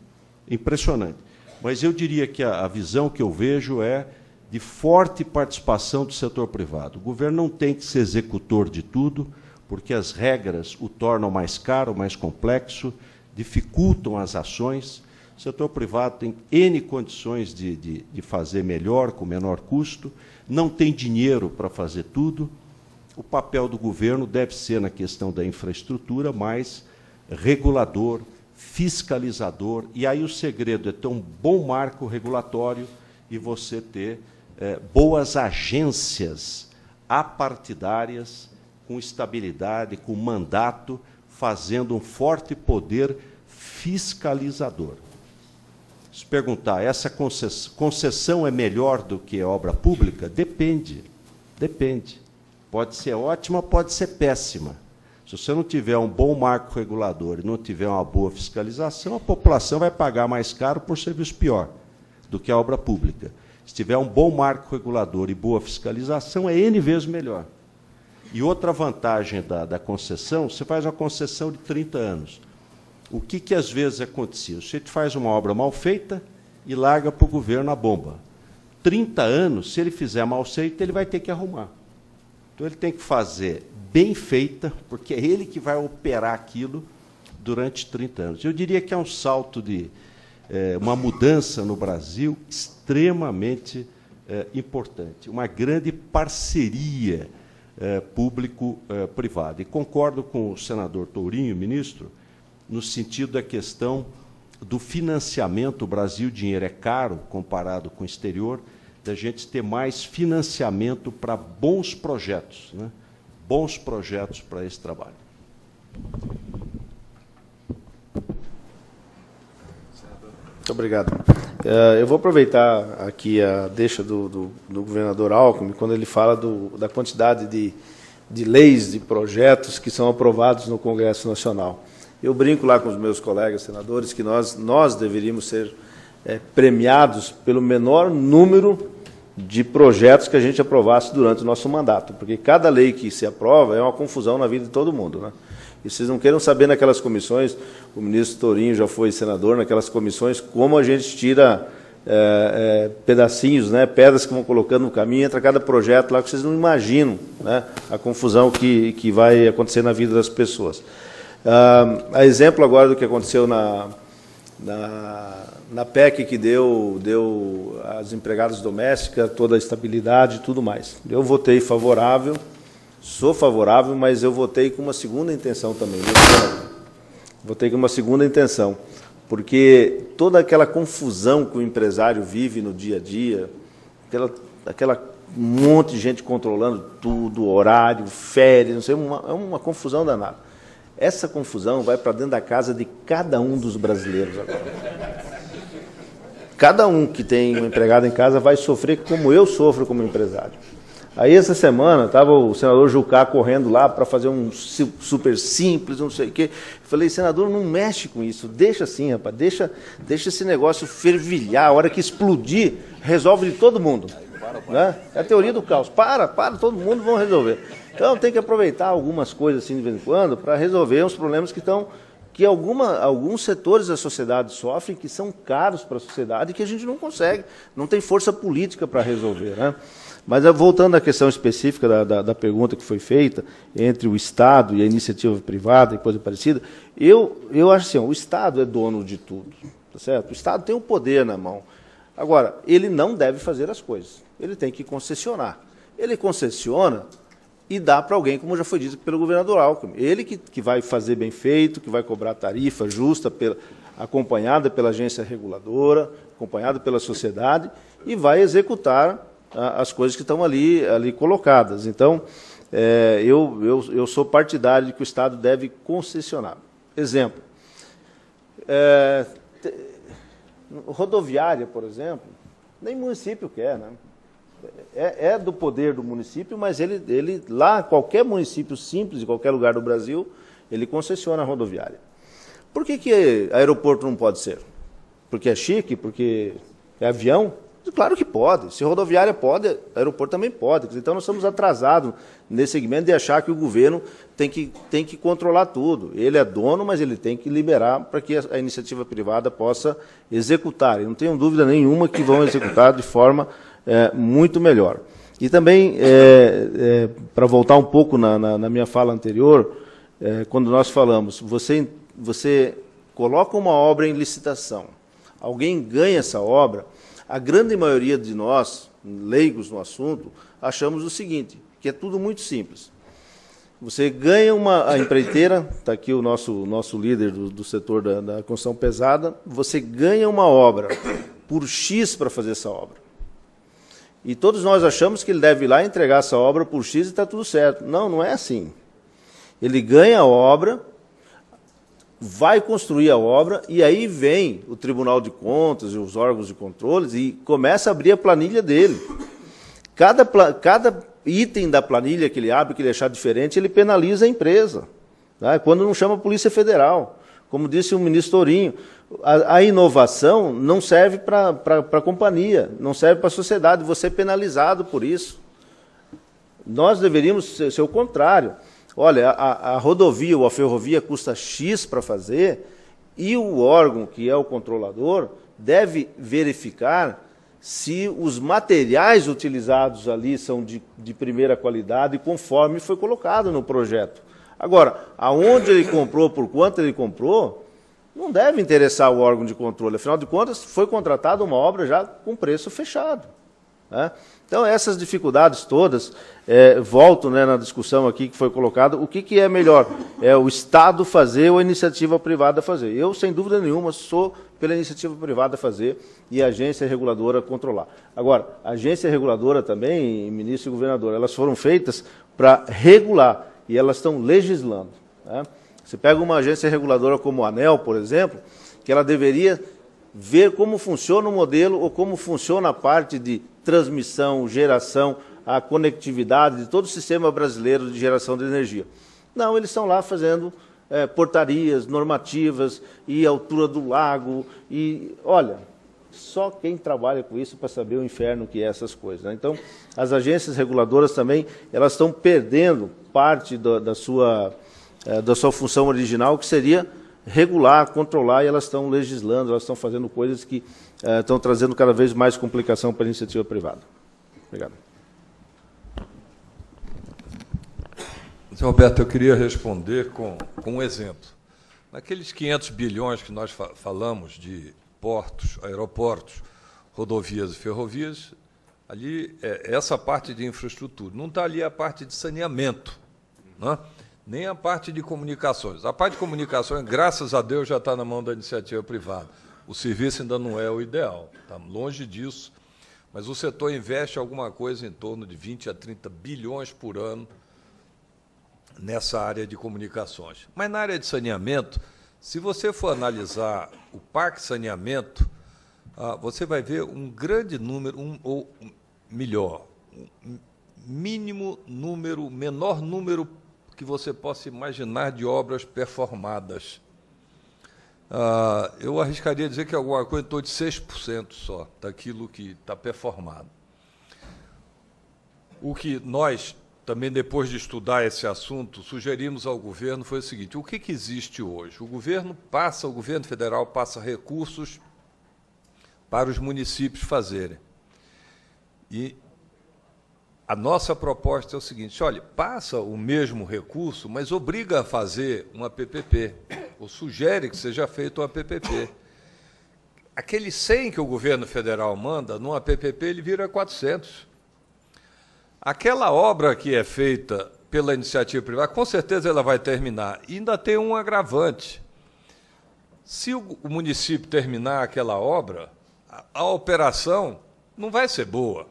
impressionante. Mas eu diria que a, a visão que eu vejo é de forte participação do setor privado. O governo não tem que ser executor de tudo, porque as regras o tornam mais caro, mais complexo, dificultam as ações. O setor privado tem N condições de, de, de fazer melhor, com menor custo, não tem dinheiro para fazer tudo. O papel do governo deve ser, na questão da infraestrutura, mais regulador, fiscalizador. E aí o segredo é ter um bom marco regulatório e você ter eh, boas agências apartidárias, com estabilidade, com mandato, fazendo um forte poder fiscalizador. Se perguntar, essa concessão, concessão é melhor do que obra pública? Depende, depende. Pode ser ótima, pode ser péssima. Se você não tiver um bom marco regulador e não tiver uma boa fiscalização, a população vai pagar mais caro por serviço pior do que a obra pública. Se tiver um bom marco regulador e boa fiscalização, é N vezes melhor. E outra vantagem da, da concessão, você faz uma concessão de 30 anos. O que, que às vezes acontecia? Você faz uma obra mal feita e larga para o governo a bomba. 30 anos, se ele fizer mal feito, ele vai ter que arrumar. Então ele tem que fazer bem feita, porque é ele que vai operar aquilo durante 30 anos. Eu diria que é um salto de é, uma mudança no Brasil extremamente é, importante, uma grande parceria é, público-privada. E concordo com o senador Tourinho, ministro, no sentido da questão do financiamento. O Brasil, dinheiro é caro comparado com o exterior, da gente ter mais financiamento para bons projetos, né? bons projetos para esse trabalho. Muito obrigado. É, eu vou aproveitar aqui a deixa do, do, do governador Alckmin, quando ele fala do, da quantidade de, de leis, de projetos que são aprovados no Congresso Nacional. Eu brinco lá com os meus colegas senadores que nós, nós deveríamos ser é, premiados pelo menor número de projetos que a gente aprovasse durante o nosso mandato, porque cada lei que se aprova é uma confusão na vida de todo mundo. Né? E vocês não queiram saber naquelas comissões, o ministro Tourinho já foi senador, naquelas comissões, como a gente tira é, é, pedacinhos, né, pedras que vão colocando no caminho, entra cada projeto lá que vocês não imaginam né, a confusão que, que vai acontecer na vida das pessoas. Ah, a exemplo agora do que aconteceu na, na, na PEC que deu, deu às empregadas domésticas toda a estabilidade e tudo mais. Eu votei favorável, sou favorável, mas eu votei com uma segunda intenção também. Votei com uma segunda intenção, porque toda aquela confusão que o empresário vive no dia a dia, aquela, aquela monte de gente controlando tudo, horário, férias, não sei, uma, é uma confusão danada. Essa confusão vai para dentro da casa de cada um dos brasileiros agora. Cada um que tem um empregado em casa vai sofrer como eu sofro como empresário. Aí essa semana estava o senador Jucá correndo lá para fazer um super simples, não sei o quê. Falei, senador, não mexe com isso, deixa assim, rapaz, deixa, deixa esse negócio fervilhar, a hora que explodir, resolve de todo mundo. Né? É a teoria do caos. Para, para, todo mundo vão resolver. Então tem que aproveitar algumas coisas assim de vez em quando para resolver os problemas que estão que alguma, alguns setores da sociedade sofrem, que são caros para a sociedade e que a gente não consegue, não tem força política para resolver. Né? Mas eh, voltando à questão específica da, da, da, pergunta que foi feita entre o Estado e a iniciativa privada e coisa parecida, eu, eu acho assim, o Estado é dono de tudo, tá certo? O Estado tem o um poder na mão. Agora, ele não deve fazer as coisas, ele tem que concessionar. Ele concessiona e dá para alguém, como já foi dito pelo governador Alckmin, ele que, que vai fazer bem feito, que vai cobrar tarifa justa, pela, acompanhada pela agência reguladora, acompanhada pela sociedade, e vai executar as coisas que estão ali, ali colocadas. Então, é, eu, eu, eu sou partidário de que o Estado deve concessionar. Exemplo, é, te, rodoviária, por exemplo, nem município quer, né? É, é, do poder do município, mas ele, ele lá, qualquer município simples, de qualquer lugar do Brasil, ele concessiona a rodoviária. Por que, que aeroporto não pode ser? Porque é chique? Porque é avião? Claro que pode. Se rodoviária pode, aeroporto também pode. Então nós estamos atrasados nesse segmento de achar que o governo tem que, tem que controlar tudo. Ele é dono, mas ele tem que liberar para que a, iniciativa privada possa executar. E não tenho dúvida nenhuma que vão executar de forma é, muito melhor. E também, é, é, para voltar um pouco na, na, na minha fala anterior, quando nós falamos, você, você coloca uma obra em licitação, alguém ganha essa obra a grande maioria de nós, leigos no assunto, achamos o seguinte, que é tudo muito simples. Você ganha uma a empreiteira, está aqui o nosso, nosso líder do, do setor da, da construção pesada, você ganha uma obra por X para fazer essa obra. E todos nós achamos que ele deve ir lá entregar essa obra por X e está tudo certo. Não, não é assim. Ele ganha a obra vai construir a obra e aí vem o Tribunal de Contas e os órgãos de controles e começa a abrir a planilha dele. Cada, cada item da planilha que ele abre, que ele achar diferente, ele penaliza a empresa. Né? Quando não chama a Polícia Federal. Como disse o ministro Tourinho, a, a inovação não serve para a companhia, não serve para a sociedade. Você é penalizado por isso. Nós deveríamos ser, ser o contrário olha, a, a rodovia ou a ferrovia custa X para fazer, e o órgão, que é o controlador, deve verificar se os materiais utilizados ali são de, de primeira qualidade, conforme foi colocado no projeto. Agora, aonde ele comprou, por quanto ele comprou, não deve interessar o órgão de controle. Afinal de contas, foi contratada uma obra já com preço fechado. Né? Então, essas dificuldades todas, é, volto né, na discussão aqui que foi colocada, o que, que é melhor? É o Estado fazer ou a iniciativa privada fazer? Eu, sem dúvida nenhuma, sou pela iniciativa privada fazer e a agência reguladora controlar. Agora, a agência reguladora também, ministro e governador, elas foram feitas para regular e elas estão legislando. Né? Você pega uma agência reguladora como a ANEL, por exemplo, que ela deveria ver como funciona o modelo ou como funciona a parte de transmissão, geração, a conectividade de todo o sistema brasileiro de geração de energia. Não, eles estão lá fazendo é, portarias, normativas e altura do lago. E olha, só quem trabalha com isso para saber o inferno que é essas coisas. Né? Então, as agências reguladoras também elas estão perdendo parte da, sua, é, da sua função original, que seria regular, controlar, e elas estão legislando, elas estão fazendo coisas que é, estão trazendo cada vez mais complicação para a iniciativa privada. Obrigado. Senhor Roberto, eu queria responder com, com um exemplo. Naqueles 500 bilhões que nós falamos de portos, aeroportos, rodovias e ferrovias, ali é essa parte de infraestrutura. Não está ali a parte de saneamento, né? nem a parte de comunicações. A parte de comunicações, graças a Deus, já está na mão da iniciativa privada o serviço ainda não é o ideal, está longe disso, mas o setor investe alguma coisa em torno de 20 a 30 bilhões por ano nessa área de comunicações. Mas na área de saneamento, se você for analisar o Parque Saneamento, ah, você vai ver um grande número, um, ou melhor, um mínimo número, menor número que você possa imaginar de obras performadas. Ah, eu arriscaria dizer que alguma coisa estou de 6% só daquilo que está performado. O que nós, também depois de estudar esse assunto, sugerimos ao governo foi o seguinte: o que, que existe hoje? O governo passa, o governo federal passa recursos para os municípios fazerem. E a nossa proposta é o seguinte: olha, passa o mesmo recurso, mas obriga a fazer uma PPP ou sugere que seja feito uma PPP. Aquele 100 que o governo federal manda, numa PPP ele vira 400. Aquela obra que é feita pela iniciativa privada, com certeza ela vai terminar. E ainda tem um agravante. Se o município terminar aquela obra, a, a operação não vai ser boa.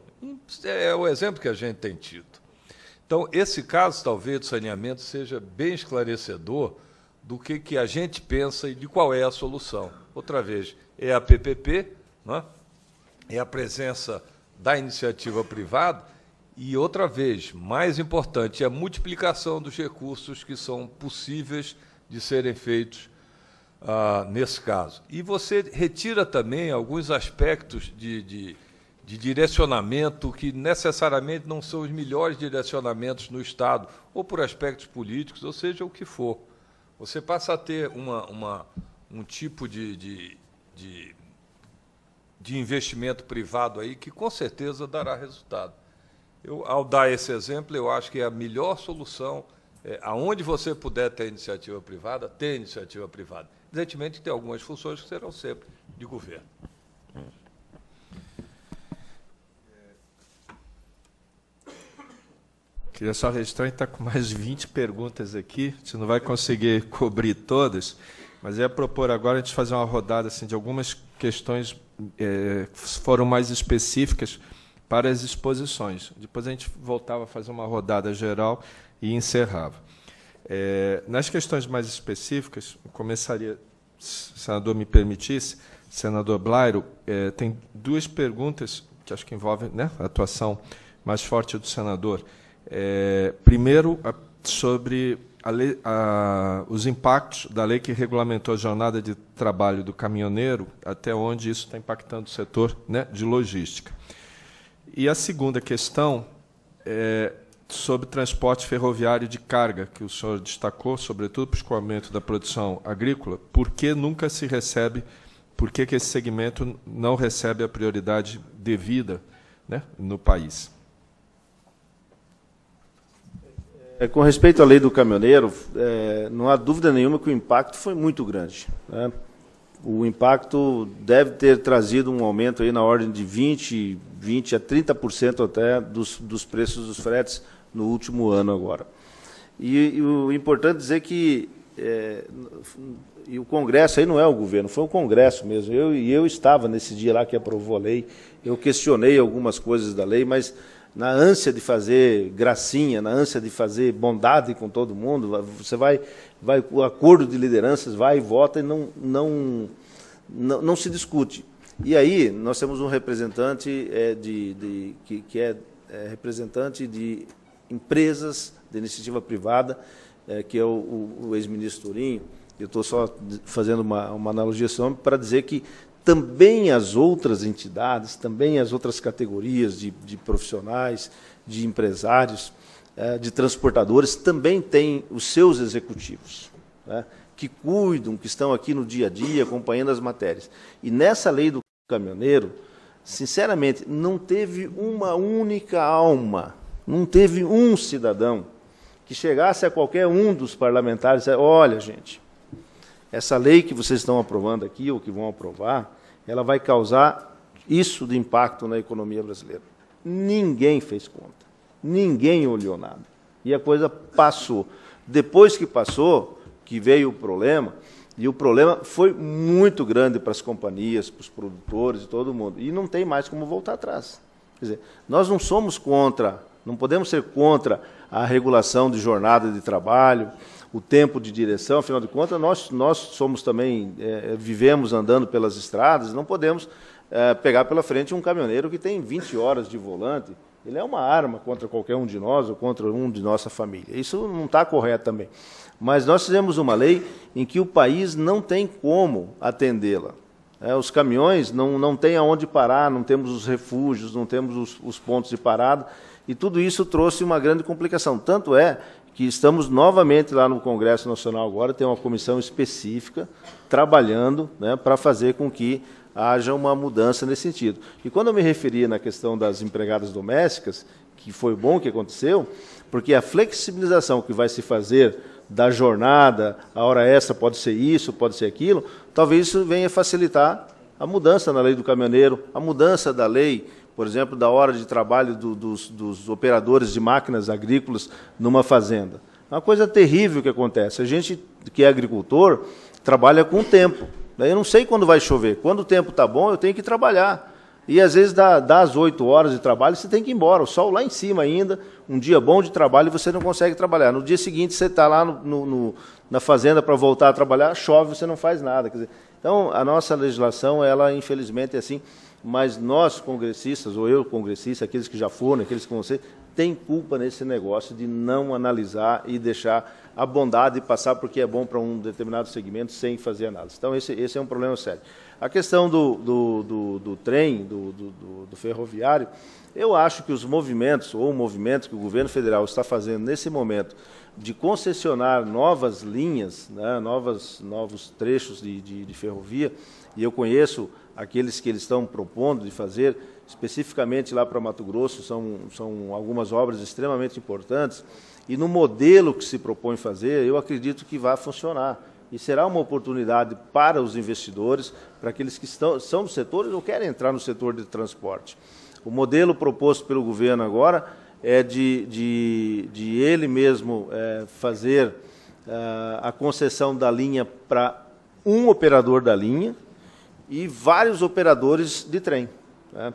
É o exemplo que a gente tem tido. Então, esse caso, talvez, do saneamento seja bem esclarecedor do que, que a gente pensa e de qual é a solução. Outra vez, é a PPP, né? é a presença da iniciativa privada e, outra vez, mais importante, é a multiplicação dos recursos que são possíveis de serem feitos ah, nesse caso. E você retira também alguns aspectos de, de, de, direcionamento que necessariamente não são os melhores direcionamentos no Estado, ou por aspectos políticos, ou seja, o que for você passa a ter uma, uma um tipo de, de, de, de, investimento privado aí que com certeza dará resultado. Eu, ao dar esse exemplo, eu acho que é a melhor solução, é, aonde você puder ter iniciativa privada, ter iniciativa privada. Evidentemente, tem algumas funções que serão sempre de governo. Queria só registrar, a gente está com mais 20 perguntas aqui, a gente não vai conseguir cobrir todas, mas ia propor agora a gente fazer uma rodada assim, de algumas questões é, foram mais específicas para as exposições. Depois a gente voltava a fazer uma rodada geral e encerrava. É, nas questões mais específicas, começaria, se o senador me permitisse, senador Blairo, é, tem duas perguntas que acho que envolvem né, a atuação mais forte do senador. É, primeiro, sobre a lei, a, os impactos da lei que regulamentou a jornada de trabalho do caminhoneiro, até onde isso está impactando o setor né, de logística. E a segunda questão é sobre transporte ferroviário de carga, que o senhor destacou, sobretudo para o escoamento da produção agrícola, por que nunca se recebe, por que, que esse segmento não recebe a prioridade devida né, no país? É, com respeito à lei do caminhoneiro, é, não há dúvida nenhuma que o impacto foi muito grande. Né? O impacto deve ter trazido um aumento aí na ordem de 20, 20 a 30% até dos, dos preços dos fretes no último ano agora. E, e o importante dizer que é, e o Congresso aí não é o governo, foi o Congresso mesmo. Eu, e eu estava nesse dia lá que aprovou a lei, eu questionei algumas coisas da lei, mas na ânsia de fazer gracinha, na ânsia de fazer bondade com todo mundo, você vai, vai o acordo de lideranças vai e vota e não, não, não, não se discute. E aí nós temos um representante é, de, de que, que é, é, representante de empresas de iniciativa privada, é, que é o, o, o ex-ministro Turim. eu estou só fazendo uma, uma analogia só para dizer que também as outras entidades, também as outras categorias de, de profissionais, de empresários, é, de transportadores, também têm os seus executivos, né, que cuidam, que estão aqui no dia a dia, acompanhando as matérias. E nessa lei do caminhoneiro, sinceramente, não teve uma única alma, não teve um cidadão que chegasse a qualquer um dos parlamentares e dissesse, olha, gente, essa lei que vocês estão aprovando aqui, ou que vão aprovar, ela vai causar isso de impacto na economia brasileira. Ninguém fez conta, ninguém olhou nada. E a coisa passou. Depois que passou, que veio o problema, e o problema foi muito grande para as companhias, para os produtores e todo mundo. E não tem mais como voltar atrás. Quer dizer, nós não somos contra, não podemos ser contra a regulação de jornada de trabalho, o tempo de direção, afinal de contas, nós, nós somos também, é, é, vivemos andando pelas estradas, não podemos é, pegar pela frente um caminhoneiro que tem 20 horas de volante, ele é uma arma contra qualquer um de nós ou contra um de nossa família. Isso não está correto também. Mas nós fizemos uma lei em que o país não tem como atendê-la. É, os caminhões não, não têm aonde parar, não temos os refúgios, não temos os, os pontos de parada, e tudo isso trouxe uma grande complicação. Tanto é que estamos novamente lá no Congresso Nacional agora, tem uma comissão específica trabalhando né, para fazer com que haja uma mudança nesse sentido. E quando eu me referi na questão das empregadas domésticas, que foi bom que aconteceu, porque a flexibilização que vai se fazer da jornada, a hora extra pode ser isso, pode ser aquilo, talvez isso venha facilitar a mudança na lei do caminhoneiro, a mudança da lei por exemplo, da hora de trabalho do, dos, dos operadores de máquinas agrícolas numa fazenda. É uma coisa terrível que acontece. A gente que é agricultor trabalha com o tempo. Eu não sei quando vai chover. Quando o tempo está bom, eu tenho que trabalhar. E às vezes dá, dá as oito horas de trabalho, você tem que ir embora. O sol lá em cima ainda, um dia bom de trabalho, você não consegue trabalhar. No dia seguinte, você está lá no, no, no, na fazenda para voltar a trabalhar, chove, você não faz nada. Dizer, então, a nossa legislação, ela infelizmente é assim mas nós, congressistas, ou eu, congressista, aqueles que já foram, aqueles que vão ser, tem culpa nesse negócio de não analisar e deixar a bondade passar porque é bom para um determinado segmento sem fazer análise. Então, esse, esse é um problema sério. A questão do, do, do, do trem, do, do, do ferroviário, eu acho que os movimentos, ou o movimento que o governo federal está fazendo nesse momento, de concessionar novas linhas, né, novas, novos trechos de, de, de ferrovia, e eu conheço aqueles que eles estão propondo de fazer, especificamente lá para Mato Grosso, são, são algumas obras extremamente importantes. E no modelo que se propõe fazer, eu acredito que vai funcionar. E será uma oportunidade para os investidores, para aqueles que estão, são do setor ou querem entrar no setor de transporte. O modelo proposto pelo governo agora é de, de, de ele mesmo é, fazer uh, a concessão da linha para um operador da linha, e vários operadores de trem. Né?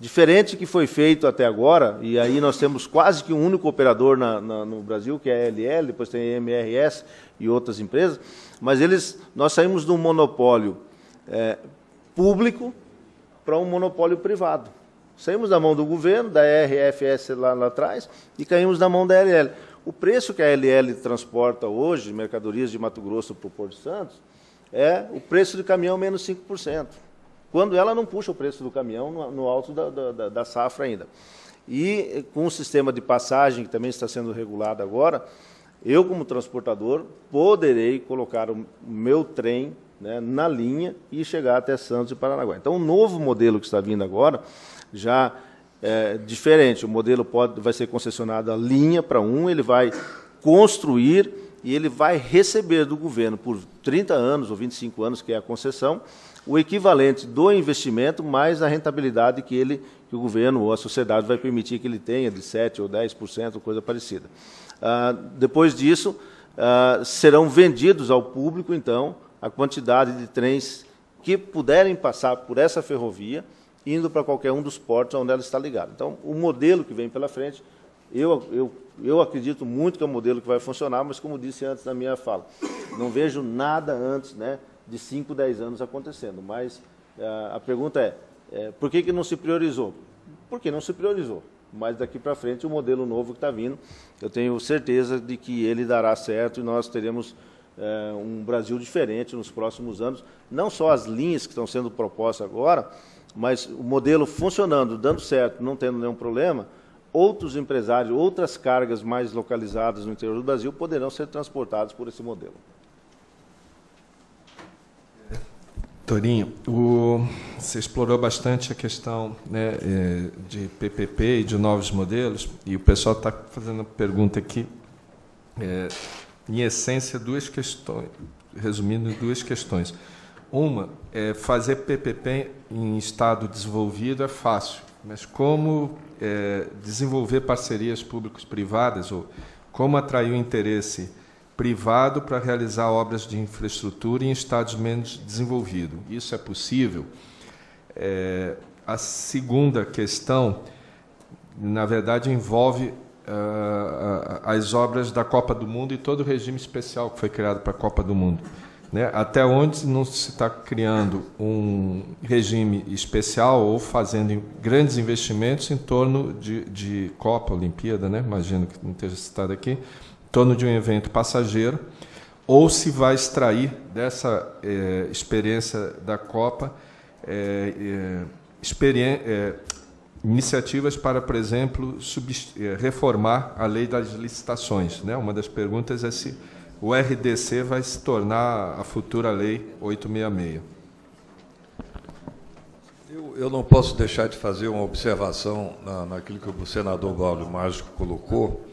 Diferente que foi feito até agora, e aí nós temos quase que um único operador na, na, no Brasil, que é a LL, depois tem a MRS e outras empresas, mas eles, nós saímos de um monopólio é, público para um monopólio privado. Saímos da mão do governo, da RFS lá, lá atrás, e caímos na mão da LL. O preço que a LL transporta hoje, mercadorias de Mato Grosso para o Porto Santos, é o preço do caminhão menos 5%, quando ela não puxa o preço do caminhão no, no alto da, da, da safra ainda. E com o sistema de passagem, que também está sendo regulado agora, eu, como transportador, poderei colocar o meu trem né, na linha e chegar até Santos e Paranaguá. Então, o novo modelo que está vindo agora já é diferente. O modelo pode, vai ser concessionado a linha para um, ele vai construir e ele vai receber do governo por 30 anos ou 25 anos, que é a concessão, o equivalente do investimento mais a rentabilidade que ele que o governo ou a sociedade vai permitir que ele tenha, de 7% ou 10%, coisa parecida. Ah, depois disso, ah, serão vendidos ao público, então, a quantidade de trens que puderem passar por essa ferrovia, indo para qualquer um dos portos onde ela está ligada. Então, o modelo que vem pela frente eu, eu, eu acredito muito que é um modelo que vai funcionar, mas como disse antes na minha fala, não vejo nada antes né, de 5, 10 anos acontecendo. Mas a, eh, a pergunta é, é, por que, que não se priorizou? Por que não se priorizou. Mas daqui para frente, o modelo novo que está vindo, eu tenho certeza de que ele dará certo e nós teremos é, um Brasil diferente nos próximos anos. Não só as linhas que estão sendo propostas agora, mas o modelo funcionando, dando certo, não tendo nenhum problema, outros empresários, outras cargas mais localizadas no interior do Brasil poderão ser transportadas por esse modelo. Torinho, o, você explorou bastante a questão né, é, de PPP e de novos modelos, e o pessoal está fazendo pergunta aqui, é, em essência, duas questões, resumindo em duas questões. Uma, é fazer PPP em estado desenvolvido é fácil, mas como é, desenvolver parcerias públicos-privadas ou como atrair o interesse privado para realizar obras de infraestrutura em estados menos desenvolvidos. Isso é possível. É, a segunda questão, na verdade, envolve uh, as obras da Copa do Mundo e todo o regime especial que foi criado para a Copa do Mundo. Né? Até onde não se está criando um regime especial ou fazendo grandes investimentos em torno de, de Copa, Olimpíada, né? imagino que não esteja citado aqui, em torno de um evento passageiro, ou se vai extrair dessa é, experiência da Copa é, é, iniciativas para, por exemplo, reformar a lei das licitações. Né? Uma das perguntas é se o RDC vai se tornar a futura lei 866. Eu, eu não posso deixar de fazer uma observação na, naquilo que o senador Braulio Mágico colocou.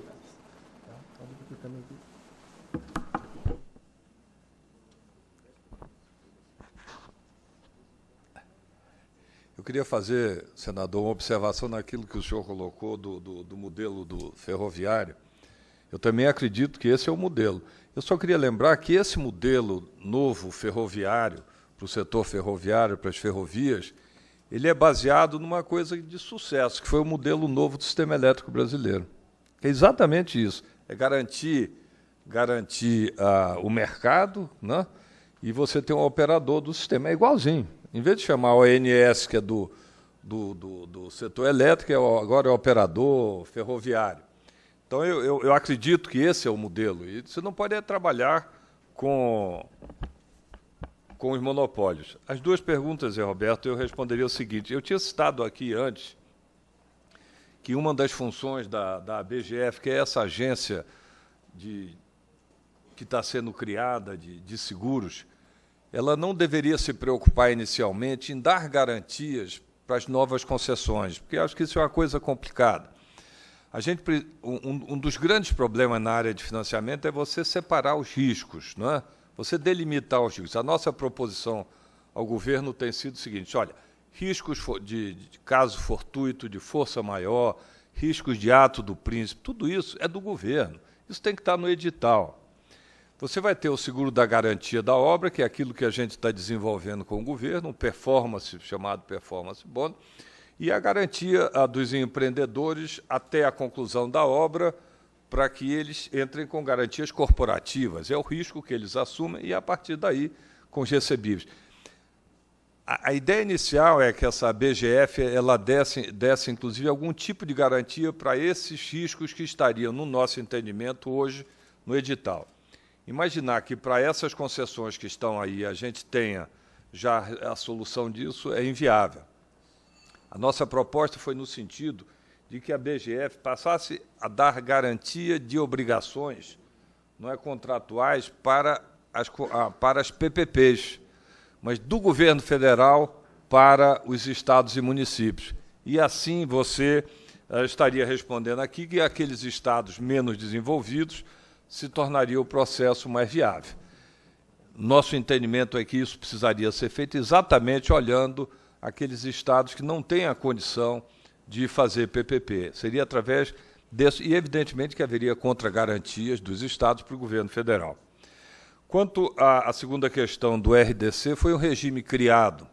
Eu queria fazer, senador, uma observação naquilo que o senhor colocou do, do, do modelo do ferroviário. Eu também acredito que esse é o modelo. Eu só queria lembrar que esse modelo novo ferroviário, para o setor ferroviário, para as ferrovias, ele é baseado numa coisa de sucesso, que foi o modelo novo do sistema elétrico brasileiro. É exatamente isso. É garantir, garantir ah, o mercado, né? e você tem um operador do sistema. É igualzinho. Em vez de chamar o ONS, que é do, do, do, do setor elétrico, é agora é o operador ferroviário. Então, eu, eu, eu acredito que esse é o modelo. E você não pode é trabalhar com, com os monopólios. As duas perguntas, Zé Roberto, eu responderia o seguinte. Eu tinha citado aqui antes que uma das funções da, da ABGF, que é essa agência de, que está sendo criada de, de seguros, ela não deveria se preocupar inicialmente em dar garantias para as novas concessões, porque acho que isso é uma coisa complicada. A gente, um, um, dos grandes problemas na área de financiamento é você separar os riscos, não é? você delimitar os riscos. A nossa proposição ao governo tem sido o seguinte: olha, riscos de, de caso fortuito, de força maior, riscos de ato do príncipe, tudo isso é do governo. Isso tem que estar no edital. Você vai ter o seguro da garantia da obra, que é aquilo que a gente está desenvolvendo com o governo, um performance, chamado performance bond e a garantia dos empreendedores até a conclusão da obra para que eles entrem com garantias corporativas. É o risco que eles assumem e, a partir daí, com os recebíveis. A, a ideia inicial é que essa BGF ela desse, desse inclusive, algum tipo de garantia para esses riscos que estariam, no nosso entendimento, hoje no edital. Imaginar que para essas concessões que estão aí a gente tenha já a solução disso é inviável. A nossa proposta foi no sentido de que a BGF passasse a dar garantia de obrigações não é contratuais para as, ah, para as PPPs, mas do governo federal para os estados e municípios. E assim você ah, estaria respondendo aqui que aqueles estados menos desenvolvidos se tornaria o processo mais viável. Nosso entendimento é que isso precisaria ser feito exatamente olhando aqueles estados que não têm a condição de fazer PPP. Seria através desse, e evidentemente que haveria contra-garantias dos estados para o governo federal. Quanto à, à segunda questão do RDC, foi um regime criado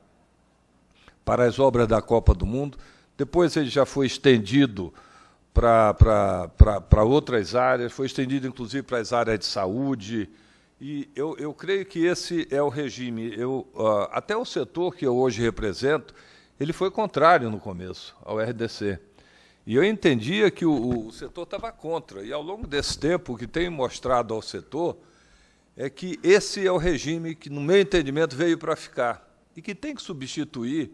para as obras da Copa do Mundo, depois ele já foi estendido para outras áreas, foi estendido inclusive para as áreas de saúde, e eu, eu creio que esse é o regime. Eu, uh, até o setor que eu hoje represento, ele foi contrário no começo ao RDC. E eu entendia que o, o setor estava contra. E ao longo desse tempo, o que tem mostrado ao setor é que esse é o regime que, no meu entendimento, veio para ficar e que tem que substituir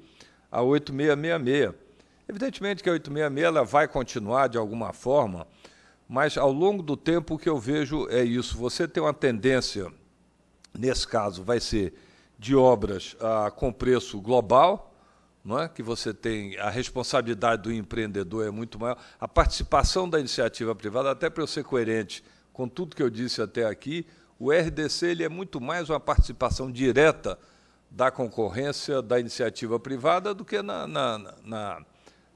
a 8666. Evidentemente que a 866 ela vai continuar de alguma forma mas ao longo do tempo o que eu vejo é isso. Você tem uma tendência, nesse caso, vai ser de obras ah, com preço global, não é? que você tem a responsabilidade do empreendedor é muito maior, a participação da iniciativa privada, até para eu ser coerente com tudo que eu disse até aqui, o RDC ele é muito mais uma participação direta da concorrência da iniciativa privada do que na, na, na,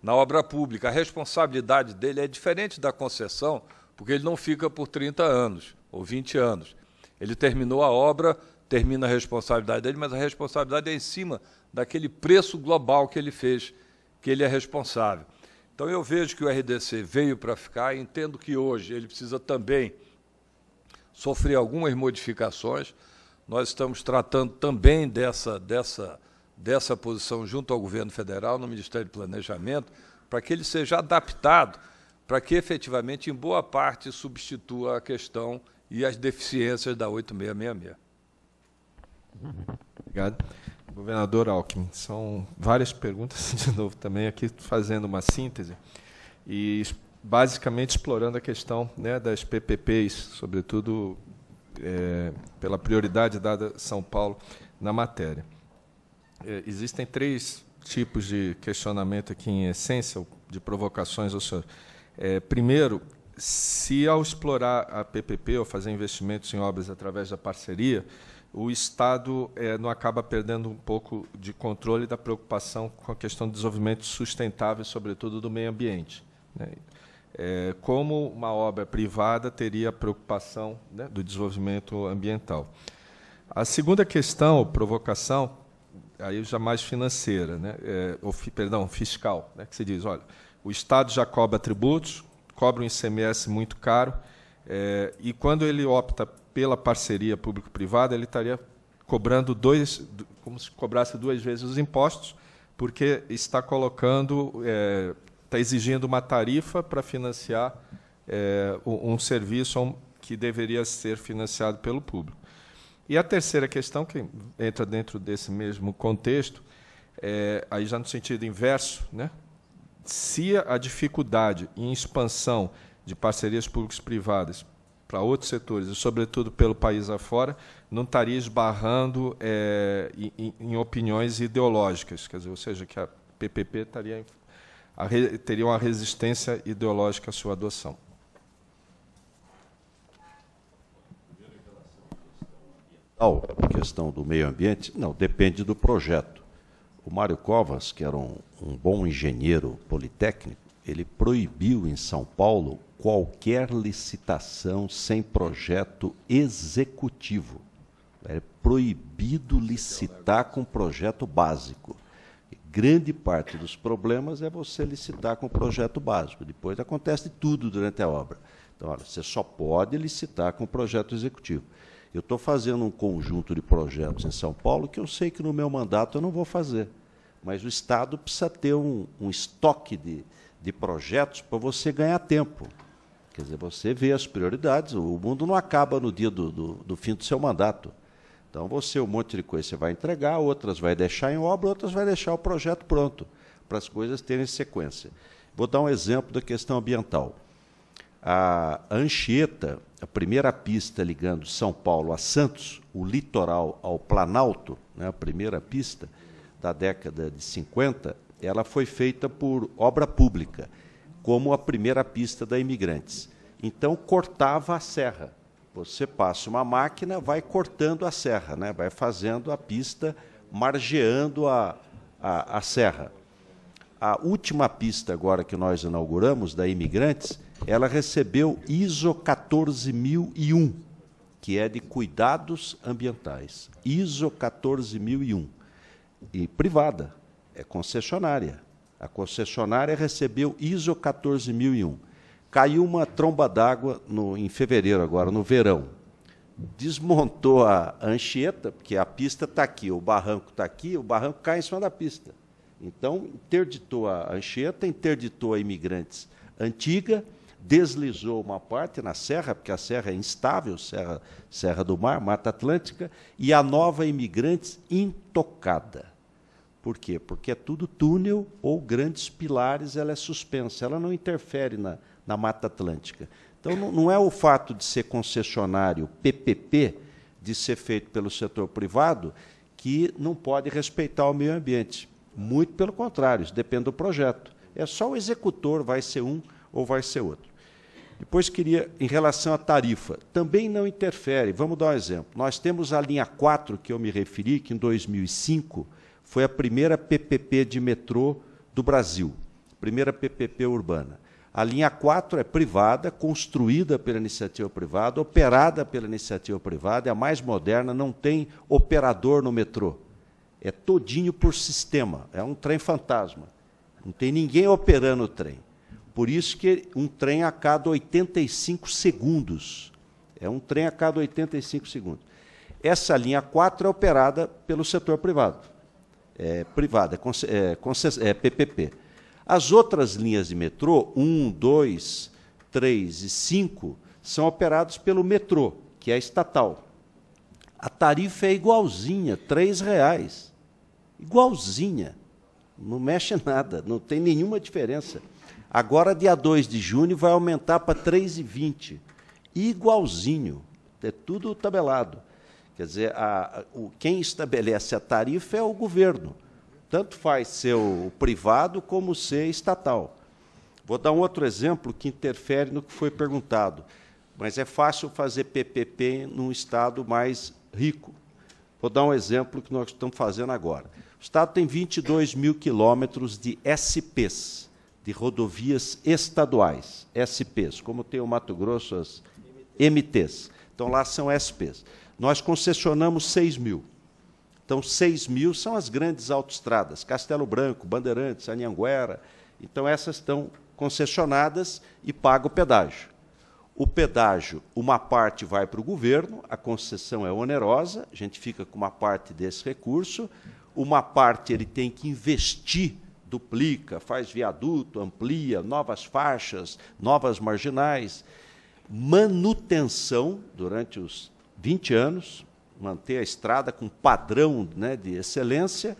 na obra pública. A responsabilidade dele é diferente da concessão, porque ele não fica por 30 anos ou 20 anos. Ele terminou a obra, termina a responsabilidade dele, mas a responsabilidade é em cima daquele preço global que ele fez, que ele é responsável. Então eu vejo que o RDC veio para ficar e entendo que hoje ele precisa também sofrer algumas modificações. Nós estamos tratando também dessa, dessa dessa posição junto ao governo federal, no Ministério do Planejamento, para que ele seja adaptado, para que efetivamente, em boa parte, substitua a questão e as deficiências da 8666. Obrigado. Governador Alckmin, são várias perguntas, de novo, também aqui fazendo uma síntese e basicamente explorando a questão né, das PPPs, sobretudo é, pela prioridade dada a São Paulo na matéria. É, existem três tipos de questionamento aqui em essência, de provocações ao senhor. É, primeiro, se ao explorar a PPP ou fazer investimentos em obras através da parceria, o Estado é, não acaba perdendo um pouco de controle da preocupação com a questão do desenvolvimento sustentável, sobretudo do meio ambiente. Né? É, como uma obra privada teria a preocupação né, do desenvolvimento ambiental. A segunda questão, provocação, aí já mais financeira, né? É, ou, perdão, fiscal, né? que se diz, olha, o Estado já cobra tributos, cobra um ICMS muito caro, é, e quando ele opta pela parceria público-privada, ele estaria cobrando dois, como se cobrasse duas vezes os impostos, porque está colocando, é, está exigindo uma tarifa para financiar é, um, um serviço que deveria ser financiado pelo público. E a terceira questão, que entra dentro desse mesmo contexto, é, aí já no sentido inverso, né? se a dificuldade em expansão de parcerias públicas privadas para outros setores, e sobretudo pelo país afora, não estaria esbarrando é, em, em, opiniões ideológicas, quer dizer, ou seja, que a PPP estaria, a, teria uma resistência ideológica à sua adoção. ambiental, questão do meio ambiente, não, depende do projeto. O Mário Covas, que era um, um bom engenheiro politécnico, ele proibiu em São Paulo qualquer licitação sem projeto executivo. É proibido licitar com projeto básico. Grande parte dos problemas é você licitar com projeto básico. Depois acontece tudo durante a obra. Então, olha, você só pode licitar com projeto executivo. Eu estou fazendo um conjunto de projetos em São Paulo que eu sei que no meu mandato eu não vou fazer. Mas o Estado precisa ter um, um estoque de, de projetos para você ganhar tempo. Quer dizer, você vê as prioridades, o mundo não acaba no dia do, do, do fim do seu mandato. Então você, um monte de coisa você vai entregar, outras vai deixar em obra, outras vai deixar o projeto pronto, para as coisas terem sequência. Vou dar um exemplo da questão ambiental a Anchieta, a primeira pista ligando São Paulo a Santos, o litoral ao Planalto, né, a primeira pista da década de 50, ela foi feita por obra pública, como a primeira pista da Imigrantes. Então, cortava a serra. Você passa uma máquina, vai cortando a serra, né, vai fazendo a pista, margeando a, a, a serra. A última pista agora que nós inauguramos, da Imigrantes, ela recebeu ISO 14001, que é de cuidados ambientais. ISO 14001. E privada, é concessionária. A concessionária recebeu ISO 14001. Caiu uma tromba d'água em fevereiro, agora, no verão. Desmontou a Anchieta, porque a pista está aqui, o barranco está aqui, o barranco cai em cima da pista. Então, interditou a Anchieta, interditou a imigrantes antiga, deslizou uma parte na serra, porque a serra é instável, serra, serra do mar, Mata Atlântica, e a nova imigrantes intocada. Por quê? Porque é tudo túnel ou grandes pilares, ela é suspensa, ela não interfere na, na Mata Atlântica. Então, não, não é o fato de ser concessionário PPP, de ser feito pelo setor privado, que não pode respeitar o meio ambiente muito pelo contrário, isso depende do projeto. É só o executor, vai ser um ou vai ser outro. Depois queria, em relação à tarifa, também não interfere. Vamos dar um exemplo. Nós temos a linha 4 que eu me referi, que em 2005 foi a primeira PPP de metrô do Brasil, primeira PPP urbana. A linha 4 é privada, construída pela iniciativa privada, operada pela iniciativa privada, é a mais moderna, não tem operador no metrô é todinho por sistema, é um trem fantasma. Não tem ninguém operando o trem. Por isso que um trem a cada 85 segundos. É um trem a cada 85 segundos. Essa linha 4 é operada pelo setor privado. É, privada, é, é, é PPP. As outras linhas de metrô, 1, 2, 3 e 5, são operadas pelo metrô, que é estatal. A tarifa é igualzinha, R$ reais igualzinha. Não mexe nada, não tem nenhuma diferença. Agora, dia 2 de junho, vai aumentar para 3,20. Igualzinho. É tudo tabelado. Quer dizer, a, o, quem estabelece a tarifa é o governo. Tanto faz ser o privado como ser estatal. Vou dar um outro exemplo que interfere no que foi perguntado. Mas é fácil fazer PPP num estado mais rico. Vou dar um exemplo que nós estamos fazendo agora. O Estado tem 22 mil quilômetros de SPs, de rodovias estaduais, SPs, como tem o Mato Grosso, as MTs. Então, lá são SPs. Nós concessionamos 6 mil. Então, 6 mil são as grandes autoestradas, Castelo Branco, Bandeirantes, Anhanguera. Então, essas estão concessionadas e paga o pedágio. O pedágio, uma parte vai para o governo, a concessão é onerosa, a gente fica com uma parte desse recurso, uma parte ele tem que investir, duplica, faz viaduto, amplia, novas faixas, novas marginais. Manutenção durante os 20 anos, manter a estrada com padrão né, de excelência,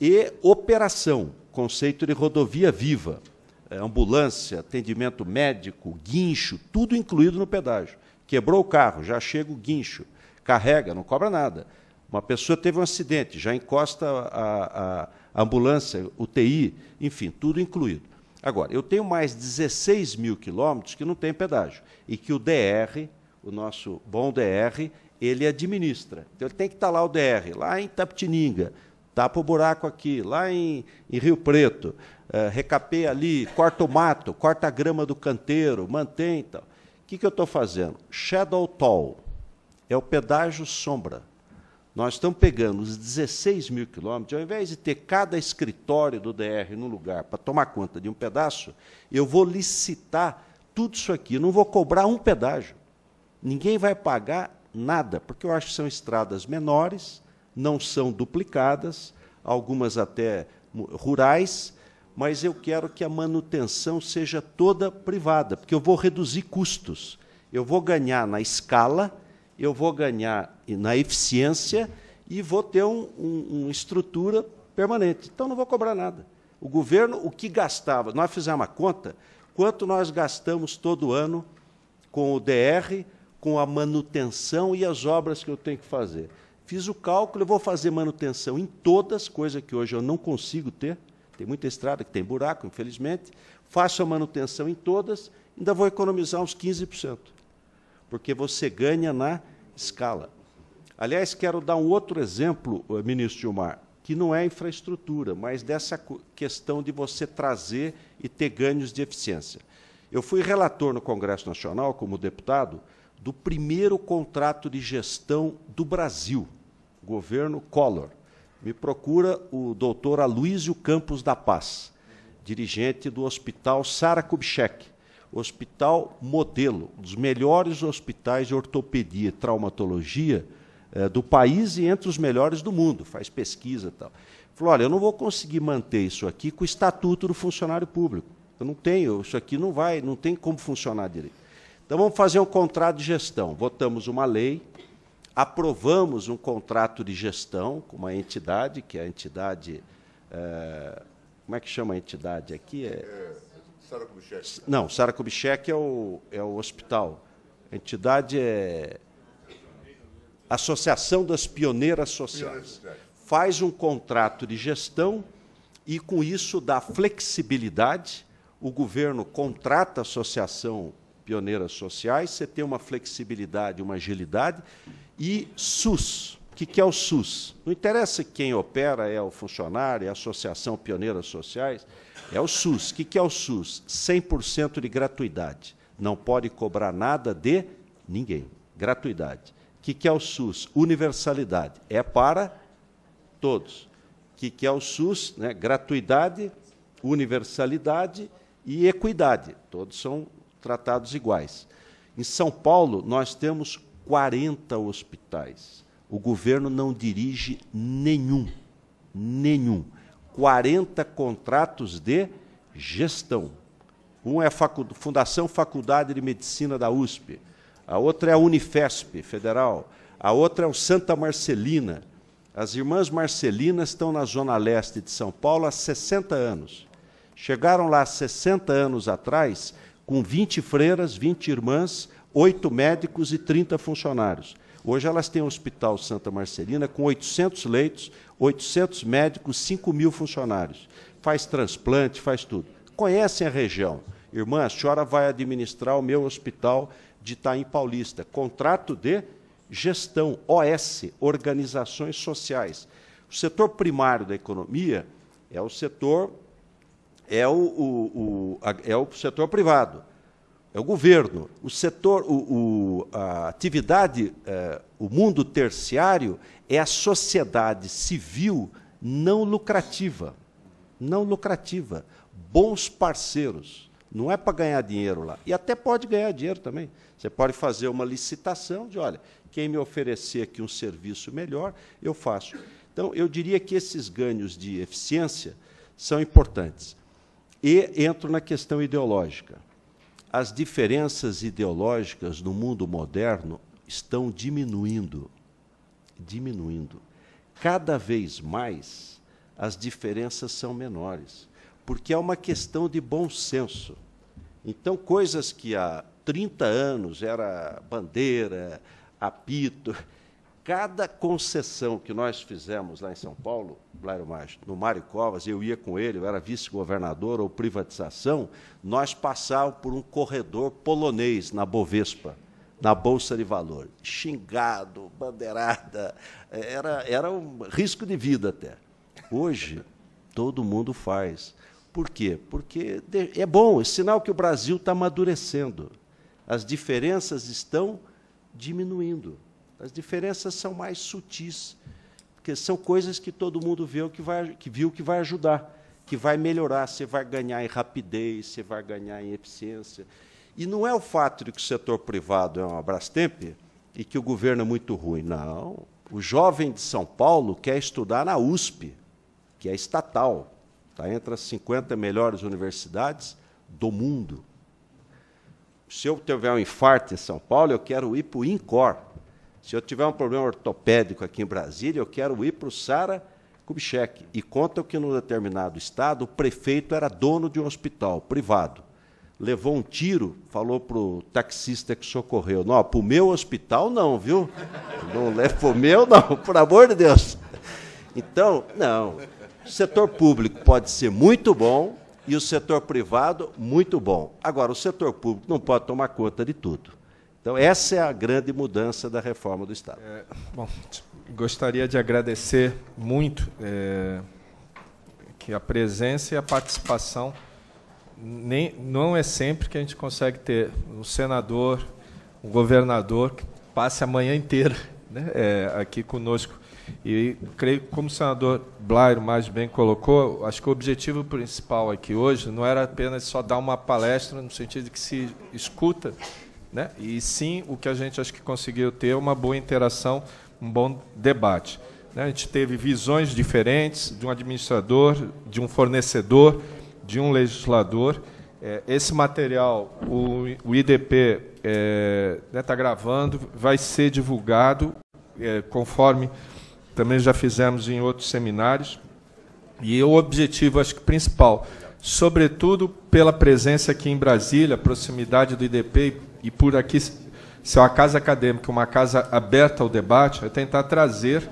e operação, conceito de rodovia viva, eh, ambulância, atendimento médico, guincho, tudo incluído no pedágio. Quebrou o carro, já chega o guincho, carrega, não cobra nada uma pessoa teve um acidente, já encosta a, a ambulância, UTI, enfim, tudo incluído. Agora, eu tenho mais 16 mil quilômetros que não tem pedágio e que o DR, o nosso bom DR, ele administra. Então, ele tem que estar tá lá o DR, lá em Tapetininga, tapa tá o buraco aqui, lá em, em Rio Preto, uh, recapeia ali, corta o mato, corta a grama do canteiro, mantém e tal. O que, que eu estou fazendo? Shadow Toll é o pedágio sombra. Nós estamos pegando os 16 mil quilômetros, ao invés de ter cada escritório do DR no lugar para tomar conta de um pedaço, eu vou licitar tudo isso aqui, não vou cobrar um pedágio. Ninguém vai pagar nada, porque eu acho que são estradas menores, não são duplicadas, algumas até rurais, mas eu quero que a manutenção seja toda privada, porque eu vou reduzir custos. Eu vou ganhar na escala eu vou ganhar na eficiência e vou ter um, um, uma estrutura permanente. Então, não vou cobrar nada. O governo, o que gastava, nós fizemos uma conta, quanto nós gastamos todo ano com o DR, com a manutenção e as obras que eu tenho que fazer. Fiz o cálculo, eu vou fazer manutenção em todas, coisa que hoje eu não consigo ter. Tem muita estrada que tem buraco, infelizmente. Faço a manutenção em todas, ainda vou economizar uns 15% porque você ganha na escala. Aliás, quero dar um outro exemplo, eh, ministro Gilmar, que não é infraestrutura, mas dessa questão de você trazer e ter ganhos de eficiência. Eu fui relator no Congresso Nacional, como deputado, do primeiro contrato de gestão do Brasil, governo Collor. Me procura o doutor Aloysio Campos da Paz, dirigente do Hospital Sara Kubitschek, hospital modelo, um dos melhores hospitais de ortopedia e traumatologia eh, do país e entre os melhores do mundo, faz pesquisa e tal. Falou, olha, eu não vou conseguir manter isso aqui com o estatuto do funcionário público. Eu não tenho, isso aqui não vai, não tem como funcionar direito. Então vamos fazer um contrato de gestão. Votamos uma lei, aprovamos um contrato de gestão com uma entidade, que é a entidade. Eh, como é que chama a entidade aqui? É, Sara Kubitschek. Não, Sara Kubitschek é o, é o hospital. A entidade é Associação das Pioneiras Sociais. Faz um contrato de gestão e, com isso, dá flexibilidade. O governo contrata a Associação Pioneiras Sociais, você tem uma flexibilidade, uma agilidade. E SUS. O que é o SUS? Não interessa quem opera, é o funcionário, é a Associação Pioneiras Sociais é o SUS. O que é o SUS? 100% de gratuidade. Não pode cobrar nada de ninguém. Gratuidade. O que é o SUS? Universalidade. É para todos. O que é o SUS? Né? Gratuidade, universalidade e equidade. Todos são tratados iguais. Em São Paulo, nós temos 40 hospitais. O governo não dirige nenhum. Nenhum 40 contratos de gestão. Um é a Facu Fundação Faculdade de Medicina da USP, a outra é a Unifesp Federal, a outra é o Santa Marcelina. As irmãs Marcelinas estão na zona leste de São Paulo há 60 anos. Chegaram lá 60 anos atrás com 20 freiras, 20 irmãs, 8 médicos e 30 funcionários. Hoje elas têm o Hospital Santa Marcelina com 800 leitos, 800 médicos, 5 mil funcionários. Faz transplante, faz tudo. Conhecem a região. Irmã, a senhora vai administrar o meu hospital de Itaim Paulista. Contrato de gestão, OS, organizações sociais. O setor primário da economia é o setor é o, o, o, é o setor privado é o governo, o setor, o, o a atividade, eh, o mundo terciário é a sociedade civil não lucrativa, não lucrativa, bons parceiros. Não é para ganhar dinheiro lá. E até pode ganhar dinheiro também. Você pode fazer uma licitação de, olha, quem me oferecer aqui um serviço melhor, eu faço. Então, eu diria que esses ganhos de eficiência são importantes. E entro na questão ideológica as diferenças ideológicas no mundo moderno estão diminuindo. Diminuindo. Cada vez mais as diferenças são menores, porque é uma questão de bom senso. Então, coisas que há 30 anos era bandeira, apito, cada concessão que nós fizemos lá em São Paulo, Blairo no Mário Covas, eu ia com ele, eu era vice-governador, ou privatização, nós passávamos por um corredor polonês na Bovespa, na Bolsa de Valor. Xingado, bandeirada, é, era, era um risco de vida até. Hoje, todo mundo faz. Por quê? Porque é bom, é sinal que o Brasil está amadurecendo. As diferenças estão diminuindo. As diferenças são mais sutis, porque são coisas que todo mundo vê que, vai, que viu que vai ajudar, que vai melhorar, você vai ganhar em rapidez, você vai ganhar em eficiência. E não é o fato de que o setor privado é uma Brastemp e que o governo é muito ruim. Não. O jovem de São Paulo quer estudar na USP, que é estatal. Está entre as 50 melhores universidades do mundo. Se eu tiver um infarto em São Paulo, eu quero ir para o INCOR, se eu tiver um problema ortopédico aqui em Brasília, eu quero ir para o Sara Kubitschek. E conta que, num determinado estado, o prefeito era dono de um hospital privado. Levou um tiro, falou para o taxista que socorreu: Não, para o meu hospital não, viu? Não leve para o meu, não, por amor de Deus. Então, não. O setor público pode ser muito bom e o setor privado muito bom. Agora, o setor público não pode tomar conta de tudo. Então, essa é a grande mudança da reforma do Estado. É, bom, gostaria de agradecer muito é, que a presença e a participação. Nem, não é sempre que a gente consegue ter um senador, um governador que passe a manhã inteira né, é, aqui conosco. E creio que, como o senador Blair mais bem colocou, acho que o objetivo principal aqui hoje não era apenas só dar uma palestra, no sentido de que se escuta né? e sim o que a gente acho que conseguiu ter uma boa interação, um bom debate. Né? A gente teve visões diferentes de um administrador, de um fornecedor, de um legislador. É, esse material, o IDP está é, né, tá gravando, vai ser divulgado, é, conforme também já fizemos em outros seminários. E o objetivo, acho que principal, sobretudo pela presença aqui em Brasília, proximidade do IDP e por aqui se é uma casa acadêmica, uma casa aberta ao debate, é tentar trazer,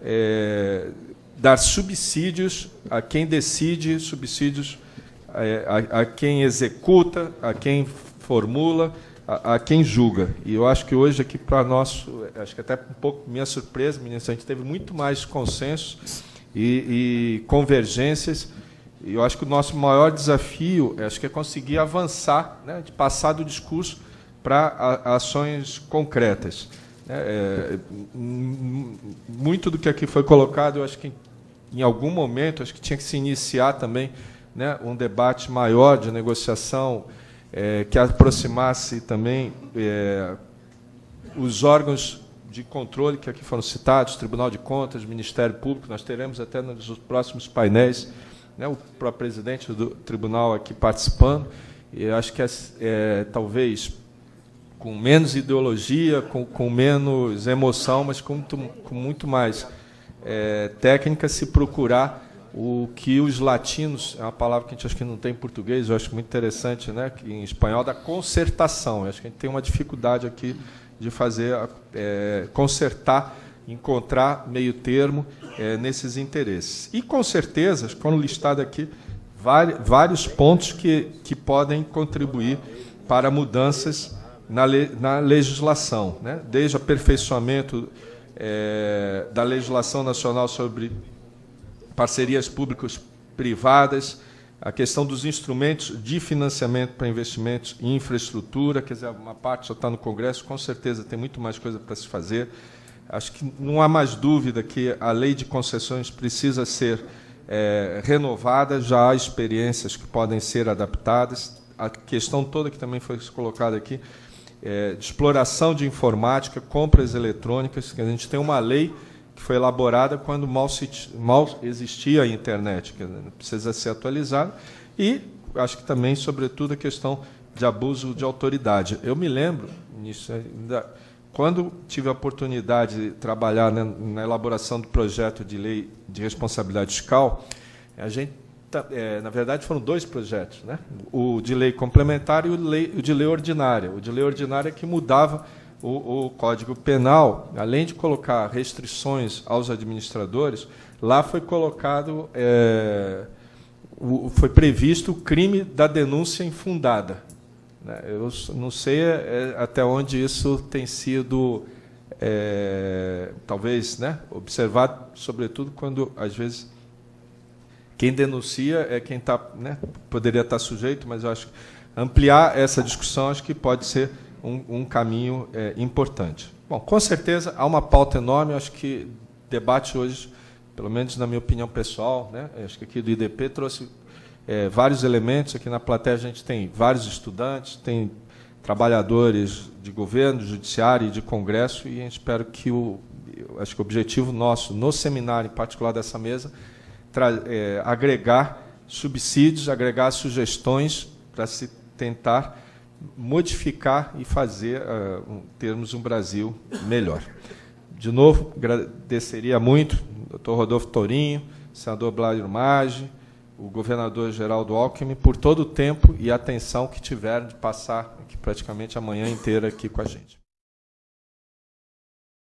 é, dar subsídios a quem decide, subsídios a, é, a, a quem executa, a quem formula, a, a, quem julga. E eu acho que hoje aqui para nós, acho que até um pouco minha surpresa, ministro, a gente teve muito mais consenso e, e convergências. E eu acho que o nosso maior desafio, acho que é conseguir avançar, né, de passar do discurso para ações concretas. Né? É, muito do que aqui foi colocado, eu acho que em algum momento, acho que tinha que se iniciar também né, um debate maior de negociação é, que aproximasse também é, os órgãos de controle que aqui foram citados, Tribunal de Contas, Ministério Público, nós teremos até nos próximos painéis né, o próprio presidente do tribunal aqui participando, e acho que é, talvez com menos ideologia, com, com menos emoção, mas com, com muito mais é, técnica, se procurar o que os latinos, é uma palavra que a gente acho que não tem em português, eu acho muito interessante, né? Que em espanhol, da concertação. Eu acho que a gente tem uma dificuldade aqui de fazer, é, consertar, encontrar meio termo é, nesses interesses. E, com certeza, quando listado aqui, vários pontos que, que podem contribuir para mudanças na, le, na legislação, né? desde aperfeiçoamento é, da legislação nacional sobre parcerias públicas privadas, a questão dos instrumentos de financiamento para investimentos em infraestrutura, quer dizer, uma parte já está no Congresso, com certeza tem muito mais coisa para se fazer. Acho que não há mais dúvida que a lei de concessões precisa ser é, renovada, já há experiências que podem ser adaptadas. A questão toda que também foi colocada aqui é, de exploração de informática, compras eletrônicas. A gente tem uma lei que foi elaborada quando mal, se, mal existia a internet, que precisa ser atualizada. E acho que também, sobretudo, a questão de abuso de autoridade. Eu me lembro, nisso ainda, quando tive a oportunidade de trabalhar né, na elaboração do projeto de lei de responsabilidade fiscal, a gente Tá, é, na verdade, foram dois projetos, né? o de lei complementar e o, lei, o de lei ordinária. O de lei ordinária é que mudava o, o, Código Penal, além de colocar restrições aos administradores, lá foi colocado, é, o, foi previsto o crime da denúncia infundada. Né? Eu não sei é, é, até onde isso tem sido, é, talvez, né, observado, sobretudo quando, às vezes, quem denuncia é quem tá, né, poderia estar tá sujeito, mas eu acho que ampliar essa discussão acho que pode ser um, um caminho é, importante. Bom, com certeza há uma pauta enorme, acho que debate hoje, pelo menos na minha opinião pessoal, né, acho que aqui do IDP trouxe é, vários elementos, aqui na plateia a gente tem vários estudantes, tem trabalhadores de governo, judiciário e de congresso, e a gente espero que o, acho que o objetivo nosso no seminário, em particular dessa mesa, é, agregar subsídios, agregar sugestões para se tentar modificar e fazer uh, um, termos um Brasil melhor. De novo, agradeceria muito doutor Rodolfo Tourinho, senador Bládio Maggi, o governador Geraldo Alckmin, por todo o tempo e atenção que tiveram de passar praticamente a manhã inteira aqui com a gente.